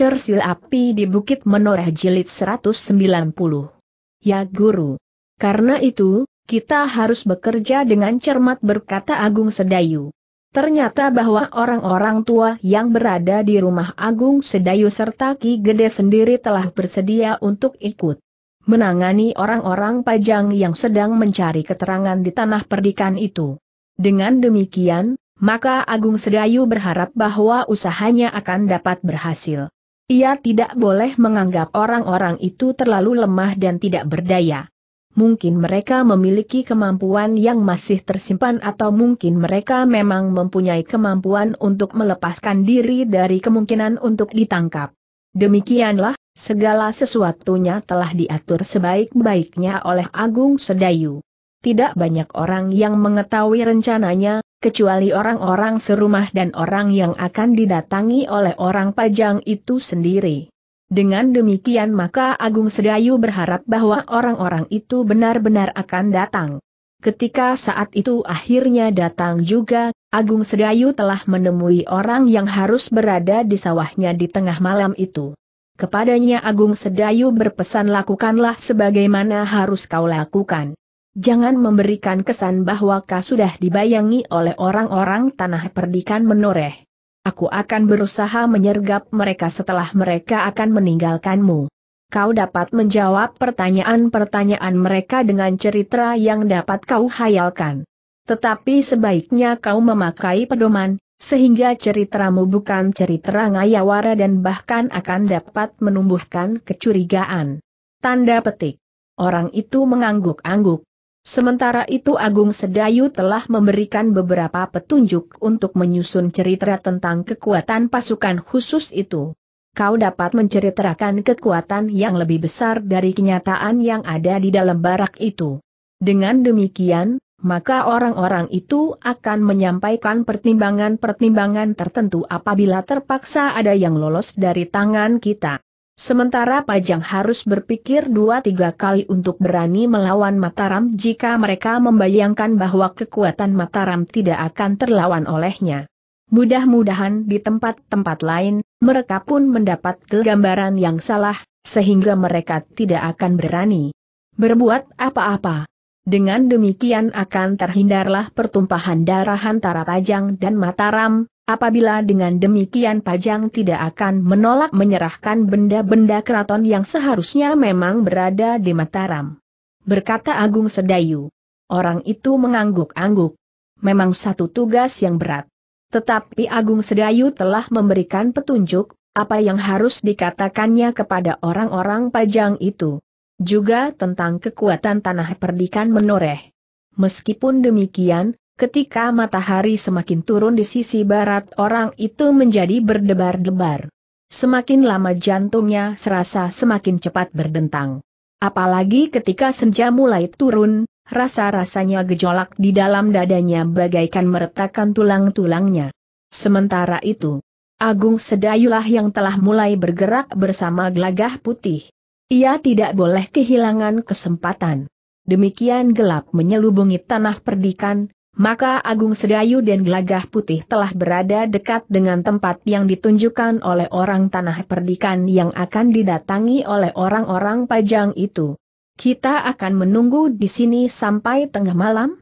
Cersil api di Bukit Menoreh Jilid 190. Ya Guru. Karena itu, kita harus bekerja dengan cermat berkata Agung Sedayu. Ternyata bahwa orang-orang tua yang berada di rumah Agung Sedayu serta Ki Gede sendiri telah bersedia untuk ikut menangani orang-orang pajang yang sedang mencari keterangan di tanah perdikan itu. Dengan demikian, maka Agung Sedayu berharap bahwa usahanya akan dapat berhasil. Ia tidak boleh menganggap orang-orang itu terlalu lemah dan tidak berdaya. Mungkin mereka memiliki kemampuan yang masih tersimpan atau mungkin mereka memang mempunyai kemampuan untuk melepaskan diri dari kemungkinan untuk ditangkap. Demikianlah, segala sesuatunya telah diatur sebaik-baiknya oleh Agung Sedayu tidak banyak orang yang mengetahui rencananya, kecuali orang-orang serumah dan orang yang akan didatangi oleh orang pajang itu sendiri. Dengan demikian maka Agung Sedayu berharap bahwa orang-orang itu benar-benar akan datang. Ketika saat itu akhirnya datang juga, Agung Sedayu telah menemui orang yang harus berada di sawahnya di tengah malam itu. Kepadanya Agung Sedayu berpesan lakukanlah sebagaimana harus kau lakukan. Jangan memberikan kesan bahwa kau sudah dibayangi oleh orang-orang tanah perdikan menoreh. Aku akan berusaha menyergap mereka setelah mereka akan meninggalkanmu. Kau dapat menjawab pertanyaan-pertanyaan mereka dengan cerita yang dapat kau hayalkan. Tetapi sebaiknya kau memakai pedoman, sehingga ceritamu bukan cerita ngayawara dan bahkan akan dapat menumbuhkan kecurigaan. Tanda petik. Orang itu mengangguk-angguk. Sementara itu Agung Sedayu telah memberikan beberapa petunjuk untuk menyusun cerita tentang kekuatan pasukan khusus itu. Kau dapat menceritakan kekuatan yang lebih besar dari kenyataan yang ada di dalam barak itu. Dengan demikian, maka orang-orang itu akan menyampaikan pertimbangan-pertimbangan tertentu apabila terpaksa ada yang lolos dari tangan kita. Sementara Pajang harus berpikir dua tiga kali untuk berani melawan Mataram jika mereka membayangkan bahwa kekuatan Mataram tidak akan terlawan olehnya. Mudah-mudahan di tempat-tempat lain, mereka pun mendapat kegambaran yang salah, sehingga mereka tidak akan berani berbuat apa-apa. Dengan demikian akan terhindarlah pertumpahan darah antara Pajang dan Mataram, Apabila dengan demikian Pajang tidak akan menolak menyerahkan benda-benda keraton yang seharusnya memang berada di Mataram. Berkata Agung Sedayu. Orang itu mengangguk-angguk. Memang satu tugas yang berat. Tetapi Agung Sedayu telah memberikan petunjuk, apa yang harus dikatakannya kepada orang-orang Pajang itu. Juga tentang kekuatan tanah perdikan menoreh. Meskipun demikian, Ketika matahari semakin turun di sisi barat orang itu menjadi berdebar-debar. Semakin lama jantungnya serasa semakin cepat berdentang. Apalagi ketika senja mulai turun, rasa-rasanya gejolak di dalam dadanya bagaikan meretakkan tulang-tulangnya. Sementara itu, Agung Sedayulah yang telah mulai bergerak bersama gelagah putih. Ia tidak boleh kehilangan kesempatan. Demikian gelap menyelubungi tanah perdikan, maka Agung Sedayu dan Gelagah Putih telah berada dekat dengan tempat yang ditunjukkan oleh orang tanah perdikan yang akan didatangi oleh orang-orang pajang itu. Kita akan menunggu di sini sampai tengah malam?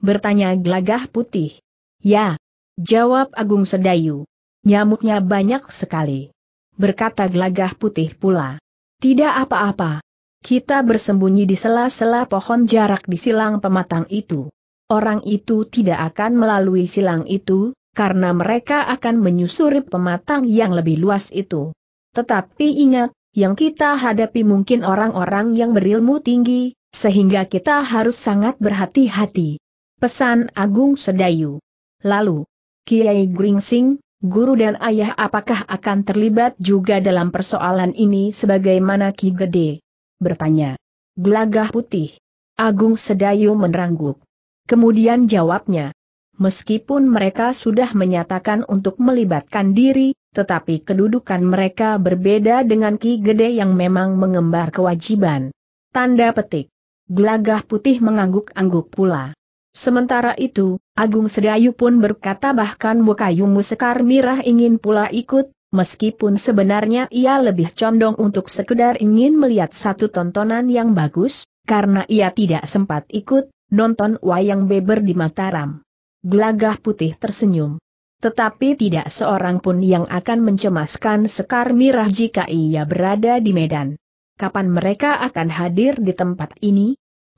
Bertanya Gelagah Putih. Ya, jawab Agung Sedayu. Nyamuknya banyak sekali. Berkata Gelagah Putih pula. Tidak apa-apa. Kita bersembunyi di sela-sela pohon jarak di silang pematang itu orang itu tidak akan melalui silang itu, karena mereka akan menyusuri pematang yang lebih luas itu. Tetapi ingat, yang kita hadapi mungkin orang-orang yang berilmu tinggi, sehingga kita harus sangat berhati-hati. Pesan Agung Sedayu. Lalu, Kiai Gringsing, guru dan ayah apakah akan terlibat juga dalam persoalan ini sebagaimana Ki Gede? Bertanya. Gelagah putih. Agung Sedayu menerangguk. Kemudian jawabnya, meskipun mereka sudah menyatakan untuk melibatkan diri, tetapi kedudukan mereka berbeda dengan Ki Gede yang memang mengembar kewajiban. Tanda petik. Gelagah putih mengangguk-angguk pula. Sementara itu, Agung Sedayu pun berkata bahkan Bukayumu Sekar Mirah ingin pula ikut, meskipun sebenarnya ia lebih condong untuk sekedar ingin melihat satu tontonan yang bagus, karena ia tidak sempat ikut, nonton wayang beber di Mataram. Gelagah putih tersenyum. Tetapi tidak seorang pun yang akan mencemaskan Sekar Mirah jika ia berada di Medan. Kapan mereka akan hadir di tempat ini?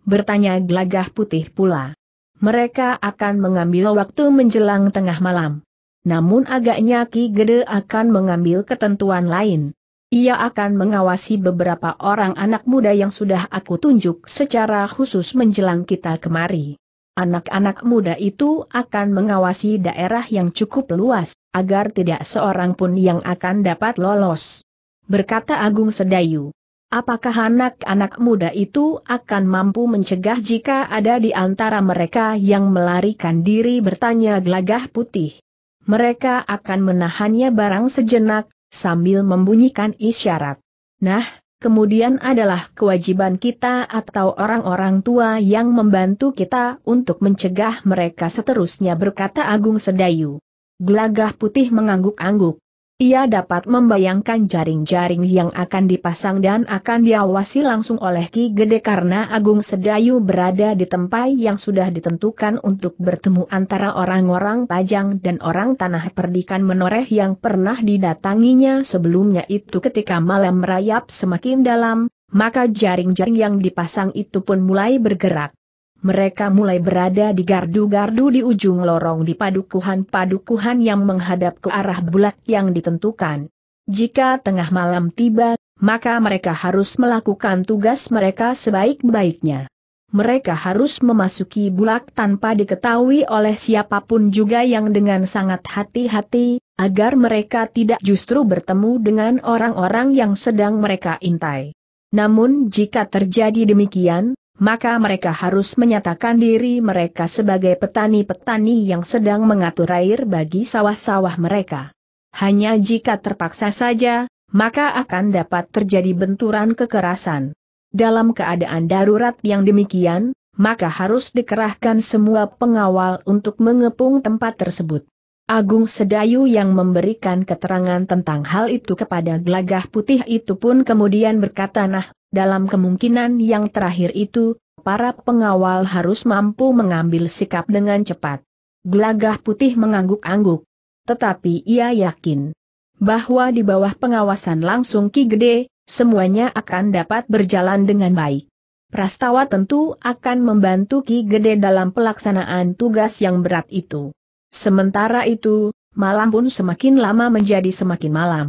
Bertanya gelagah putih pula. Mereka akan mengambil waktu menjelang tengah malam. Namun agaknya Ki Gede akan mengambil ketentuan lain. Ia akan mengawasi beberapa orang anak muda yang sudah aku tunjuk secara khusus menjelang kita kemari. Anak-anak muda itu akan mengawasi daerah yang cukup luas, agar tidak seorang pun yang akan dapat lolos. Berkata Agung Sedayu. Apakah anak-anak muda itu akan mampu mencegah jika ada di antara mereka yang melarikan diri bertanya gelagah putih? Mereka akan menahannya barang sejenak, sambil membunyikan isyarat. Nah, kemudian adalah kewajiban kita atau orang-orang tua yang membantu kita untuk mencegah mereka seterusnya berkata Agung Sedayu. Gelagah putih mengangguk-angguk. Ia dapat membayangkan jaring-jaring yang akan dipasang dan akan diawasi langsung oleh Ki Gede karena Agung Sedayu berada di tempat yang sudah ditentukan untuk bertemu antara orang-orang Pajang dan orang Tanah Perdikan Menoreh yang pernah didatanginya sebelumnya itu ketika malam merayap semakin dalam, maka jaring-jaring yang dipasang itu pun mulai bergerak mereka mulai berada di gardu-gardu di ujung lorong di padukuhan-padukuhan yang menghadap ke arah bulat yang ditentukan. Jika tengah malam tiba, maka mereka harus melakukan tugas mereka sebaik-baiknya. Mereka harus memasuki bulak tanpa diketahui oleh siapapun juga yang dengan sangat hati-hati, agar mereka tidak justru bertemu dengan orang-orang yang sedang mereka intai. Namun jika terjadi demikian, maka mereka harus menyatakan diri mereka sebagai petani-petani yang sedang mengatur air bagi sawah-sawah mereka. Hanya jika terpaksa saja, maka akan dapat terjadi benturan kekerasan. Dalam keadaan darurat yang demikian, maka harus dikerahkan semua pengawal untuk mengepung tempat tersebut. Agung Sedayu yang memberikan keterangan tentang hal itu kepada Glagah putih itu pun kemudian berkata nah, dalam kemungkinan yang terakhir itu, para pengawal harus mampu mengambil sikap dengan cepat. Gelagah putih mengangguk-angguk. Tetapi ia yakin bahwa di bawah pengawasan langsung Ki Gede, semuanya akan dapat berjalan dengan baik. Prastawa tentu akan membantu Ki Gede dalam pelaksanaan tugas yang berat itu. Sementara itu, malam pun semakin lama menjadi semakin malam.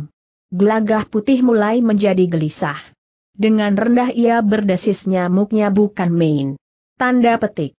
Gelagah putih mulai menjadi gelisah. Dengan rendah ia berdesis nyamuknya bukan main. Tanda petik.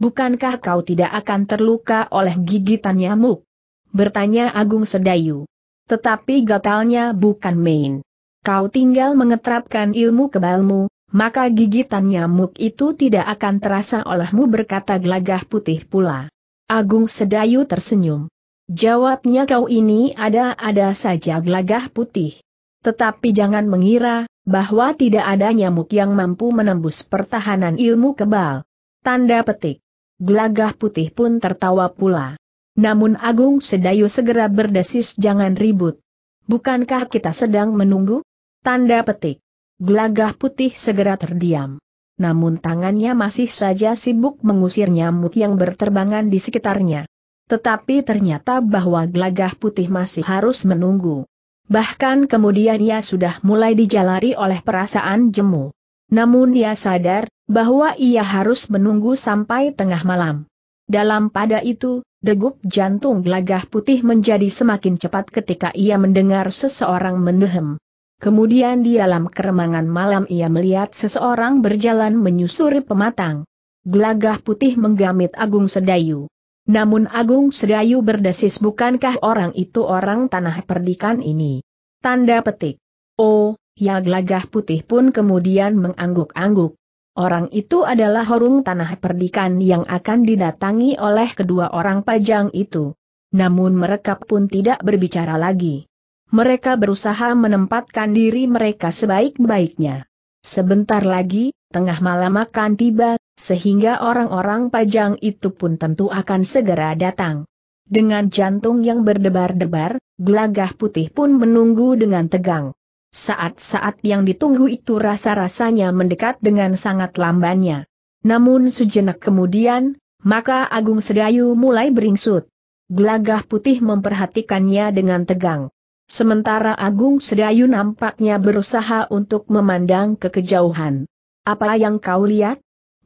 Bukankah kau tidak akan terluka oleh gigitan nyamuk? Bertanya Agung Sedayu. Tetapi gatalnya bukan main. Kau tinggal mengetrapkan ilmu kebalmu, maka gigitan nyamuk itu tidak akan terasa olehmu berkata gelagah putih pula. Agung Sedayu tersenyum. Jawabnya kau ini ada-ada saja gelagah putih. Tetapi jangan mengira, bahwa tidak ada nyamuk yang mampu menembus pertahanan ilmu kebal. Tanda petik. Gelagah putih pun tertawa pula. Namun Agung Sedayu segera berdesis jangan ribut. Bukankah kita sedang menunggu? Tanda petik. Gelagah putih segera terdiam. Namun tangannya masih saja sibuk mengusir nyamuk yang berterbangan di sekitarnya. Tetapi ternyata bahwa gelagah putih masih harus menunggu. Bahkan kemudian ia sudah mulai dijalari oleh perasaan jemu. Namun ia sadar, bahwa ia harus menunggu sampai tengah malam. Dalam pada itu, degup jantung Glagah putih menjadi semakin cepat ketika ia mendengar seseorang mendehem. Kemudian di dalam keremangan malam ia melihat seseorang berjalan menyusuri pematang. Glagah putih menggamit Agung Sedayu. Namun Agung Sedayu berdesis bukankah orang itu orang tanah perdikan ini? Tanda petik. Oh, ya gelagah putih pun kemudian mengangguk-angguk. Orang itu adalah horung tanah perdikan yang akan didatangi oleh kedua orang pajang itu. Namun mereka pun tidak berbicara lagi. Mereka berusaha menempatkan diri mereka sebaik-baiknya. Sebentar lagi, tengah malam akan tiba, sehingga orang-orang pajang itu pun tentu akan segera datang. Dengan jantung yang berdebar-debar, Glagah putih pun menunggu dengan tegang. Saat-saat yang ditunggu itu rasa-rasanya mendekat dengan sangat lambannya. Namun sejenak kemudian, maka Agung Sedayu mulai beringsut. Glagah putih memperhatikannya dengan tegang. Sementara Agung Sedayu nampaknya berusaha untuk memandang ke kejauhan. Apa yang kau lihat?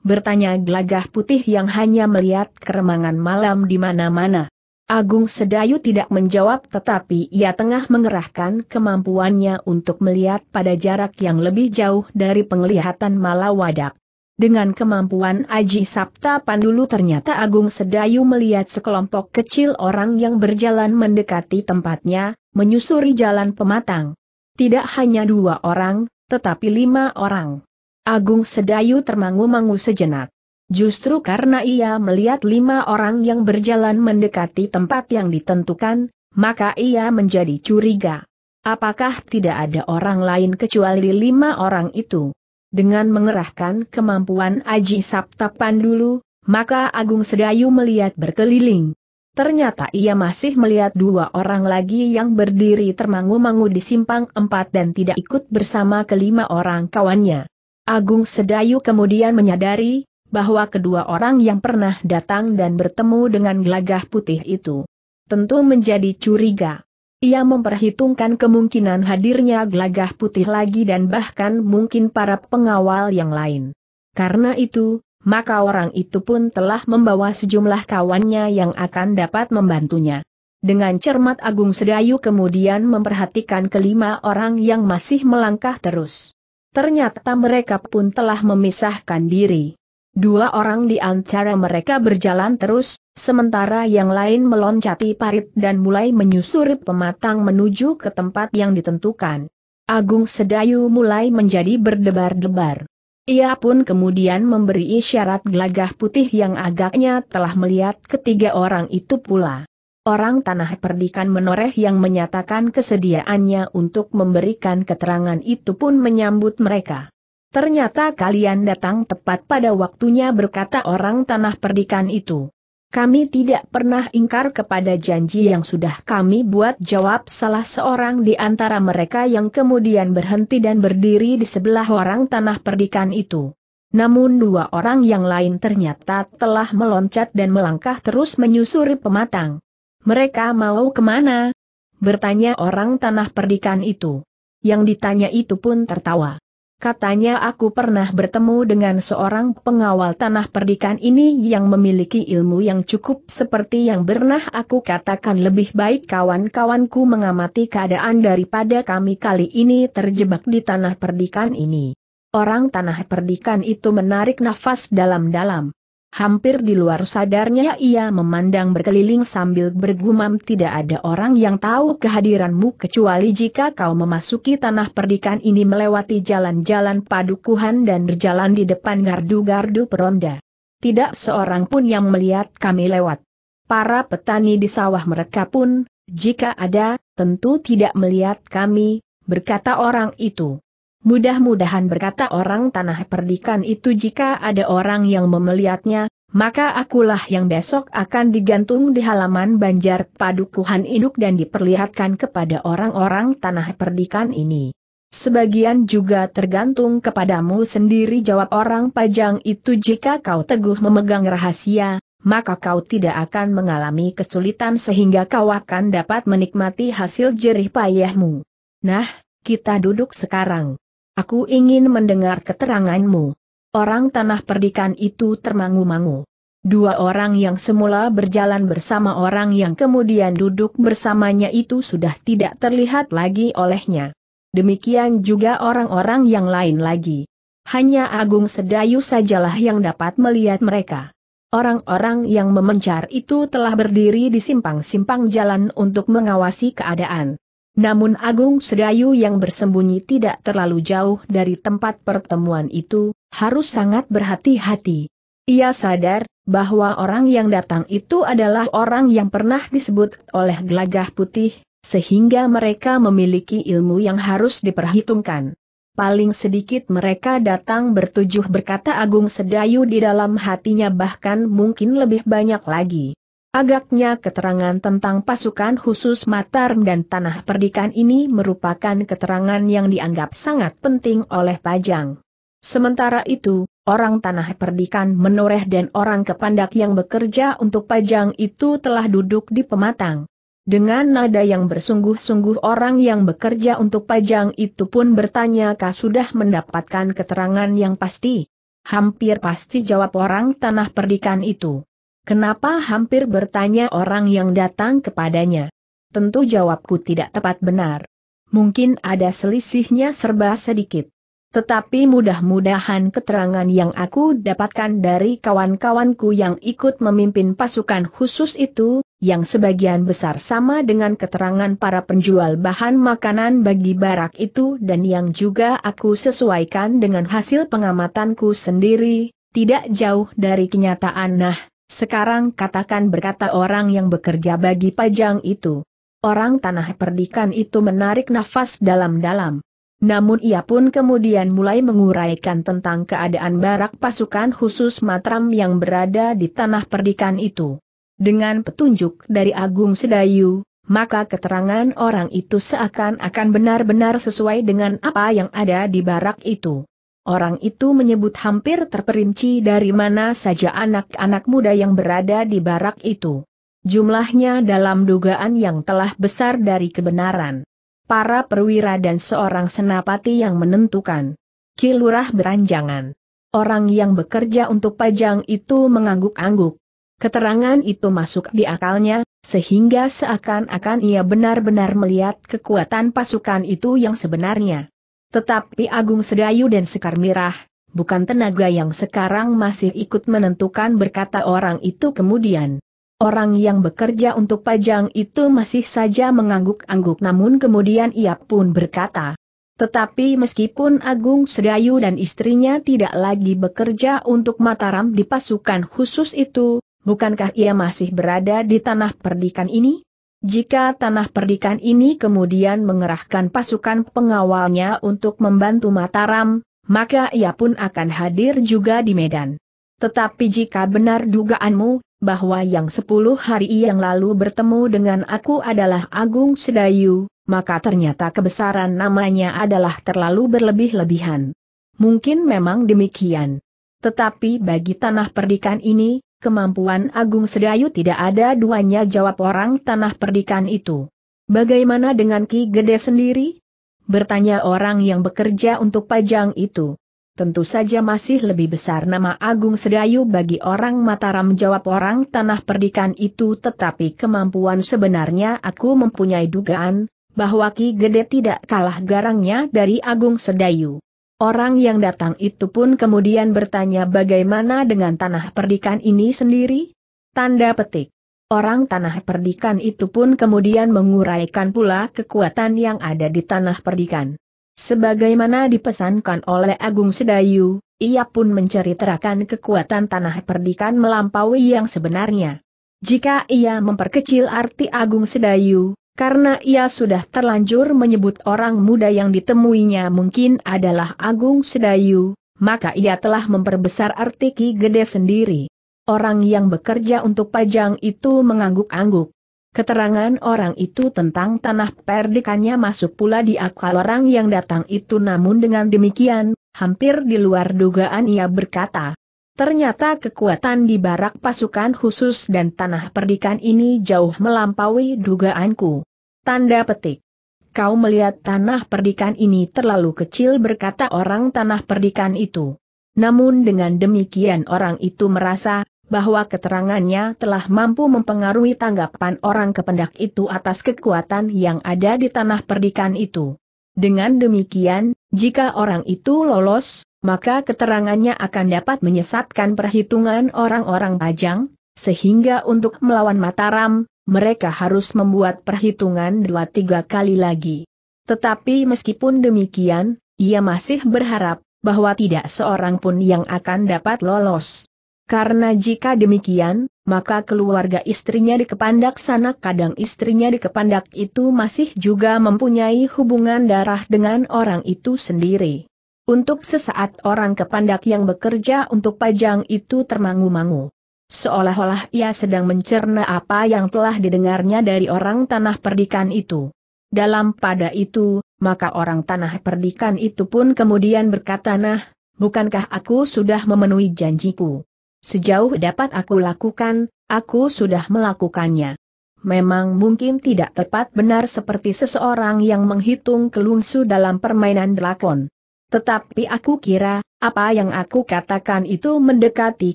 bertanya gelagah putih yang hanya melihat keremangan malam di mana-mana. Agung Sedayu tidak menjawab tetapi ia tengah mengerahkan kemampuannya untuk melihat pada jarak yang lebih jauh dari penglihatan Malawadak. Dengan kemampuan Aji Sabta Pandulu ternyata Agung Sedayu melihat sekelompok kecil orang yang berjalan mendekati tempatnya, menyusuri jalan pematang. Tidak hanya dua orang, tetapi lima orang. Agung Sedayu termangu-mangu sejenak. Justru karena ia melihat lima orang yang berjalan mendekati tempat yang ditentukan, maka ia menjadi curiga. Apakah tidak ada orang lain kecuali lima orang itu? Dengan mengerahkan kemampuan Aji sabtapan dulu, maka Agung Sedayu melihat berkeliling. Ternyata ia masih melihat dua orang lagi yang berdiri termangu-mangu di simpang empat dan tidak ikut bersama kelima orang kawannya. Agung Sedayu kemudian menyadari, bahwa kedua orang yang pernah datang dan bertemu dengan gelagah putih itu tentu menjadi curiga. Ia memperhitungkan kemungkinan hadirnya gelagah putih lagi dan bahkan mungkin para pengawal yang lain. Karena itu, maka orang itu pun telah membawa sejumlah kawannya yang akan dapat membantunya. Dengan cermat Agung Sedayu kemudian memperhatikan kelima orang yang masih melangkah terus. Ternyata mereka pun telah memisahkan diri. Dua orang di antara mereka berjalan terus, sementara yang lain meloncati parit dan mulai menyusuri pematang menuju ke tempat yang ditentukan. Agung Sedayu mulai menjadi berdebar-debar. Ia pun kemudian memberi isyarat gelagah putih yang agaknya telah melihat ketiga orang itu pula. Orang tanah perdikan menoreh yang menyatakan kesediaannya untuk memberikan keterangan itu pun menyambut mereka. Ternyata kalian datang tepat pada waktunya berkata orang tanah perdikan itu. Kami tidak pernah ingkar kepada janji yang sudah kami buat jawab salah seorang di antara mereka yang kemudian berhenti dan berdiri di sebelah orang tanah perdikan itu. Namun dua orang yang lain ternyata telah meloncat dan melangkah terus menyusuri pematang. Mereka mau kemana? Bertanya orang tanah perdikan itu. Yang ditanya itu pun tertawa. Katanya aku pernah bertemu dengan seorang pengawal tanah perdikan ini yang memiliki ilmu yang cukup seperti yang pernah aku katakan lebih baik kawan-kawanku mengamati keadaan daripada kami kali ini terjebak di tanah perdikan ini. Orang tanah perdikan itu menarik nafas dalam-dalam. Hampir di luar sadarnya ia memandang berkeliling sambil bergumam tidak ada orang yang tahu kehadiranmu kecuali jika kau memasuki tanah perdikan ini melewati jalan-jalan padukuhan dan berjalan di depan gardu-gardu peronda. Tidak seorang pun yang melihat kami lewat. Para petani di sawah mereka pun, jika ada, tentu tidak melihat kami, berkata orang itu. Mudah-mudahan berkata orang tanah perdikan itu jika ada orang yang memelihatnya, maka akulah yang besok akan digantung di halaman banjar padukuhan induk dan diperlihatkan kepada orang-orang tanah perdikan ini. Sebagian juga tergantung kepadamu sendiri jawab orang pajang itu jika kau teguh memegang rahasia, maka kau tidak akan mengalami kesulitan sehingga kau akan dapat menikmati hasil jerih payahmu. Nah, kita duduk sekarang. Aku ingin mendengar keteranganmu. Orang tanah perdikan itu termangu-mangu. Dua orang yang semula berjalan bersama orang yang kemudian duduk bersamanya itu sudah tidak terlihat lagi olehnya. Demikian juga orang-orang yang lain lagi. Hanya Agung Sedayu sajalah yang dapat melihat mereka. Orang-orang yang memencar itu telah berdiri di simpang-simpang jalan untuk mengawasi keadaan. Namun Agung Sedayu yang bersembunyi tidak terlalu jauh dari tempat pertemuan itu, harus sangat berhati-hati. Ia sadar bahwa orang yang datang itu adalah orang yang pernah disebut oleh gelagah putih, sehingga mereka memiliki ilmu yang harus diperhitungkan. Paling sedikit mereka datang bertujuh berkata Agung Sedayu di dalam hatinya bahkan mungkin lebih banyak lagi. Agaknya keterangan tentang pasukan khusus Mataram dan tanah perdikan ini merupakan keterangan yang dianggap sangat penting oleh Pajang. Sementara itu, orang tanah perdikan menoreh dan orang kepandak yang bekerja untuk Pajang itu telah duduk di pematang. Dengan nada yang bersungguh-sungguh orang yang bekerja untuk Pajang itu pun bertanya kah sudah mendapatkan keterangan yang pasti? Hampir pasti jawab orang tanah perdikan itu. Kenapa hampir bertanya orang yang datang kepadanya? Tentu jawabku tidak tepat benar. Mungkin ada selisihnya serba sedikit. Tetapi mudah-mudahan keterangan yang aku dapatkan dari kawan-kawanku yang ikut memimpin pasukan khusus itu, yang sebagian besar sama dengan keterangan para penjual bahan makanan bagi barak itu dan yang juga aku sesuaikan dengan hasil pengamatanku sendiri, tidak jauh dari kenyataan nah, sekarang katakan berkata orang yang bekerja bagi pajang itu. Orang tanah perdikan itu menarik nafas dalam-dalam. Namun ia pun kemudian mulai menguraikan tentang keadaan barak pasukan khusus Matram yang berada di tanah perdikan itu. Dengan petunjuk dari Agung Sedayu, maka keterangan orang itu seakan-akan benar-benar sesuai dengan apa yang ada di barak itu. Orang itu menyebut hampir terperinci dari mana saja anak-anak muda yang berada di barak itu. Jumlahnya dalam dugaan yang telah besar dari kebenaran. Para perwira dan seorang senapati yang menentukan. Kilurah beranjangan. Orang yang bekerja untuk pajang itu mengangguk-angguk. Keterangan itu masuk di akalnya, sehingga seakan-akan ia benar-benar melihat kekuatan pasukan itu yang sebenarnya. Tetapi Agung Sedayu dan Sekar Mirah, bukan tenaga yang sekarang masih ikut menentukan berkata orang itu kemudian. Orang yang bekerja untuk pajang itu masih saja mengangguk-angguk namun kemudian ia pun berkata. Tetapi meskipun Agung Sedayu dan istrinya tidak lagi bekerja untuk Mataram di pasukan khusus itu, bukankah ia masih berada di tanah perdikan ini? Jika tanah perdikan ini kemudian mengerahkan pasukan pengawalnya untuk membantu Mataram, maka ia pun akan hadir juga di Medan. Tetapi jika benar dugaanmu, bahwa yang sepuluh hari yang lalu bertemu dengan aku adalah Agung Sedayu, maka ternyata kebesaran namanya adalah terlalu berlebih-lebihan. Mungkin memang demikian. Tetapi bagi tanah perdikan ini, kemampuan Agung Sedayu tidak ada duanya jawab orang tanah perdikan itu. Bagaimana dengan Ki Gede sendiri? Bertanya orang yang bekerja untuk pajang itu. Tentu saja masih lebih besar nama Agung Sedayu bagi orang Mataram jawab orang tanah perdikan itu tetapi kemampuan sebenarnya aku mempunyai dugaan, bahwa Ki Gede tidak kalah garangnya dari Agung Sedayu. Orang yang datang itu pun kemudian bertanya bagaimana dengan tanah perdikan ini sendiri? Tanda petik. Orang tanah perdikan itu pun kemudian menguraikan pula kekuatan yang ada di tanah perdikan. Sebagaimana dipesankan oleh Agung Sedayu, ia pun menceritakan kekuatan tanah perdikan melampaui yang sebenarnya. Jika ia memperkecil arti Agung Sedayu, karena ia sudah terlanjur menyebut orang muda yang ditemuinya mungkin adalah Agung Sedayu, maka ia telah memperbesar arti Ki Gede sendiri. Orang yang bekerja untuk pajang itu mengangguk-angguk. Keterangan orang itu tentang tanah perdikannya masuk pula di akal orang yang datang itu namun dengan demikian, hampir di luar dugaan ia berkata, Ternyata kekuatan di barak pasukan khusus dan tanah perdikan ini jauh melampaui dugaanku. Tanda petik. Kau melihat tanah perdikan ini terlalu kecil berkata orang tanah perdikan itu. Namun dengan demikian orang itu merasa bahwa keterangannya telah mampu mempengaruhi tanggapan orang kependak itu atas kekuatan yang ada di tanah perdikan itu. Dengan demikian, jika orang itu lolos, maka keterangannya akan dapat menyesatkan perhitungan orang-orang Ajang, sehingga untuk melawan Mataram, mereka harus membuat perhitungan dua tiga kali lagi. Tetapi meskipun demikian, ia masih berharap bahwa tidak seorang pun yang akan dapat lolos. Karena jika demikian, maka keluarga istrinya di Kepandak sana kadang istrinya di Kepandak itu masih juga mempunyai hubungan darah dengan orang itu sendiri. Untuk sesaat orang kepandak yang bekerja untuk pajang itu termangu-mangu. Seolah-olah ia sedang mencerna apa yang telah didengarnya dari orang tanah perdikan itu. Dalam pada itu, maka orang tanah perdikan itu pun kemudian berkata nah, bukankah aku sudah memenuhi janjiku? Sejauh dapat aku lakukan, aku sudah melakukannya. Memang mungkin tidak tepat benar seperti seseorang yang menghitung kelungsu dalam permainan drakon. Tetapi aku kira, apa yang aku katakan itu mendekati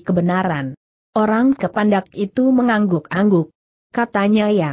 kebenaran. Orang kepandak itu mengangguk-angguk. Katanya ya.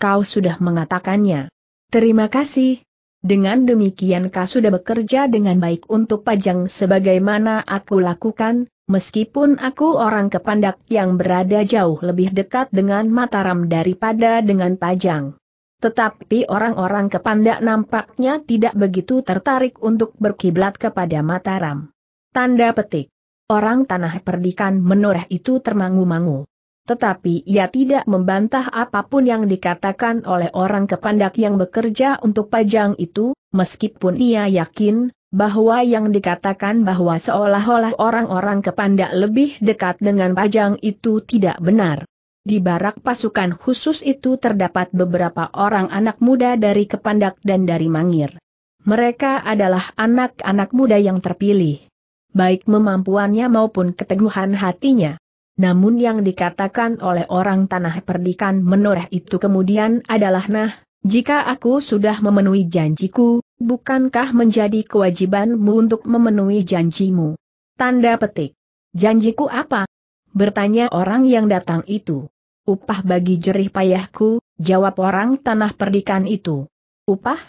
Kau sudah mengatakannya. Terima kasih. Dengan demikian kau sudah bekerja dengan baik untuk pajang sebagaimana aku lakukan, meskipun aku orang kepandak yang berada jauh lebih dekat dengan Mataram daripada dengan pajang. Tetapi orang-orang kepandak nampaknya tidak begitu tertarik untuk berkiblat kepada Mataram. Tanda petik. Orang tanah perdikan menoreh itu termangu-mangu. Tetapi ia tidak membantah apapun yang dikatakan oleh orang kepandak yang bekerja untuk pajang itu, meskipun ia yakin bahwa yang dikatakan bahwa seolah-olah orang-orang kepandak lebih dekat dengan pajang itu tidak benar. Di barak pasukan khusus itu terdapat beberapa orang anak muda dari Kepandak dan dari Mangir. Mereka adalah anak-anak muda yang terpilih. Baik memampuannya maupun keteguhan hatinya. Namun yang dikatakan oleh orang tanah perdikan menoreh itu kemudian adalah nah, jika aku sudah memenuhi janjiku, bukankah menjadi kewajibanmu untuk memenuhi janjimu? Tanda petik. Janjiku apa? Bertanya orang yang datang itu. Upah bagi jerih payahku, jawab orang tanah perdikan itu. Upah?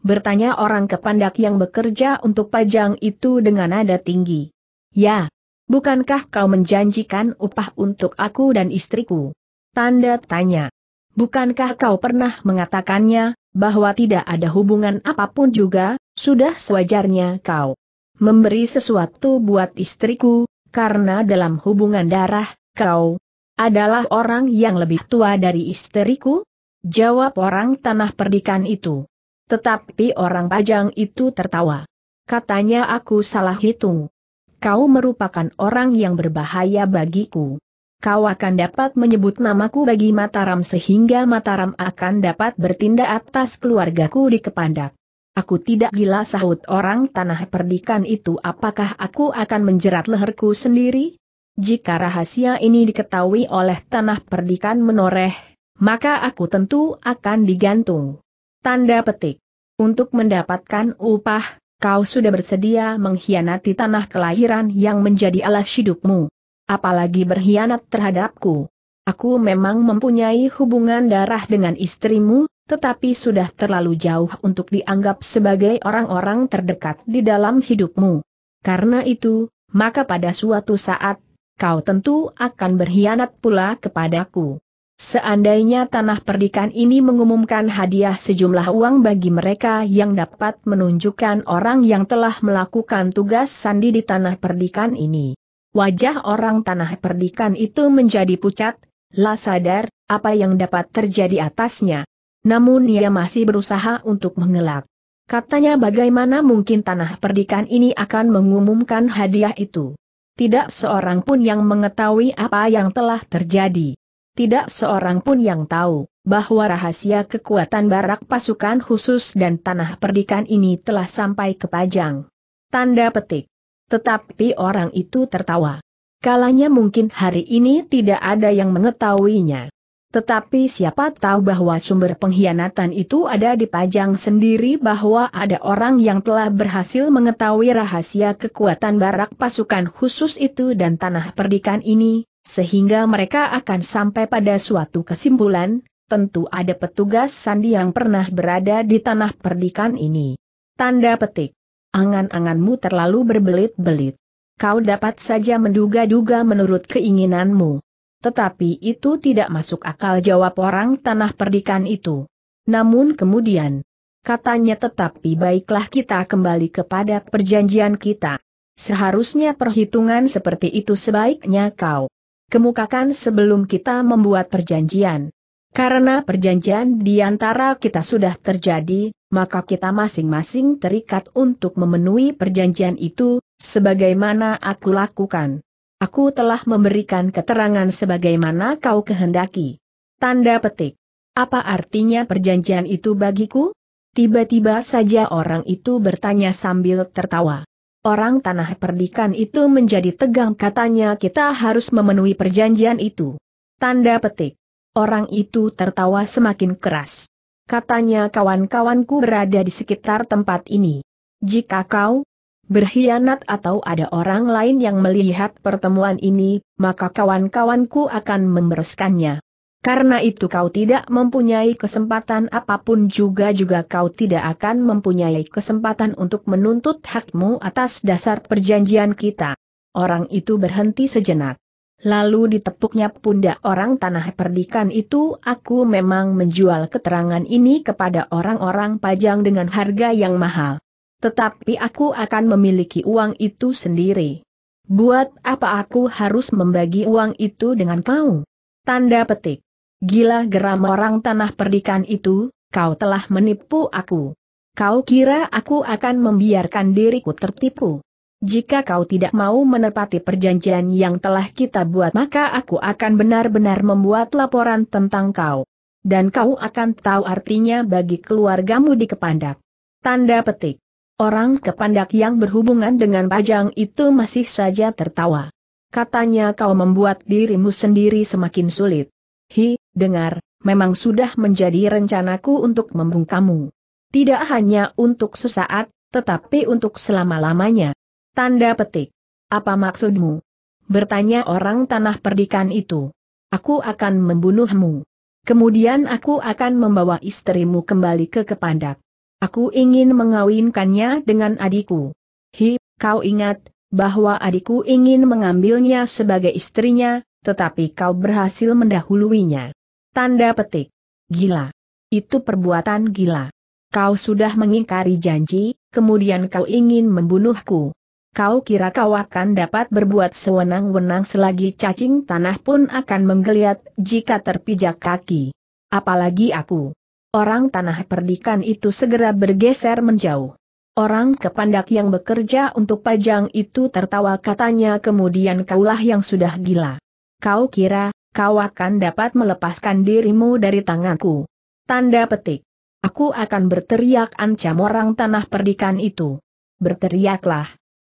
Bertanya orang kepandak yang bekerja untuk pajang itu dengan nada tinggi. Ya, bukankah kau menjanjikan upah untuk aku dan istriku? Tanda tanya. Bukankah kau pernah mengatakannya, bahwa tidak ada hubungan apapun juga, sudah sewajarnya kau memberi sesuatu buat istriku, karena dalam hubungan darah, kau, adalah orang yang lebih tua dari istriku? Jawab orang tanah perdikan itu. Tetapi orang pajang itu tertawa. Katanya aku salah hitung. Kau merupakan orang yang berbahaya bagiku. Kau akan dapat menyebut namaku bagi Mataram sehingga Mataram akan dapat bertindak atas keluargaku di Kepandak. Aku tidak gila sahut orang tanah perdikan itu apakah aku akan menjerat leherku sendiri? Jika rahasia ini diketahui oleh tanah perdikan menoreh, maka aku tentu akan digantung. Tanda petik. Untuk mendapatkan upah, kau sudah bersedia mengkhianati tanah kelahiran yang menjadi alas hidupmu. Apalagi berkhianat terhadapku. Aku memang mempunyai hubungan darah dengan istrimu, tetapi sudah terlalu jauh untuk dianggap sebagai orang-orang terdekat di dalam hidupmu. Karena itu, maka pada suatu saat kau tentu akan berkhianat pula kepadaku. Seandainya tanah perdikan ini mengumumkan hadiah sejumlah uang bagi mereka yang dapat menunjukkan orang yang telah melakukan tugas sandi di tanah perdikan ini. Wajah orang tanah perdikan itu menjadi pucat, lah sadar, apa yang dapat terjadi atasnya. Namun ia masih berusaha untuk mengelak. Katanya bagaimana mungkin tanah perdikan ini akan mengumumkan hadiah itu. Tidak seorang pun yang mengetahui apa yang telah terjadi. Tidak seorang pun yang tahu bahwa rahasia kekuatan barak pasukan khusus dan tanah perdikan ini telah sampai ke Pajang. Tanda petik. Tetapi orang itu tertawa. Kalanya mungkin hari ini tidak ada yang mengetahuinya. Tetapi siapa tahu bahwa sumber pengkhianatan itu ada di pajang sendiri bahwa ada orang yang telah berhasil mengetahui rahasia kekuatan barak pasukan khusus itu dan tanah perdikan ini, sehingga mereka akan sampai pada suatu kesimpulan, tentu ada petugas sandi yang pernah berada di tanah perdikan ini. Tanda petik. Angan-anganmu terlalu berbelit-belit. Kau dapat saja menduga-duga menurut keinginanmu. Tetapi itu tidak masuk akal jawab orang tanah perdikan itu. Namun kemudian, katanya tetapi baiklah kita kembali kepada perjanjian kita. Seharusnya perhitungan seperti itu sebaiknya kau kemukakan sebelum kita membuat perjanjian. Karena perjanjian di antara kita sudah terjadi, maka kita masing-masing terikat untuk memenuhi perjanjian itu, sebagaimana aku lakukan. Aku telah memberikan keterangan sebagaimana kau kehendaki. Tanda petik. Apa artinya perjanjian itu bagiku? Tiba-tiba saja orang itu bertanya sambil tertawa. Orang tanah perdikan itu menjadi tegang katanya kita harus memenuhi perjanjian itu. Tanda petik. Orang itu tertawa semakin keras. Katanya kawan-kawanku berada di sekitar tempat ini. Jika kau, berkhianat atau ada orang lain yang melihat pertemuan ini, maka kawan-kawanku akan membereskannya. Karena itu kau tidak mempunyai kesempatan apapun juga-juga kau tidak akan mempunyai kesempatan untuk menuntut hakmu atas dasar perjanjian kita. Orang itu berhenti sejenak. Lalu ditepuknya pundak orang tanah perdikan itu aku memang menjual keterangan ini kepada orang-orang pajang dengan harga yang mahal. Tetapi aku akan memiliki uang itu sendiri. Buat apa aku harus membagi uang itu dengan kau? Tanda petik. Gila geram orang tanah perdikan itu, kau telah menipu aku. Kau kira aku akan membiarkan diriku tertipu. Jika kau tidak mau menepati perjanjian yang telah kita buat maka aku akan benar-benar membuat laporan tentang kau. Dan kau akan tahu artinya bagi keluargamu di Kepandak. Tanda petik. Orang kepandak yang berhubungan dengan pajang itu masih saja tertawa. Katanya kau membuat dirimu sendiri semakin sulit. Hi, dengar, memang sudah menjadi rencanaku untuk membungkamu. Tidak hanya untuk sesaat, tetapi untuk selama-lamanya. Tanda petik. Apa maksudmu? Bertanya orang tanah perdikan itu. Aku akan membunuhmu. Kemudian aku akan membawa istrimu kembali ke Kepandak. Aku ingin mengawinkannya dengan adikku. Hi, kau ingat, bahwa adikku ingin mengambilnya sebagai istrinya, tetapi kau berhasil mendahuluinya. Tanda petik. Gila. Itu perbuatan gila. Kau sudah mengingkari janji, kemudian kau ingin membunuhku. Kau kira kau akan dapat berbuat sewenang-wenang selagi cacing tanah pun akan menggeliat jika terpijak kaki. Apalagi aku. Orang tanah perdikan itu segera bergeser menjauh. Orang kepandak yang bekerja untuk pajang itu tertawa katanya kemudian kaulah yang sudah gila. Kau kira, kau akan dapat melepaskan dirimu dari tanganku. Tanda petik. Aku akan berteriak ancam orang tanah perdikan itu. Berteriaklah.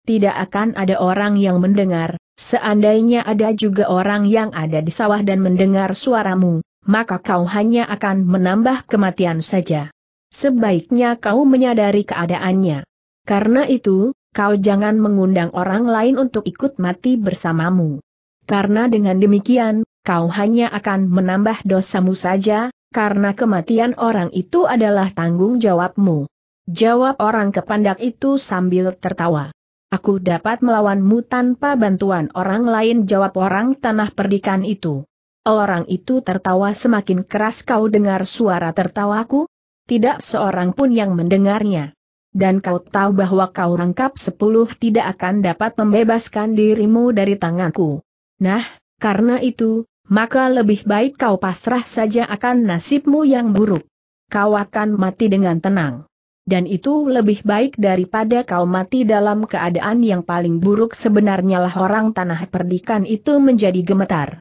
Tidak akan ada orang yang mendengar, seandainya ada juga orang yang ada di sawah dan mendengar suaramu, maka kau hanya akan menambah kematian saja. Sebaiknya kau menyadari keadaannya. Karena itu, kau jangan mengundang orang lain untuk ikut mati bersamamu. Karena dengan demikian, kau hanya akan menambah dosamu saja, karena kematian orang itu adalah tanggung jawabmu. Jawab orang kepandak itu sambil tertawa. Aku dapat melawanmu tanpa bantuan orang lain jawab orang tanah perdikan itu. Orang itu tertawa semakin keras kau dengar suara tertawaku? Tidak seorang pun yang mendengarnya. Dan kau tahu bahwa kau rangkap sepuluh tidak akan dapat membebaskan dirimu dari tanganku. Nah, karena itu, maka lebih baik kau pasrah saja akan nasibmu yang buruk. Kau akan mati dengan tenang. Dan itu lebih baik daripada kau mati dalam keadaan yang paling buruk sebenarnya lah orang tanah perdikan itu menjadi gemetar.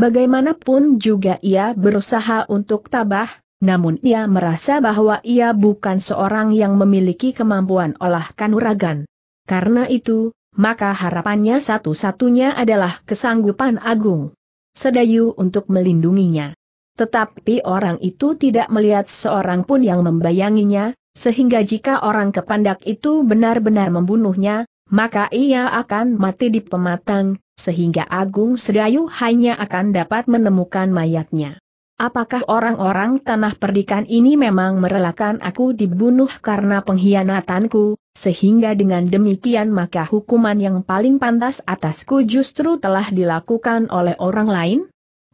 Bagaimanapun juga ia berusaha untuk tabah, namun ia merasa bahwa ia bukan seorang yang memiliki kemampuan olah kanuragan. Karena itu, maka harapannya satu-satunya adalah kesanggupan agung. Sedayu untuk melindunginya. Tetapi orang itu tidak melihat seorang pun yang membayanginya, sehingga jika orang kepandak itu benar-benar membunuhnya, maka ia akan mati di pematang, sehingga Agung Sedayu hanya akan dapat menemukan mayatnya. Apakah orang-orang tanah perdikan ini memang merelakan aku dibunuh karena pengkhianatanku, sehingga dengan demikian maka hukuman yang paling pantas atasku justru telah dilakukan oleh orang lain?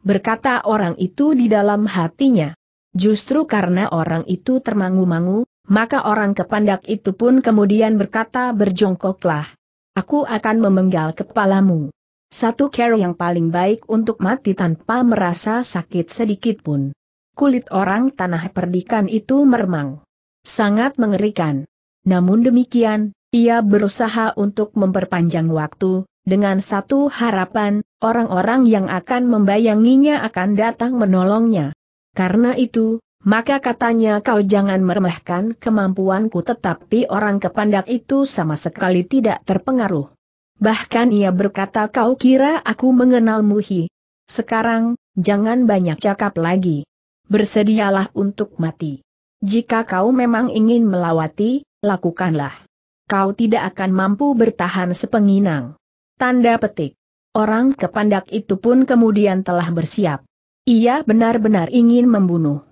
Berkata orang itu di dalam hatinya. Justru karena orang itu termangu-mangu, maka orang kepandak itu pun kemudian berkata berjongkoklah. Aku akan memenggal kepalamu. Satu cara yang paling baik untuk mati tanpa merasa sakit sedikit pun. Kulit orang tanah perdikan itu meremang. Sangat mengerikan. Namun demikian, ia berusaha untuk memperpanjang waktu, dengan satu harapan, orang-orang yang akan membayanginya akan datang menolongnya. Karena itu, maka katanya kau jangan meremehkan kemampuanku tetapi orang kepandak itu sama sekali tidak terpengaruh. Bahkan ia berkata kau kira aku mengenalmu Muhi. Sekarang, jangan banyak cakap lagi. Bersedialah untuk mati. Jika kau memang ingin melawati, lakukanlah. Kau tidak akan mampu bertahan sepenginang. Tanda petik. Orang kepandak itu pun kemudian telah bersiap. Ia benar-benar ingin membunuh.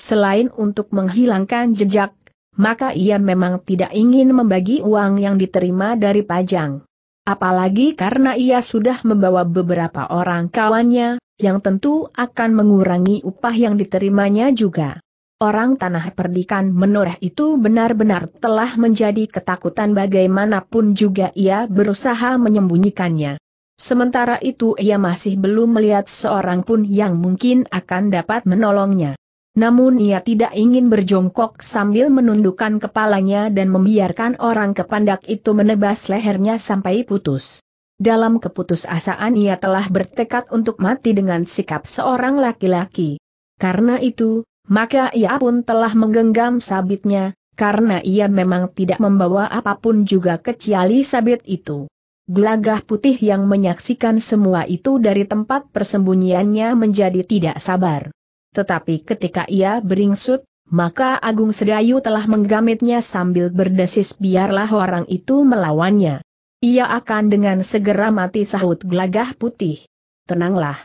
Selain untuk menghilangkan jejak, maka ia memang tidak ingin membagi uang yang diterima dari Pajang. Apalagi karena ia sudah membawa beberapa orang kawannya, yang tentu akan mengurangi upah yang diterimanya juga. Orang tanah perdikan menoreh itu benar-benar telah menjadi ketakutan bagaimanapun juga ia berusaha menyembunyikannya. Sementara itu ia masih belum melihat seorang pun yang mungkin akan dapat menolongnya. Namun ia tidak ingin berjongkok sambil menundukkan kepalanya dan membiarkan orang kepandak itu menebas lehernya sampai putus. Dalam keputusasaan ia telah bertekad untuk mati dengan sikap seorang laki-laki. Karena itu, maka ia pun telah menggenggam sabitnya, karena ia memang tidak membawa apapun juga kecuali sabit itu. Gelagah putih yang menyaksikan semua itu dari tempat persembunyiannya menjadi tidak sabar tetapi ketika ia beringsut, maka Agung Sedayu telah menggamitnya sambil berdesis biarlah orang itu melawannya. Ia akan dengan segera mati sahut gelagah putih. Tenanglah.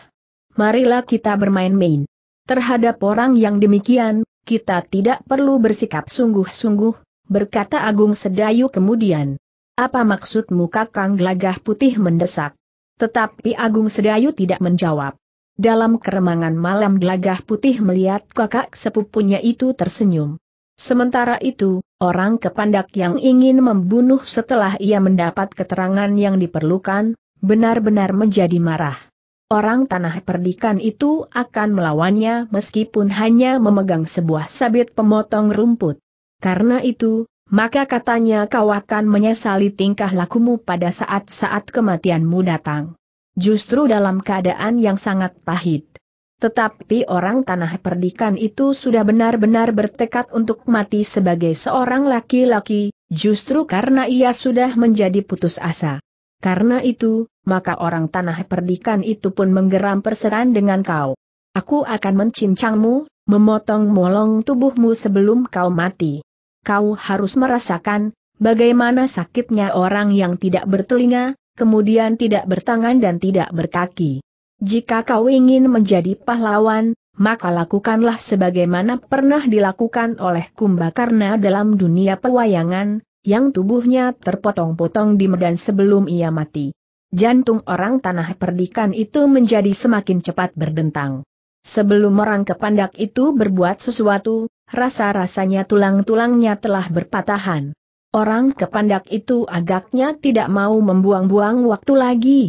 Marilah kita bermain-main. Terhadap orang yang demikian, kita tidak perlu bersikap sungguh-sungguh, berkata Agung Sedayu kemudian. Apa maksudmu kakang gelagah putih mendesak? Tetapi Agung Sedayu tidak menjawab. Dalam keremangan malam gelagah putih melihat kakak sepupunya itu tersenyum. Sementara itu, orang kepandak yang ingin membunuh setelah ia mendapat keterangan yang diperlukan, benar-benar menjadi marah. Orang tanah perdikan itu akan melawannya meskipun hanya memegang sebuah sabit pemotong rumput. Karena itu, maka katanya kau akan menyesali tingkah lakumu pada saat-saat kematianmu datang justru dalam keadaan yang sangat pahit. Tetapi orang tanah perdikan itu sudah benar-benar bertekad untuk mati sebagai seorang laki-laki, justru karena ia sudah menjadi putus asa. Karena itu, maka orang tanah perdikan itu pun menggeram perseran dengan kau. Aku akan mencincangmu, memotong molong tubuhmu sebelum kau mati. Kau harus merasakan, bagaimana sakitnya orang yang tidak bertelinga, kemudian tidak bertangan dan tidak berkaki. Jika kau ingin menjadi pahlawan, maka lakukanlah sebagaimana pernah dilakukan oleh Kumba karena dalam dunia pewayangan, yang tubuhnya terpotong-potong di medan sebelum ia mati. Jantung orang tanah perdikan itu menjadi semakin cepat berdentang. Sebelum orang kepandak itu berbuat sesuatu, rasa-rasanya tulang-tulangnya telah berpatahan. Orang kepandak itu agaknya tidak mau membuang-buang waktu lagi.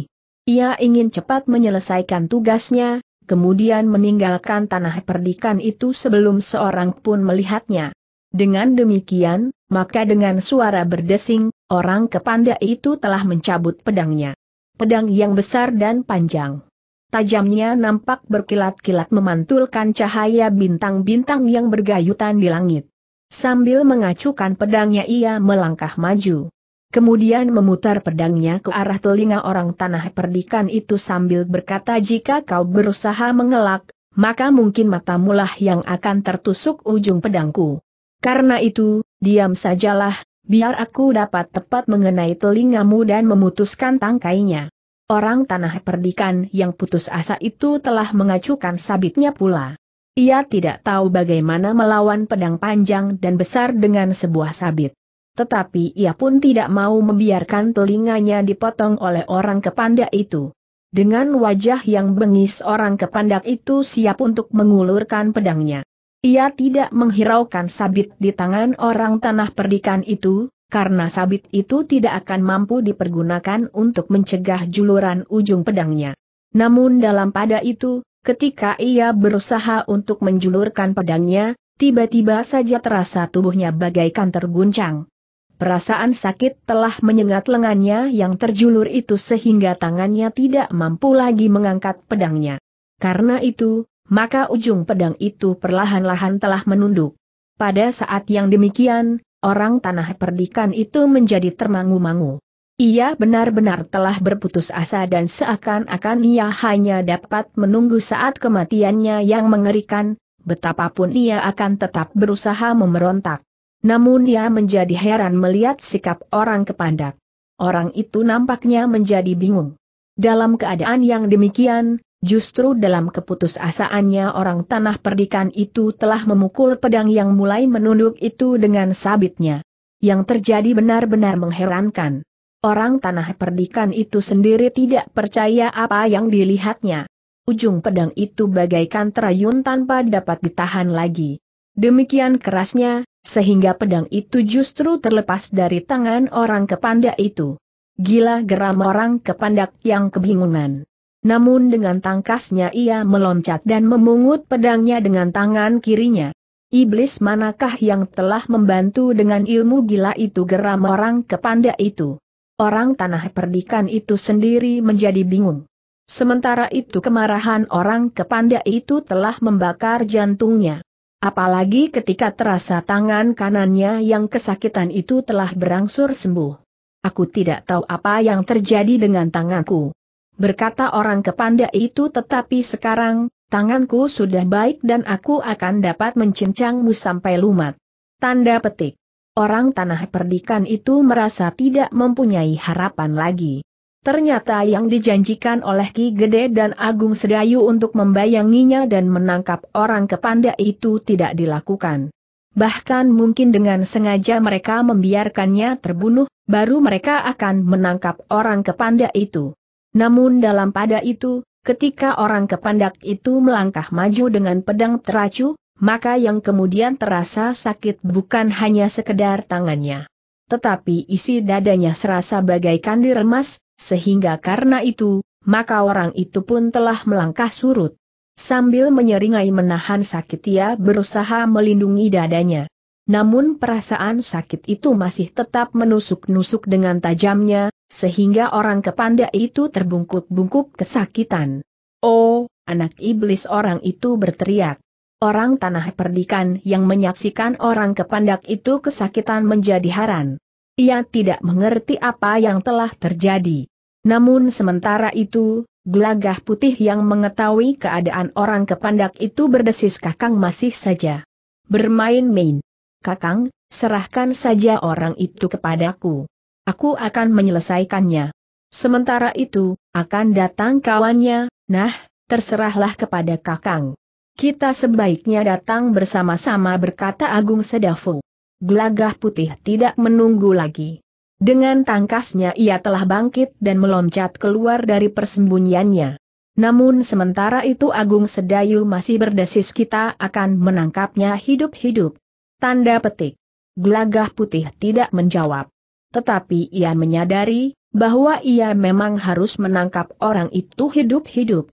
Ia ingin cepat menyelesaikan tugasnya, kemudian meninggalkan tanah perdikan itu sebelum seorang pun melihatnya. Dengan demikian, maka dengan suara berdesing, orang kepandak itu telah mencabut pedangnya. Pedang yang besar dan panjang. Tajamnya nampak berkilat-kilat memantulkan cahaya bintang-bintang yang bergayutan di langit. Sambil mengacukan pedangnya ia melangkah maju. Kemudian memutar pedangnya ke arah telinga orang tanah perdikan itu sambil berkata jika kau berusaha mengelak, maka mungkin matamulah yang akan tertusuk ujung pedangku. Karena itu, diam sajalah, biar aku dapat tepat mengenai telingamu dan memutuskan tangkainya. Orang tanah perdikan yang putus asa itu telah mengacukan sabitnya pula. Ia tidak tahu bagaimana melawan pedang panjang dan besar dengan sebuah sabit. Tetapi ia pun tidak mau membiarkan telinganya dipotong oleh orang kepandak itu. Dengan wajah yang bengis orang kepandak itu siap untuk mengulurkan pedangnya. Ia tidak menghiraukan sabit di tangan orang tanah perdikan itu, karena sabit itu tidak akan mampu dipergunakan untuk mencegah juluran ujung pedangnya. Namun dalam pada itu, Ketika ia berusaha untuk menjulurkan pedangnya, tiba-tiba saja terasa tubuhnya bagaikan terguncang. Perasaan sakit telah menyengat lengannya yang terjulur itu sehingga tangannya tidak mampu lagi mengangkat pedangnya. Karena itu, maka ujung pedang itu perlahan-lahan telah menunduk. Pada saat yang demikian, orang tanah perdikan itu menjadi termangu-mangu. Ia benar-benar telah berputus asa dan seakan-akan ia hanya dapat menunggu saat kematiannya yang mengerikan, betapapun ia akan tetap berusaha memberontak. Namun ia menjadi heran melihat sikap orang kepandak. Orang itu nampaknya menjadi bingung. Dalam keadaan yang demikian, Justru dalam keputusasaannya orang tanah perdikan itu telah memukul pedang yang mulai menunduk itu dengan sabitnya. Yang terjadi benar-benar mengherankan. Orang tanah perdikan itu sendiri tidak percaya apa yang dilihatnya. Ujung pedang itu bagaikan terayun tanpa dapat ditahan lagi. Demikian kerasnya, sehingga pedang itu justru terlepas dari tangan orang kepanda itu. Gila geram orang kepandak yang kebingungan. Namun dengan tangkasnya ia meloncat dan memungut pedangnya dengan tangan kirinya. Iblis manakah yang telah membantu dengan ilmu gila itu geram orang kepanda itu. Orang tanah perdikan itu sendiri menjadi bingung. Sementara itu kemarahan orang kepanda itu telah membakar jantungnya. Apalagi ketika terasa tangan kanannya yang kesakitan itu telah berangsur sembuh. Aku tidak tahu apa yang terjadi dengan tanganku. Berkata orang kepanda itu tetapi sekarang, tanganku sudah baik dan aku akan dapat mencincangmu sampai lumat. Tanda petik orang tanah perdikan itu merasa tidak mempunyai harapan lagi. Ternyata yang dijanjikan oleh Ki Gede dan Agung Sedayu untuk membayanginya dan menangkap orang kepanda itu tidak dilakukan. Bahkan mungkin dengan sengaja mereka membiarkannya terbunuh, baru mereka akan menangkap orang kepanda itu. Namun dalam pada itu, ketika orang kepandak itu melangkah maju dengan pedang teracu, maka yang kemudian terasa sakit bukan hanya sekedar tangannya. Tetapi isi dadanya serasa bagaikan diremas, sehingga karena itu, maka orang itu pun telah melangkah surut. Sambil menyeringai menahan sakit ia berusaha melindungi dadanya. Namun perasaan sakit itu masih tetap menusuk-nusuk dengan tajamnya, sehingga orang kepanda itu terbungkuk-bungkuk kesakitan. Oh, anak iblis orang itu berteriak. Orang tanah perdikan yang menyaksikan orang kepandak itu kesakitan menjadi haran. Ia tidak mengerti apa yang telah terjadi. Namun sementara itu, gelagah putih yang mengetahui keadaan orang kepandak itu berdesis kakang masih saja. Bermain-main. Kakang, serahkan saja orang itu kepadaku. Aku akan menyelesaikannya. Sementara itu, akan datang kawannya, nah, terserahlah kepada kakang. Kita sebaiknya datang bersama-sama berkata Agung Sedafu. Gelagah putih tidak menunggu lagi. Dengan tangkasnya ia telah bangkit dan meloncat keluar dari persembunyiannya. Namun sementara itu Agung Sedayu masih berdesis kita akan menangkapnya hidup-hidup. Tanda petik. Gelagah putih tidak menjawab. Tetapi ia menyadari bahwa ia memang harus menangkap orang itu hidup-hidup.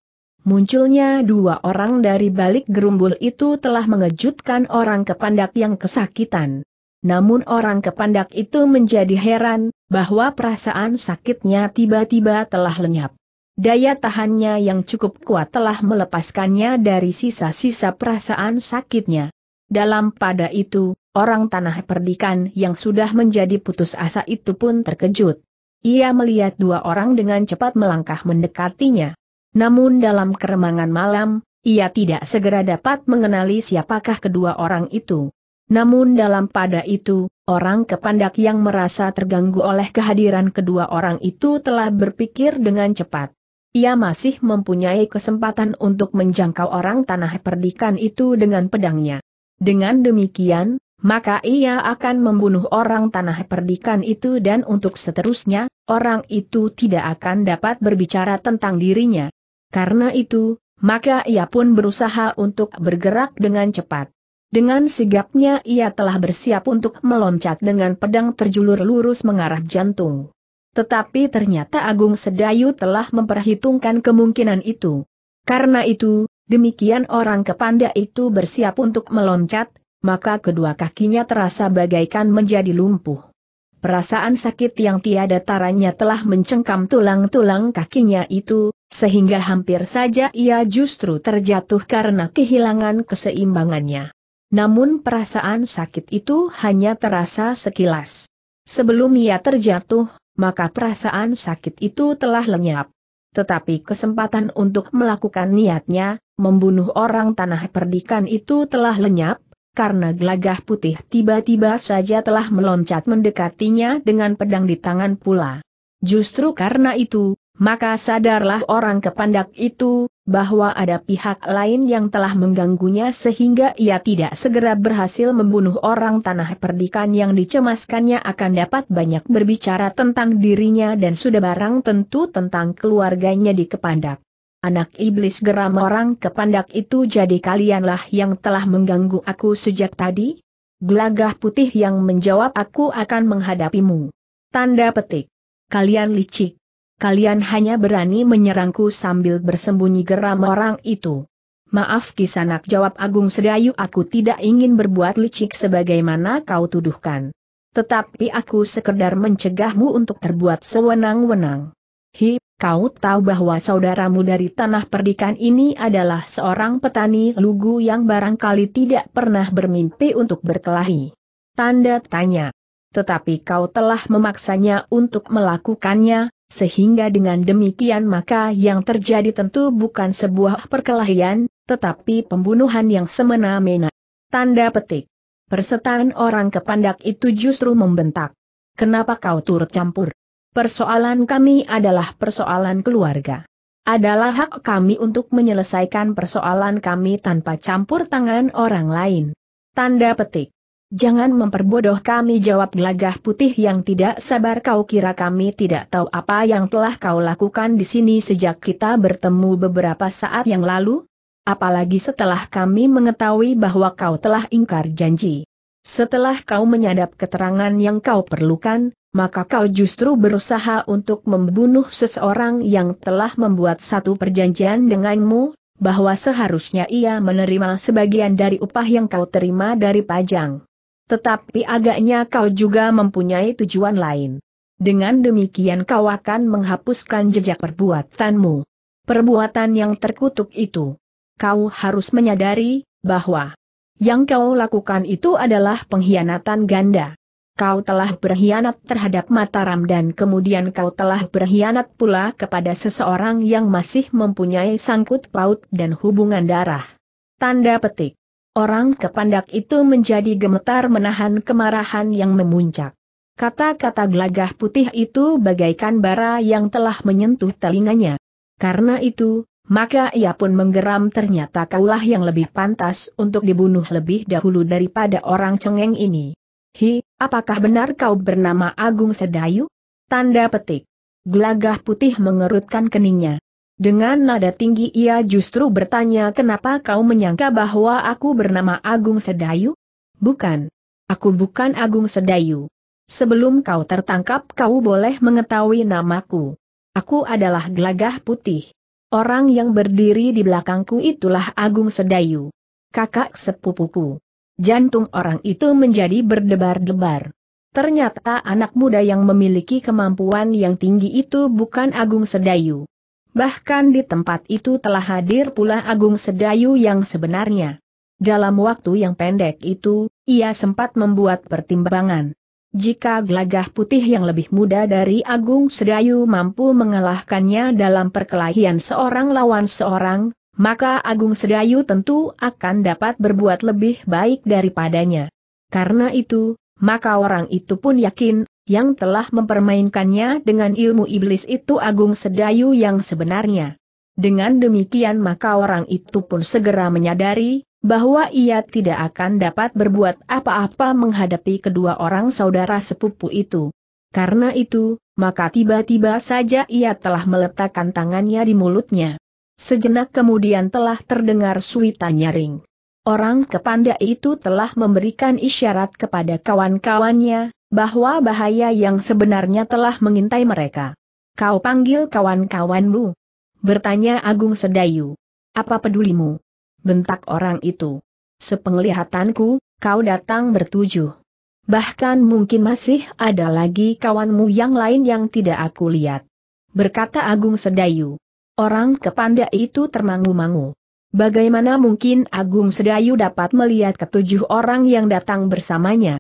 Munculnya dua orang dari balik gerumbul itu telah mengejutkan orang kepandak yang kesakitan. Namun orang kepandak itu menjadi heran, bahwa perasaan sakitnya tiba-tiba telah lenyap. Daya tahannya yang cukup kuat telah melepaskannya dari sisa-sisa perasaan sakitnya. Dalam pada itu, orang tanah perdikan yang sudah menjadi putus asa itu pun terkejut. Ia melihat dua orang dengan cepat melangkah mendekatinya. Namun dalam keremangan malam, ia tidak segera dapat mengenali siapakah kedua orang itu. Namun dalam pada itu, orang kepandak yang merasa terganggu oleh kehadiran kedua orang itu telah berpikir dengan cepat. Ia masih mempunyai kesempatan untuk menjangkau orang tanah perdikan itu dengan pedangnya. Dengan demikian, maka ia akan membunuh orang tanah perdikan itu dan untuk seterusnya, orang itu tidak akan dapat berbicara tentang dirinya. Karena itu, maka ia pun berusaha untuk bergerak dengan cepat. Dengan sigapnya ia telah bersiap untuk meloncat dengan pedang terjulur lurus mengarah jantung. Tetapi ternyata Agung Sedayu telah memperhitungkan kemungkinan itu. Karena itu, demikian orang kepanda itu bersiap untuk meloncat, maka kedua kakinya terasa bagaikan menjadi lumpuh. Perasaan sakit yang tiada taranya telah mencengkam tulang-tulang kakinya itu, sehingga hampir saja ia justru terjatuh karena kehilangan keseimbangannya. Namun perasaan sakit itu hanya terasa sekilas. Sebelum ia terjatuh, maka perasaan sakit itu telah lenyap. Tetapi kesempatan untuk melakukan niatnya, membunuh orang tanah perdikan itu telah lenyap, karena gelagah putih tiba-tiba saja telah meloncat mendekatinya dengan pedang di tangan pula. Justru karena itu, maka sadarlah orang kepandak itu, bahwa ada pihak lain yang telah mengganggunya sehingga ia tidak segera berhasil membunuh orang tanah perdikan yang dicemaskannya akan dapat banyak berbicara tentang dirinya dan sudah barang tentu tentang keluarganya di kepandak. Anak iblis geram orang kepandak itu jadi kalianlah yang telah mengganggu aku sejak tadi? Gelagah putih yang menjawab aku akan menghadapimu. Tanda petik. Kalian licik kalian hanya berani menyerangku sambil bersembunyi geram orang itu. Maaf kisanak jawab Agung Sedayu aku tidak ingin berbuat licik sebagaimana kau tuduhkan. Tetapi aku sekedar mencegahmu untuk terbuat sewenang-wenang. Hi, kau tahu bahwa saudaramu dari tanah perdikan ini adalah seorang petani lugu yang barangkali tidak pernah bermimpi untuk berkelahi. Tanda tanya. Tetapi kau telah memaksanya untuk melakukannya, sehingga dengan demikian maka yang terjadi tentu bukan sebuah perkelahian, tetapi pembunuhan yang semena-mena. Tanda petik. Persetan orang kepandak itu justru membentak. Kenapa kau turut campur? Persoalan kami adalah persoalan keluarga. Adalah hak kami untuk menyelesaikan persoalan kami tanpa campur tangan orang lain. Tanda petik. Jangan memperbodoh kami jawab gelagah putih yang tidak sabar kau kira kami tidak tahu apa yang telah kau lakukan di sini sejak kita bertemu beberapa saat yang lalu? Apalagi setelah kami mengetahui bahwa kau telah ingkar janji. Setelah kau menyadap keterangan yang kau perlukan, maka kau justru berusaha untuk membunuh seseorang yang telah membuat satu perjanjian denganmu, bahwa seharusnya ia menerima sebagian dari upah yang kau terima dari pajang. Tetapi agaknya kau juga mempunyai tujuan lain. Dengan demikian kau akan menghapuskan jejak perbuatanmu. Perbuatan yang terkutuk itu. Kau harus menyadari, bahwa yang kau lakukan itu adalah pengkhianatan ganda. Kau telah berkhianat terhadap Mataram dan kemudian kau telah berkhianat pula kepada seseorang yang masih mempunyai sangkut paut dan hubungan darah. Tanda petik. Orang kepandak itu menjadi gemetar menahan kemarahan yang memuncak. Kata-kata gelagah putih itu bagaikan bara yang telah menyentuh telinganya. Karena itu, maka ia pun menggeram ternyata kaulah yang lebih pantas untuk dibunuh lebih dahulu daripada orang cengeng ini. Hi, apakah benar kau bernama Agung Sedayu? Tanda petik. Gelagah putih mengerutkan keningnya. Dengan nada tinggi ia justru bertanya kenapa kau menyangka bahwa aku bernama Agung Sedayu? Bukan. Aku bukan Agung Sedayu. Sebelum kau tertangkap kau boleh mengetahui namaku. Aku adalah gelagah putih. Orang yang berdiri di belakangku itulah Agung Sedayu. Kakak sepupuku. Jantung orang itu menjadi berdebar-debar. Ternyata anak muda yang memiliki kemampuan yang tinggi itu bukan Agung Sedayu bahkan di tempat itu telah hadir pula Agung Sedayu yang sebenarnya. Dalam waktu yang pendek itu, ia sempat membuat pertimbangan. Jika gelagah putih yang lebih muda dari Agung Sedayu mampu mengalahkannya dalam perkelahian seorang lawan seorang, maka Agung Sedayu tentu akan dapat berbuat lebih baik daripadanya. Karena itu, maka orang itu pun yakin yang telah mempermainkannya dengan ilmu iblis itu Agung Sedayu yang sebenarnya. Dengan demikian maka orang itu pun segera menyadari, bahwa ia tidak akan dapat berbuat apa-apa menghadapi kedua orang saudara sepupu itu. Karena itu, maka tiba-tiba saja ia telah meletakkan tangannya di mulutnya. Sejenak kemudian telah terdengar suita nyaring. Orang kepanda itu telah memberikan isyarat kepada kawan-kawannya, bahwa bahaya yang sebenarnya telah mengintai mereka. Kau panggil kawan-kawanmu? Bertanya Agung Sedayu. Apa pedulimu? Bentak orang itu. Sepenglihatanku, kau datang bertujuh. Bahkan mungkin masih ada lagi kawanmu yang lain yang tidak aku lihat. Berkata Agung Sedayu. Orang kepanda itu termangu-mangu. Bagaimana mungkin Agung Sedayu dapat melihat ketujuh orang yang datang bersamanya?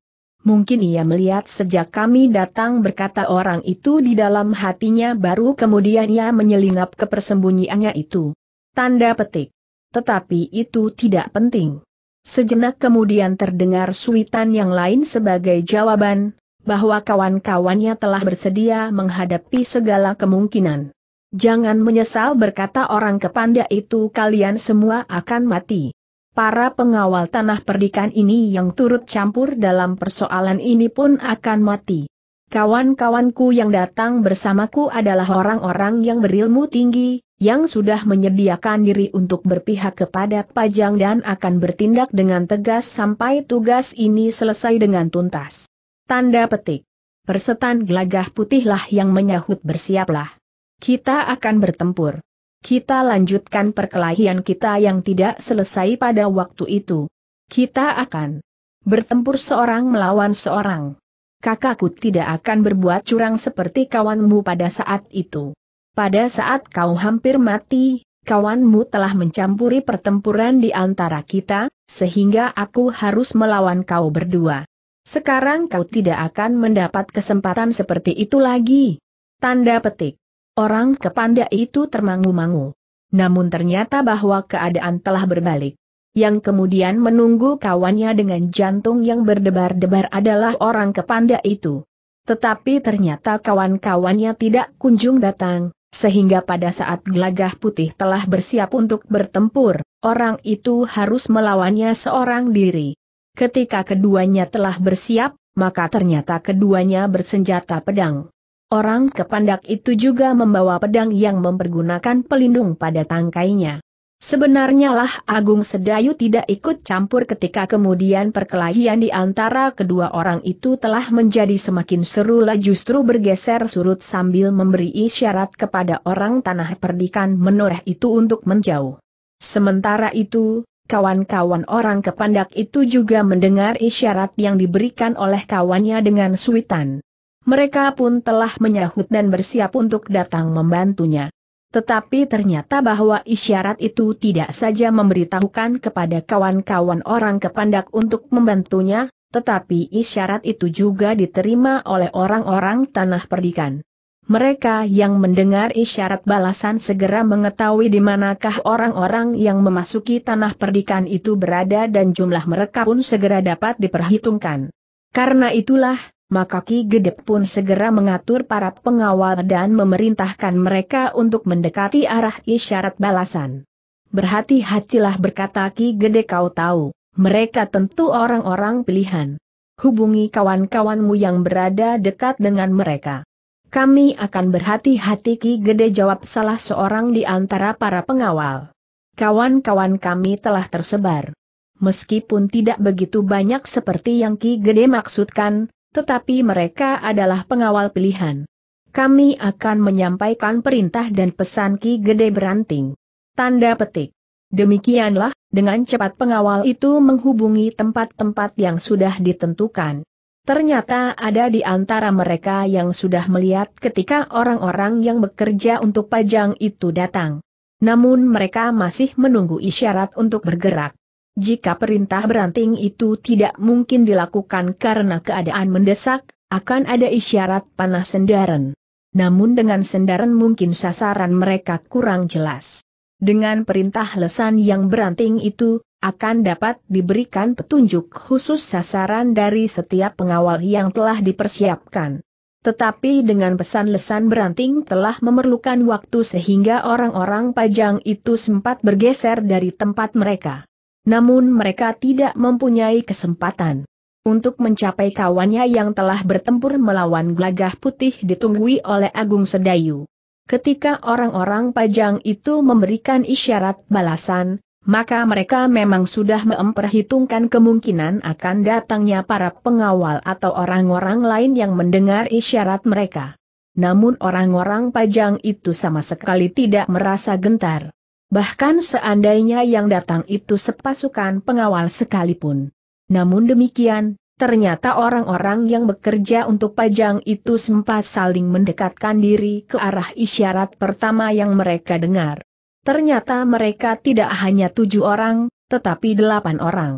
Mungkin ia melihat sejak kami datang berkata orang itu di dalam hatinya baru kemudian ia menyelinap ke persembunyiannya itu. Tanda petik. Tetapi itu tidak penting. Sejenak kemudian terdengar suitan yang lain sebagai jawaban, bahwa kawan-kawannya telah bersedia menghadapi segala kemungkinan. Jangan menyesal berkata orang kepanda itu kalian semua akan mati para pengawal tanah perdikan ini yang turut campur dalam persoalan ini pun akan mati. Kawan-kawanku yang datang bersamaku adalah orang-orang yang berilmu tinggi, yang sudah menyediakan diri untuk berpihak kepada Pajang dan akan bertindak dengan tegas sampai tugas ini selesai dengan tuntas. Tanda petik. Persetan gelagah putihlah yang menyahut bersiaplah. Kita akan bertempur. Kita lanjutkan perkelahian kita yang tidak selesai pada waktu itu. Kita akan bertempur seorang melawan seorang. Kakakku tidak akan berbuat curang seperti kawanmu pada saat itu. Pada saat kau hampir mati, kawanmu telah mencampuri pertempuran di antara kita, sehingga aku harus melawan kau berdua. Sekarang kau tidak akan mendapat kesempatan seperti itu lagi. Tanda petik. Orang kepanda itu termangu-mangu. Namun ternyata bahwa keadaan telah berbalik. Yang kemudian menunggu kawannya dengan jantung yang berdebar-debar adalah orang kepanda itu. Tetapi ternyata kawan-kawannya tidak kunjung datang, sehingga pada saat gelagah putih telah bersiap untuk bertempur, orang itu harus melawannya seorang diri. Ketika keduanya telah bersiap, maka ternyata keduanya bersenjata pedang. Orang kepandak itu juga membawa pedang yang mempergunakan pelindung pada tangkainya. Sebenarnya lah Agung Sedayu tidak ikut campur ketika kemudian perkelahian di antara kedua orang itu telah menjadi semakin seru lah justru bergeser surut sambil memberi isyarat kepada orang tanah perdikan menoreh itu untuk menjauh. Sementara itu, kawan-kawan orang kepandak itu juga mendengar isyarat yang diberikan oleh kawannya dengan suitan mereka pun telah menyahut dan bersiap untuk datang membantunya. Tetapi ternyata bahwa isyarat itu tidak saja memberitahukan kepada kawan-kawan orang kepandak untuk membantunya, tetapi isyarat itu juga diterima oleh orang-orang tanah perdikan. Mereka yang mendengar isyarat balasan segera mengetahui di manakah orang-orang yang memasuki tanah perdikan itu berada dan jumlah mereka pun segera dapat diperhitungkan. Karena itulah, maka Ki Gede pun segera mengatur para pengawal dan memerintahkan mereka untuk mendekati arah isyarat balasan. Berhati-hatilah berkata Ki Gede kau tahu, mereka tentu orang-orang pilihan. Hubungi kawan-kawanmu yang berada dekat dengan mereka. Kami akan berhati-hati Ki Gede jawab salah seorang di antara para pengawal. Kawan-kawan kami telah tersebar. Meskipun tidak begitu banyak seperti yang Ki Gede maksudkan, tetapi mereka adalah pengawal pilihan. Kami akan menyampaikan perintah dan pesan Ki Gede Beranting. Tanda petik. Demikianlah, dengan cepat pengawal itu menghubungi tempat-tempat yang sudah ditentukan. Ternyata ada di antara mereka yang sudah melihat ketika orang-orang yang bekerja untuk pajang itu datang. Namun mereka masih menunggu isyarat untuk bergerak. Jika perintah beranting itu tidak mungkin dilakukan karena keadaan mendesak, akan ada isyarat panah sendaran. Namun dengan sendaran mungkin sasaran mereka kurang jelas. Dengan perintah lesan yang beranting itu, akan dapat diberikan petunjuk khusus sasaran dari setiap pengawal yang telah dipersiapkan. Tetapi dengan pesan lesan beranting telah memerlukan waktu sehingga orang-orang pajang itu sempat bergeser dari tempat mereka. Namun mereka tidak mempunyai kesempatan. Untuk mencapai kawannya yang telah bertempur melawan gelagah putih ditunggui oleh Agung Sedayu. Ketika orang-orang pajang itu memberikan isyarat balasan, maka mereka memang sudah memperhitungkan kemungkinan akan datangnya para pengawal atau orang-orang lain yang mendengar isyarat mereka. Namun orang-orang pajang itu sama sekali tidak merasa gentar. Bahkan seandainya yang datang itu sepasukan pengawal sekalipun. Namun demikian, ternyata orang-orang yang bekerja untuk pajang itu sempat saling mendekatkan diri ke arah isyarat pertama yang mereka dengar. Ternyata mereka tidak hanya tujuh orang, tetapi delapan orang.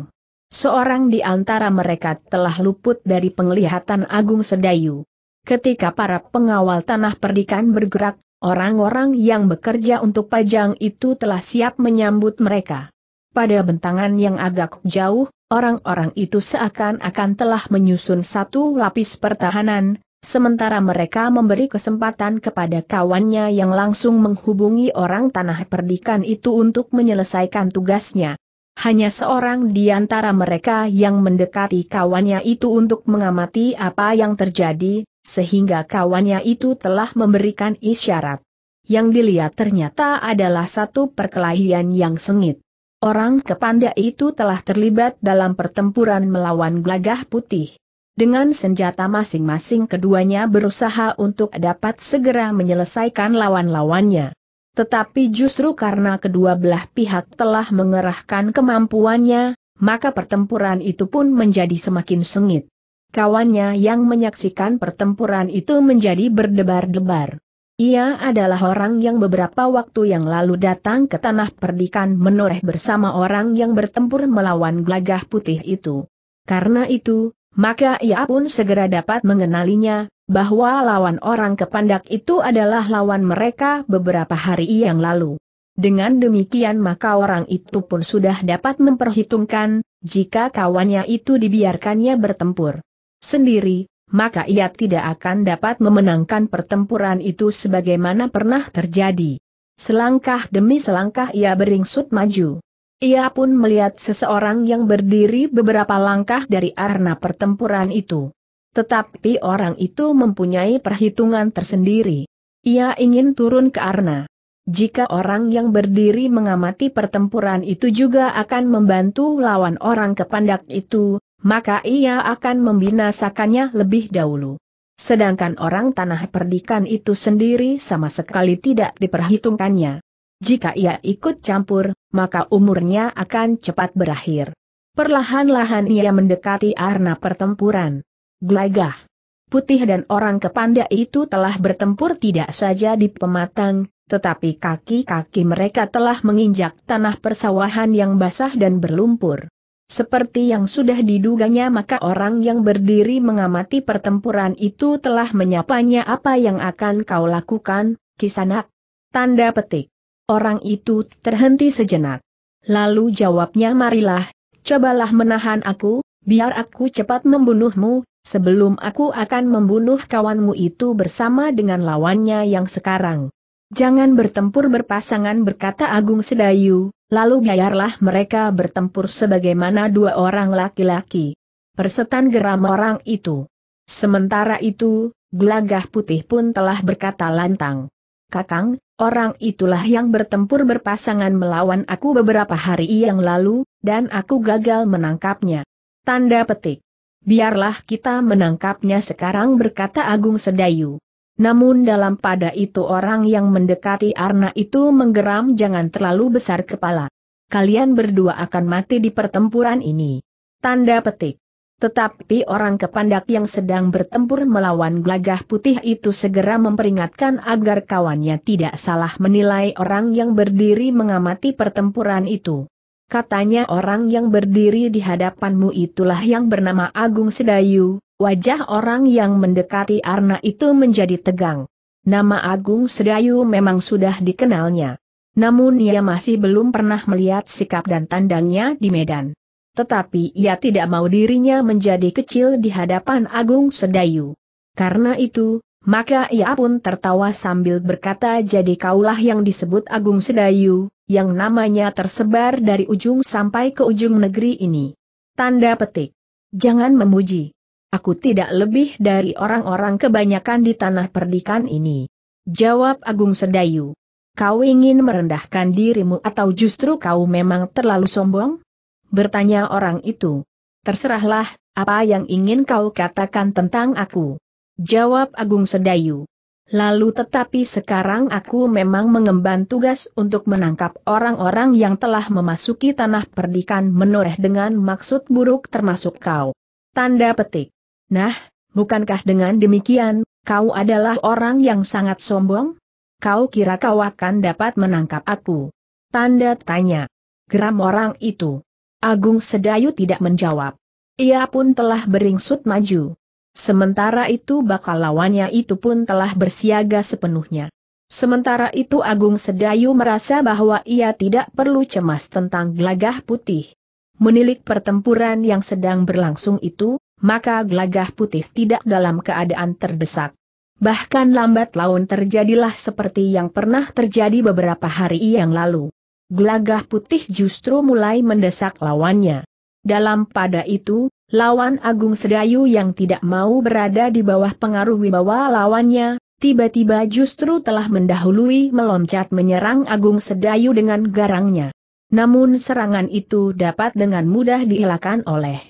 Seorang di antara mereka telah luput dari penglihatan Agung Sedayu. Ketika para pengawal tanah perdikan bergerak, Orang-orang yang bekerja untuk pajang itu telah siap menyambut mereka. Pada bentangan yang agak jauh, orang-orang itu seakan-akan telah menyusun satu lapis pertahanan, sementara mereka memberi kesempatan kepada kawannya yang langsung menghubungi orang tanah perdikan itu untuk menyelesaikan tugasnya. Hanya seorang di antara mereka yang mendekati kawannya itu untuk mengamati apa yang terjadi, sehingga kawannya itu telah memberikan isyarat. Yang dilihat ternyata adalah satu perkelahian yang sengit. Orang kepanda itu telah terlibat dalam pertempuran melawan gelagah putih. Dengan senjata masing-masing keduanya berusaha untuk dapat segera menyelesaikan lawan-lawannya. Tetapi justru karena kedua belah pihak telah mengerahkan kemampuannya, maka pertempuran itu pun menjadi semakin sengit. Kawannya yang menyaksikan pertempuran itu menjadi berdebar-debar. Ia adalah orang yang beberapa waktu yang lalu datang ke tanah perdikan menoreh bersama orang yang bertempur melawan gelagah putih itu. Karena itu, maka ia pun segera dapat mengenalinya, bahwa lawan orang kepandak itu adalah lawan mereka beberapa hari yang lalu. Dengan demikian maka orang itu pun sudah dapat memperhitungkan, jika kawannya itu dibiarkannya bertempur sendiri, maka ia tidak akan dapat memenangkan pertempuran itu sebagaimana pernah terjadi. Selangkah demi selangkah ia beringsut maju. Ia pun melihat seseorang yang berdiri beberapa langkah dari arena pertempuran itu. Tetapi orang itu mempunyai perhitungan tersendiri. Ia ingin turun ke arena. Jika orang yang berdiri mengamati pertempuran itu juga akan membantu lawan orang kepandak itu, maka ia akan membinasakannya lebih dahulu. Sedangkan orang tanah perdikan itu sendiri sama sekali tidak diperhitungkannya. Jika ia ikut campur, maka umurnya akan cepat berakhir. Perlahan-lahan ia mendekati arena pertempuran. Glagah, Putih dan orang kepanda itu telah bertempur tidak saja di pematang, tetapi kaki-kaki mereka telah menginjak tanah persawahan yang basah dan berlumpur. Seperti yang sudah diduganya maka orang yang berdiri mengamati pertempuran itu telah menyapanya apa yang akan kau lakukan, kisanak. Tanda petik. Orang itu terhenti sejenak. Lalu jawabnya marilah, cobalah menahan aku, biar aku cepat membunuhmu, sebelum aku akan membunuh kawanmu itu bersama dengan lawannya yang sekarang. Jangan bertempur berpasangan berkata Agung Sedayu, lalu biarlah mereka bertempur sebagaimana dua orang laki-laki. Persetan geram orang itu. Sementara itu, Glagah putih pun telah berkata lantang. Kakang, orang itulah yang bertempur berpasangan melawan aku beberapa hari yang lalu, dan aku gagal menangkapnya. Tanda petik. Biarlah kita menangkapnya sekarang berkata Agung Sedayu. Namun dalam pada itu orang yang mendekati Arna itu menggeram jangan terlalu besar kepala. Kalian berdua akan mati di pertempuran ini. Tanda petik. Tetapi orang kepandak yang sedang bertempur melawan gelagah putih itu segera memperingatkan agar kawannya tidak salah menilai orang yang berdiri mengamati pertempuran itu. Katanya orang yang berdiri di hadapanmu itulah yang bernama Agung Sedayu, Wajah orang yang mendekati Arna itu menjadi tegang. Nama Agung Sedayu memang sudah dikenalnya. Namun ia masih belum pernah melihat sikap dan tandangnya di Medan. Tetapi ia tidak mau dirinya menjadi kecil di hadapan Agung Sedayu. Karena itu, maka ia pun tertawa sambil berkata jadi kaulah yang disebut Agung Sedayu, yang namanya tersebar dari ujung sampai ke ujung negeri ini. Tanda petik. Jangan memuji. Aku tidak lebih dari orang-orang kebanyakan di tanah perdikan ini. Jawab Agung Sedayu. Kau ingin merendahkan dirimu atau justru kau memang terlalu sombong? Bertanya orang itu. Terserahlah, apa yang ingin kau katakan tentang aku? Jawab Agung Sedayu. Lalu tetapi sekarang aku memang mengemban tugas untuk menangkap orang-orang yang telah memasuki tanah perdikan menoreh dengan maksud buruk termasuk kau. Tanda petik. Nah, bukankah dengan demikian, kau adalah orang yang sangat sombong? Kau kira kau akan dapat menangkap aku? Tanda tanya. Geram orang itu. Agung Sedayu tidak menjawab. Ia pun telah beringsut maju. Sementara itu bakal lawannya itu pun telah bersiaga sepenuhnya. Sementara itu Agung Sedayu merasa bahwa ia tidak perlu cemas tentang gelagah putih. Menilik pertempuran yang sedang berlangsung itu, maka gelagah putih tidak dalam keadaan terdesak. Bahkan lambat laun terjadilah seperti yang pernah terjadi beberapa hari yang lalu. Gelagah putih justru mulai mendesak lawannya. Dalam pada itu, lawan Agung Sedayu yang tidak mau berada di bawah pengaruh wibawa lawannya, tiba-tiba justru telah mendahului meloncat menyerang Agung Sedayu dengan garangnya. Namun serangan itu dapat dengan mudah dielakkan oleh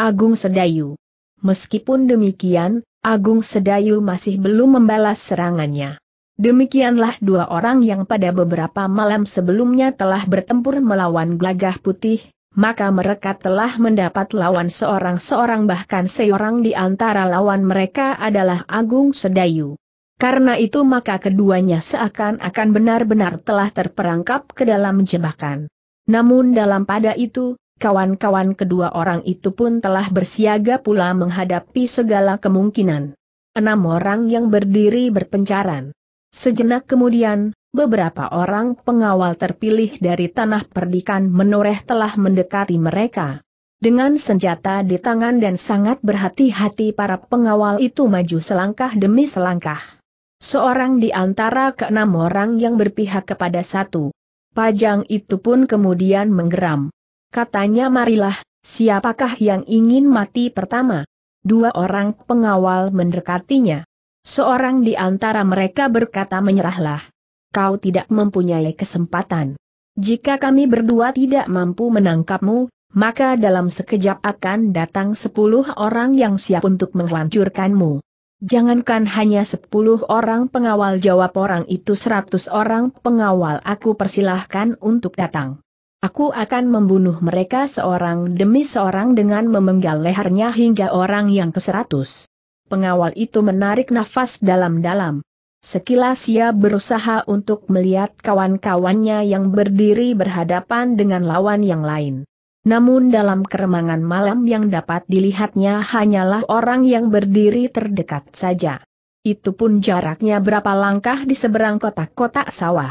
Agung Sedayu. Meskipun demikian, Agung Sedayu masih belum membalas serangannya. Demikianlah dua orang yang pada beberapa malam sebelumnya telah bertempur melawan Glagah putih, maka mereka telah mendapat lawan seorang-seorang bahkan seorang di antara lawan mereka adalah Agung Sedayu. Karena itu maka keduanya seakan-akan benar-benar telah terperangkap ke dalam jebakan. Namun dalam pada itu, kawan-kawan kedua orang itu pun telah bersiaga pula menghadapi segala kemungkinan. Enam orang yang berdiri berpencaran. Sejenak kemudian, beberapa orang pengawal terpilih dari tanah perdikan menoreh telah mendekati mereka. Dengan senjata di tangan dan sangat berhati-hati para pengawal itu maju selangkah demi selangkah. Seorang di antara keenam orang yang berpihak kepada satu. Pajang itu pun kemudian menggeram. Katanya marilah, siapakah yang ingin mati pertama? Dua orang pengawal mendekatinya. Seorang di antara mereka berkata menyerahlah. Kau tidak mempunyai kesempatan. Jika kami berdua tidak mampu menangkapmu, maka dalam sekejap akan datang sepuluh orang yang siap untuk menghancurkanmu. Jangankan hanya sepuluh orang pengawal jawab orang itu seratus orang pengawal aku persilahkan untuk datang. Aku akan membunuh mereka seorang demi seorang dengan memenggal lehernya hingga orang yang ke seratus. Pengawal itu menarik nafas dalam-dalam. Sekilas ia berusaha untuk melihat kawan-kawannya yang berdiri berhadapan dengan lawan yang lain. Namun dalam keremangan malam yang dapat dilihatnya hanyalah orang yang berdiri terdekat saja. Itu pun jaraknya berapa langkah di seberang kotak-kotak sawah.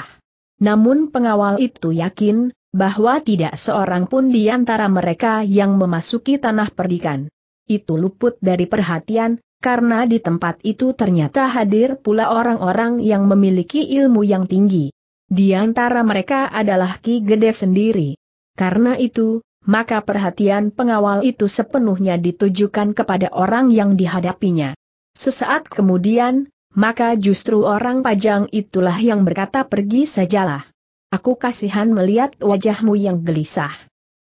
Namun pengawal itu yakin, bahwa tidak seorang pun di antara mereka yang memasuki tanah perdikan. Itu luput dari perhatian, karena di tempat itu ternyata hadir pula orang-orang yang memiliki ilmu yang tinggi. Di antara mereka adalah Ki Gede sendiri. Karena itu, maka perhatian pengawal itu sepenuhnya ditujukan kepada orang yang dihadapinya. Sesaat kemudian, maka justru orang pajang itulah yang berkata pergi sajalah. Aku kasihan melihat wajahmu yang gelisah.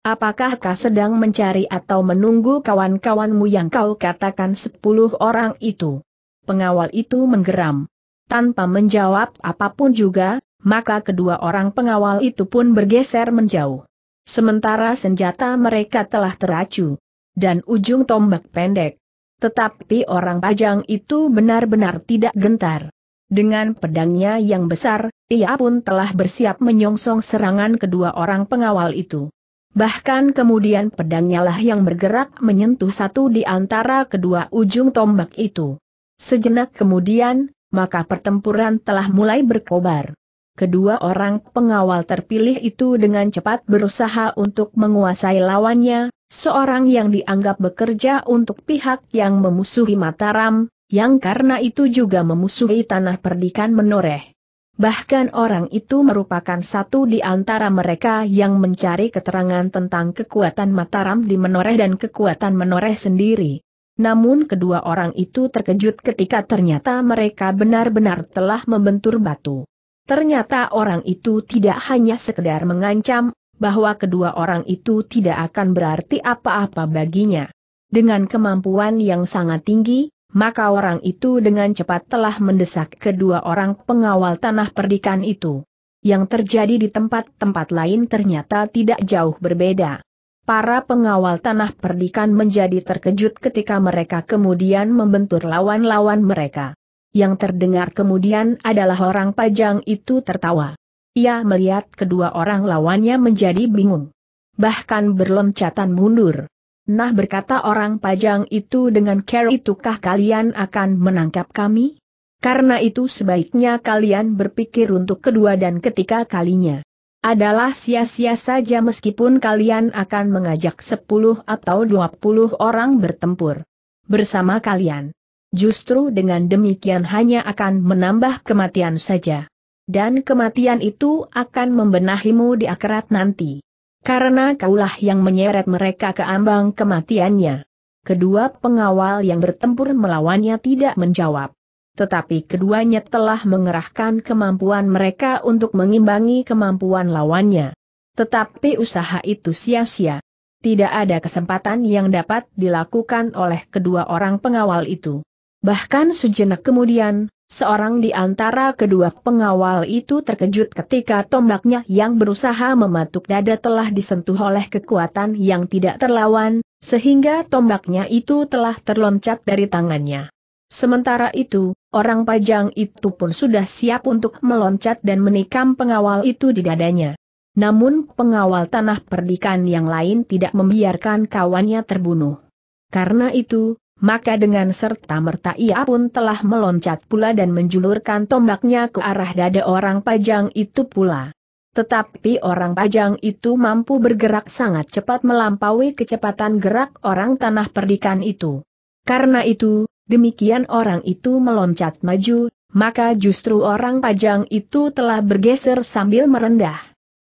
Apakah kau sedang mencari atau menunggu kawan-kawanmu yang kau katakan sepuluh orang itu? Pengawal itu menggeram. Tanpa menjawab apapun juga, maka kedua orang pengawal itu pun bergeser menjauh. Sementara senjata mereka telah teracu. Dan ujung tombak pendek. Tetapi orang pajang itu benar-benar tidak gentar. Dengan pedangnya yang besar, ia pun telah bersiap menyongsong serangan kedua orang pengawal itu. Bahkan kemudian pedangnya lah yang bergerak menyentuh satu di antara kedua ujung tombak itu. Sejenak kemudian, maka pertempuran telah mulai berkobar. Kedua orang pengawal terpilih itu dengan cepat berusaha untuk menguasai lawannya, seorang yang dianggap bekerja untuk pihak yang memusuhi Mataram, yang karena itu juga memusuhi tanah perdikan menoreh. Bahkan orang itu merupakan satu di antara mereka yang mencari keterangan tentang kekuatan Mataram di menoreh dan kekuatan menoreh sendiri. Namun kedua orang itu terkejut ketika ternyata mereka benar-benar telah membentur batu. Ternyata orang itu tidak hanya sekedar mengancam, bahwa kedua orang itu tidak akan berarti apa-apa baginya. Dengan kemampuan yang sangat tinggi, maka orang itu dengan cepat telah mendesak kedua orang pengawal tanah perdikan itu. Yang terjadi di tempat-tempat lain ternyata tidak jauh berbeda. Para pengawal tanah perdikan menjadi terkejut ketika mereka kemudian membentur lawan-lawan mereka. Yang terdengar kemudian adalah orang pajang itu tertawa. Ia melihat kedua orang lawannya menjadi bingung. Bahkan berloncatan mundur. Nah berkata orang pajang itu dengan care itukah kalian akan menangkap kami? Karena itu sebaiknya kalian berpikir untuk kedua dan ketiga kalinya. Adalah sia-sia saja meskipun kalian akan mengajak 10 atau 20 orang bertempur bersama kalian. Justru dengan demikian hanya akan menambah kematian saja. Dan kematian itu akan membenahimu di akhirat nanti. Karena kaulah yang menyeret mereka ke ambang kematiannya. Kedua pengawal yang bertempur melawannya tidak menjawab. Tetapi keduanya telah mengerahkan kemampuan mereka untuk mengimbangi kemampuan lawannya. Tetapi usaha itu sia-sia. Tidak ada kesempatan yang dapat dilakukan oleh kedua orang pengawal itu. Bahkan sejenak kemudian, Seorang di antara kedua pengawal itu terkejut ketika tombaknya yang berusaha mematuk dada telah disentuh oleh kekuatan yang tidak terlawan, sehingga tombaknya itu telah terloncat dari tangannya. Sementara itu, orang pajang itu pun sudah siap untuk meloncat dan menikam pengawal itu di dadanya. Namun pengawal tanah perdikan yang lain tidak membiarkan kawannya terbunuh. Karena itu, maka dengan serta-merta ia pun telah meloncat pula dan menjulurkan tombaknya ke arah dada orang pajang itu pula. Tetapi orang pajang itu mampu bergerak sangat cepat melampaui kecepatan gerak orang tanah perdikan itu. Karena itu, demikian orang itu meloncat maju, maka justru orang pajang itu telah bergeser sambil merendah.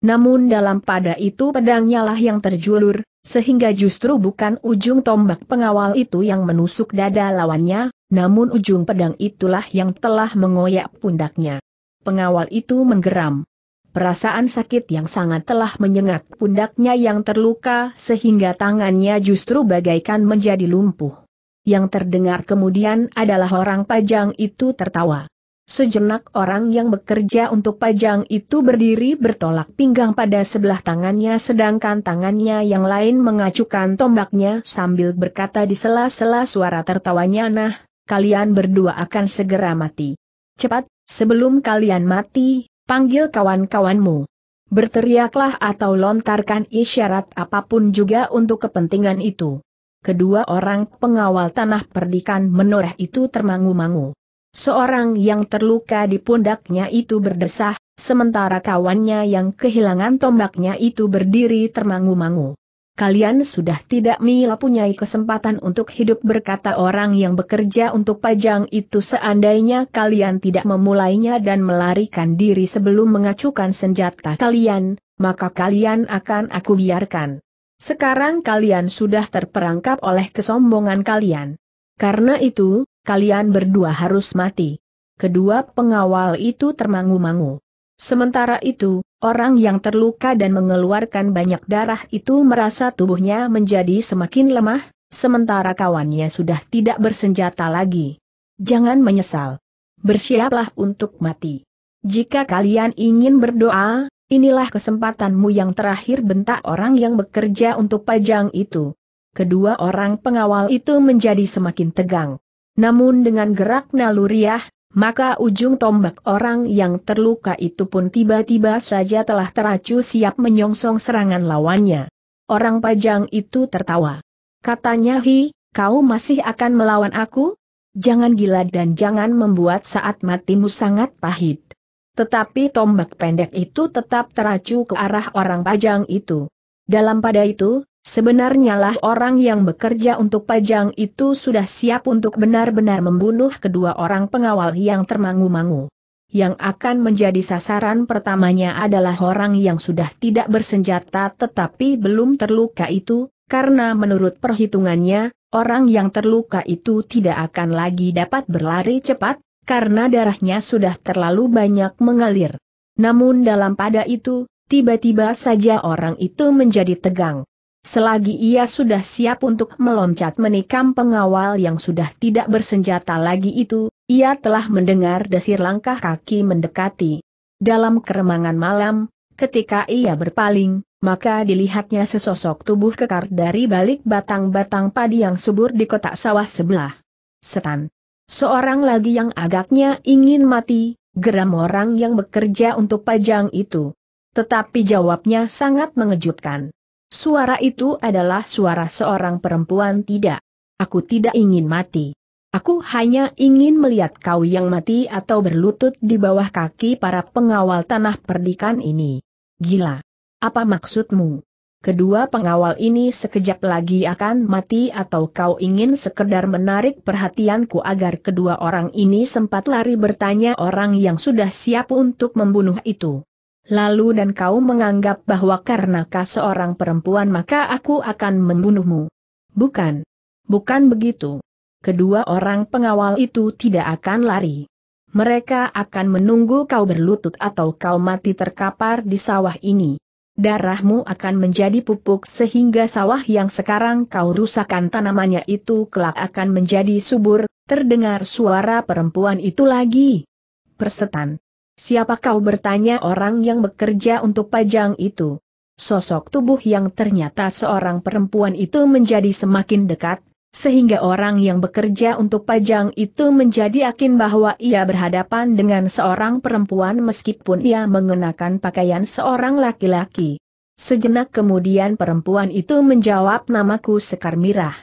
Namun dalam pada itu pedangnya lah yang terjulur, sehingga justru bukan ujung tombak pengawal itu yang menusuk dada lawannya, namun ujung pedang itulah yang telah mengoyak pundaknya. Pengawal itu menggeram. Perasaan sakit yang sangat telah menyengat pundaknya yang terluka sehingga tangannya justru bagaikan menjadi lumpuh. Yang terdengar kemudian adalah orang pajang itu tertawa. Sejenak orang yang bekerja untuk pajang itu berdiri bertolak pinggang pada sebelah tangannya sedangkan tangannya yang lain mengacukan tombaknya sambil berkata di sela-sela suara tertawanya nah, kalian berdua akan segera mati. Cepat, sebelum kalian mati, panggil kawan-kawanmu. Berteriaklah atau lontarkan isyarat apapun juga untuk kepentingan itu. Kedua orang pengawal tanah perdikan menoreh itu termangu-mangu. Seorang yang terluka di pundaknya itu berdesah, sementara kawannya yang kehilangan tombaknya itu berdiri termangu-mangu. Kalian sudah tidak mila punya kesempatan untuk hidup berkata orang yang bekerja untuk pajang itu seandainya kalian tidak memulainya dan melarikan diri sebelum mengacukan senjata kalian, maka kalian akan aku biarkan. Sekarang kalian sudah terperangkap oleh kesombongan kalian. Karena itu, kalian berdua harus mati. Kedua pengawal itu termangu-mangu. Sementara itu, orang yang terluka dan mengeluarkan banyak darah itu merasa tubuhnya menjadi semakin lemah, sementara kawannya sudah tidak bersenjata lagi. Jangan menyesal. Bersiaplah untuk mati. Jika kalian ingin berdoa, inilah kesempatanmu yang terakhir bentak orang yang bekerja untuk pajang itu. Kedua orang pengawal itu menjadi semakin tegang. Namun dengan gerak naluriah, maka ujung tombak orang yang terluka itu pun tiba-tiba saja telah teracu siap menyongsong serangan lawannya. Orang pajang itu tertawa. Katanya Hi, kau masih akan melawan aku? Jangan gila dan jangan membuat saat matimu sangat pahit. Tetapi tombak pendek itu tetap teracu ke arah orang pajang itu. Dalam pada itu, Sebenarnya lah orang yang bekerja untuk pajang itu sudah siap untuk benar-benar membunuh kedua orang pengawal yang termangu-mangu. Yang akan menjadi sasaran pertamanya adalah orang yang sudah tidak bersenjata tetapi belum terluka itu, karena menurut perhitungannya, orang yang terluka itu tidak akan lagi dapat berlari cepat, karena darahnya sudah terlalu banyak mengalir. Namun dalam pada itu, tiba-tiba saja orang itu menjadi tegang. Selagi ia sudah siap untuk meloncat menikam pengawal yang sudah tidak bersenjata lagi itu, ia telah mendengar desir langkah kaki mendekati. Dalam keremangan malam, ketika ia berpaling, maka dilihatnya sesosok tubuh kekar dari balik batang-batang padi yang subur di kotak sawah sebelah. Setan. Seorang lagi yang agaknya ingin mati, geram orang yang bekerja untuk pajang itu. Tetapi jawabnya sangat mengejutkan. Suara itu adalah suara seorang perempuan tidak. Aku tidak ingin mati. Aku hanya ingin melihat kau yang mati atau berlutut di bawah kaki para pengawal tanah perdikan ini. Gila. Apa maksudmu? Kedua pengawal ini sekejap lagi akan mati atau kau ingin sekedar menarik perhatianku agar kedua orang ini sempat lari bertanya orang yang sudah siap untuk membunuh itu lalu dan kau menganggap bahwa karena kau seorang perempuan maka aku akan membunuhmu. Bukan. Bukan begitu. Kedua orang pengawal itu tidak akan lari. Mereka akan menunggu kau berlutut atau kau mati terkapar di sawah ini. Darahmu akan menjadi pupuk sehingga sawah yang sekarang kau rusakan tanamannya itu kelak akan menjadi subur, terdengar suara perempuan itu lagi. Persetan. Siapa kau bertanya orang yang bekerja untuk pajang itu? Sosok tubuh yang ternyata seorang perempuan itu menjadi semakin dekat, sehingga orang yang bekerja untuk pajang itu menjadi yakin bahwa ia berhadapan dengan seorang perempuan meskipun ia mengenakan pakaian seorang laki-laki. Sejenak kemudian perempuan itu menjawab namaku Sekar Mirah.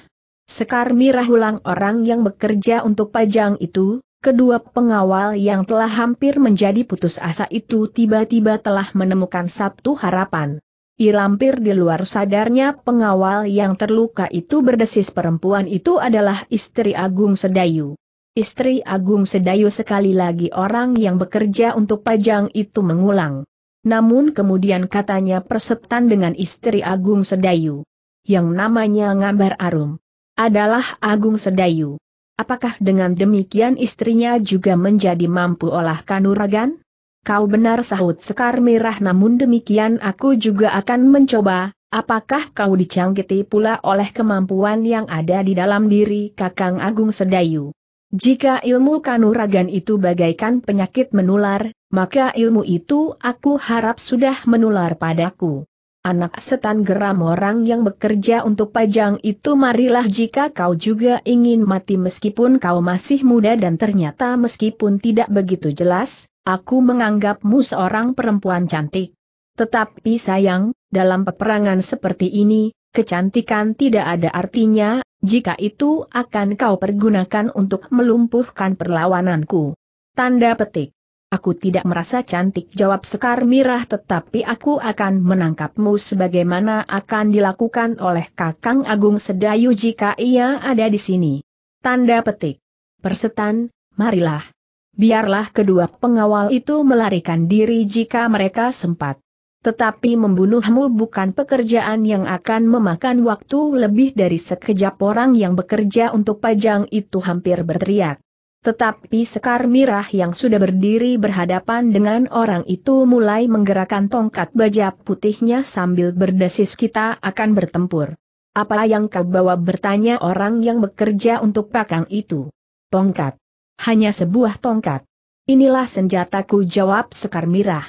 Sekar Mirah ulang orang yang bekerja untuk pajang itu, Kedua pengawal yang telah hampir menjadi putus asa itu tiba-tiba telah menemukan satu harapan. Ilampir di luar sadarnya pengawal yang terluka itu berdesis perempuan itu adalah istri Agung Sedayu. Istri Agung Sedayu sekali lagi orang yang bekerja untuk pajang itu mengulang. Namun kemudian katanya persetan dengan istri Agung Sedayu. Yang namanya Ngambar Arum. Adalah Agung Sedayu. Apakah dengan demikian istrinya juga menjadi mampu olah kanuragan? Kau benar sahut Sekar merah namun demikian aku juga akan mencoba, apakah kau dicangkiti pula oleh kemampuan yang ada di dalam diri Kakang Agung Sedayu? Jika ilmu kanuragan itu bagaikan penyakit menular, maka ilmu itu aku harap sudah menular padaku. Anak setan geram orang yang bekerja untuk pajang itu marilah jika kau juga ingin mati meskipun kau masih muda dan ternyata meskipun tidak begitu jelas, aku menganggapmu seorang perempuan cantik. Tetapi sayang, dalam peperangan seperti ini, kecantikan tidak ada artinya, jika itu akan kau pergunakan untuk melumpuhkan perlawananku. Tanda petik. Aku tidak merasa cantik jawab Sekar Mirah tetapi aku akan menangkapmu sebagaimana akan dilakukan oleh Kakang Agung Sedayu jika ia ada di sini. Tanda petik. Persetan, marilah. Biarlah kedua pengawal itu melarikan diri jika mereka sempat. Tetapi membunuhmu bukan pekerjaan yang akan memakan waktu lebih dari sekejap orang yang bekerja untuk pajang itu hampir berteriak. Tetapi Sekar Mirah yang sudah berdiri berhadapan dengan orang itu mulai menggerakkan tongkat baja putihnya sambil berdesis kita akan bertempur. Apa yang kau bawa bertanya orang yang bekerja untuk pakang itu? Tongkat. Hanya sebuah tongkat. Inilah senjataku jawab Sekar Mirah.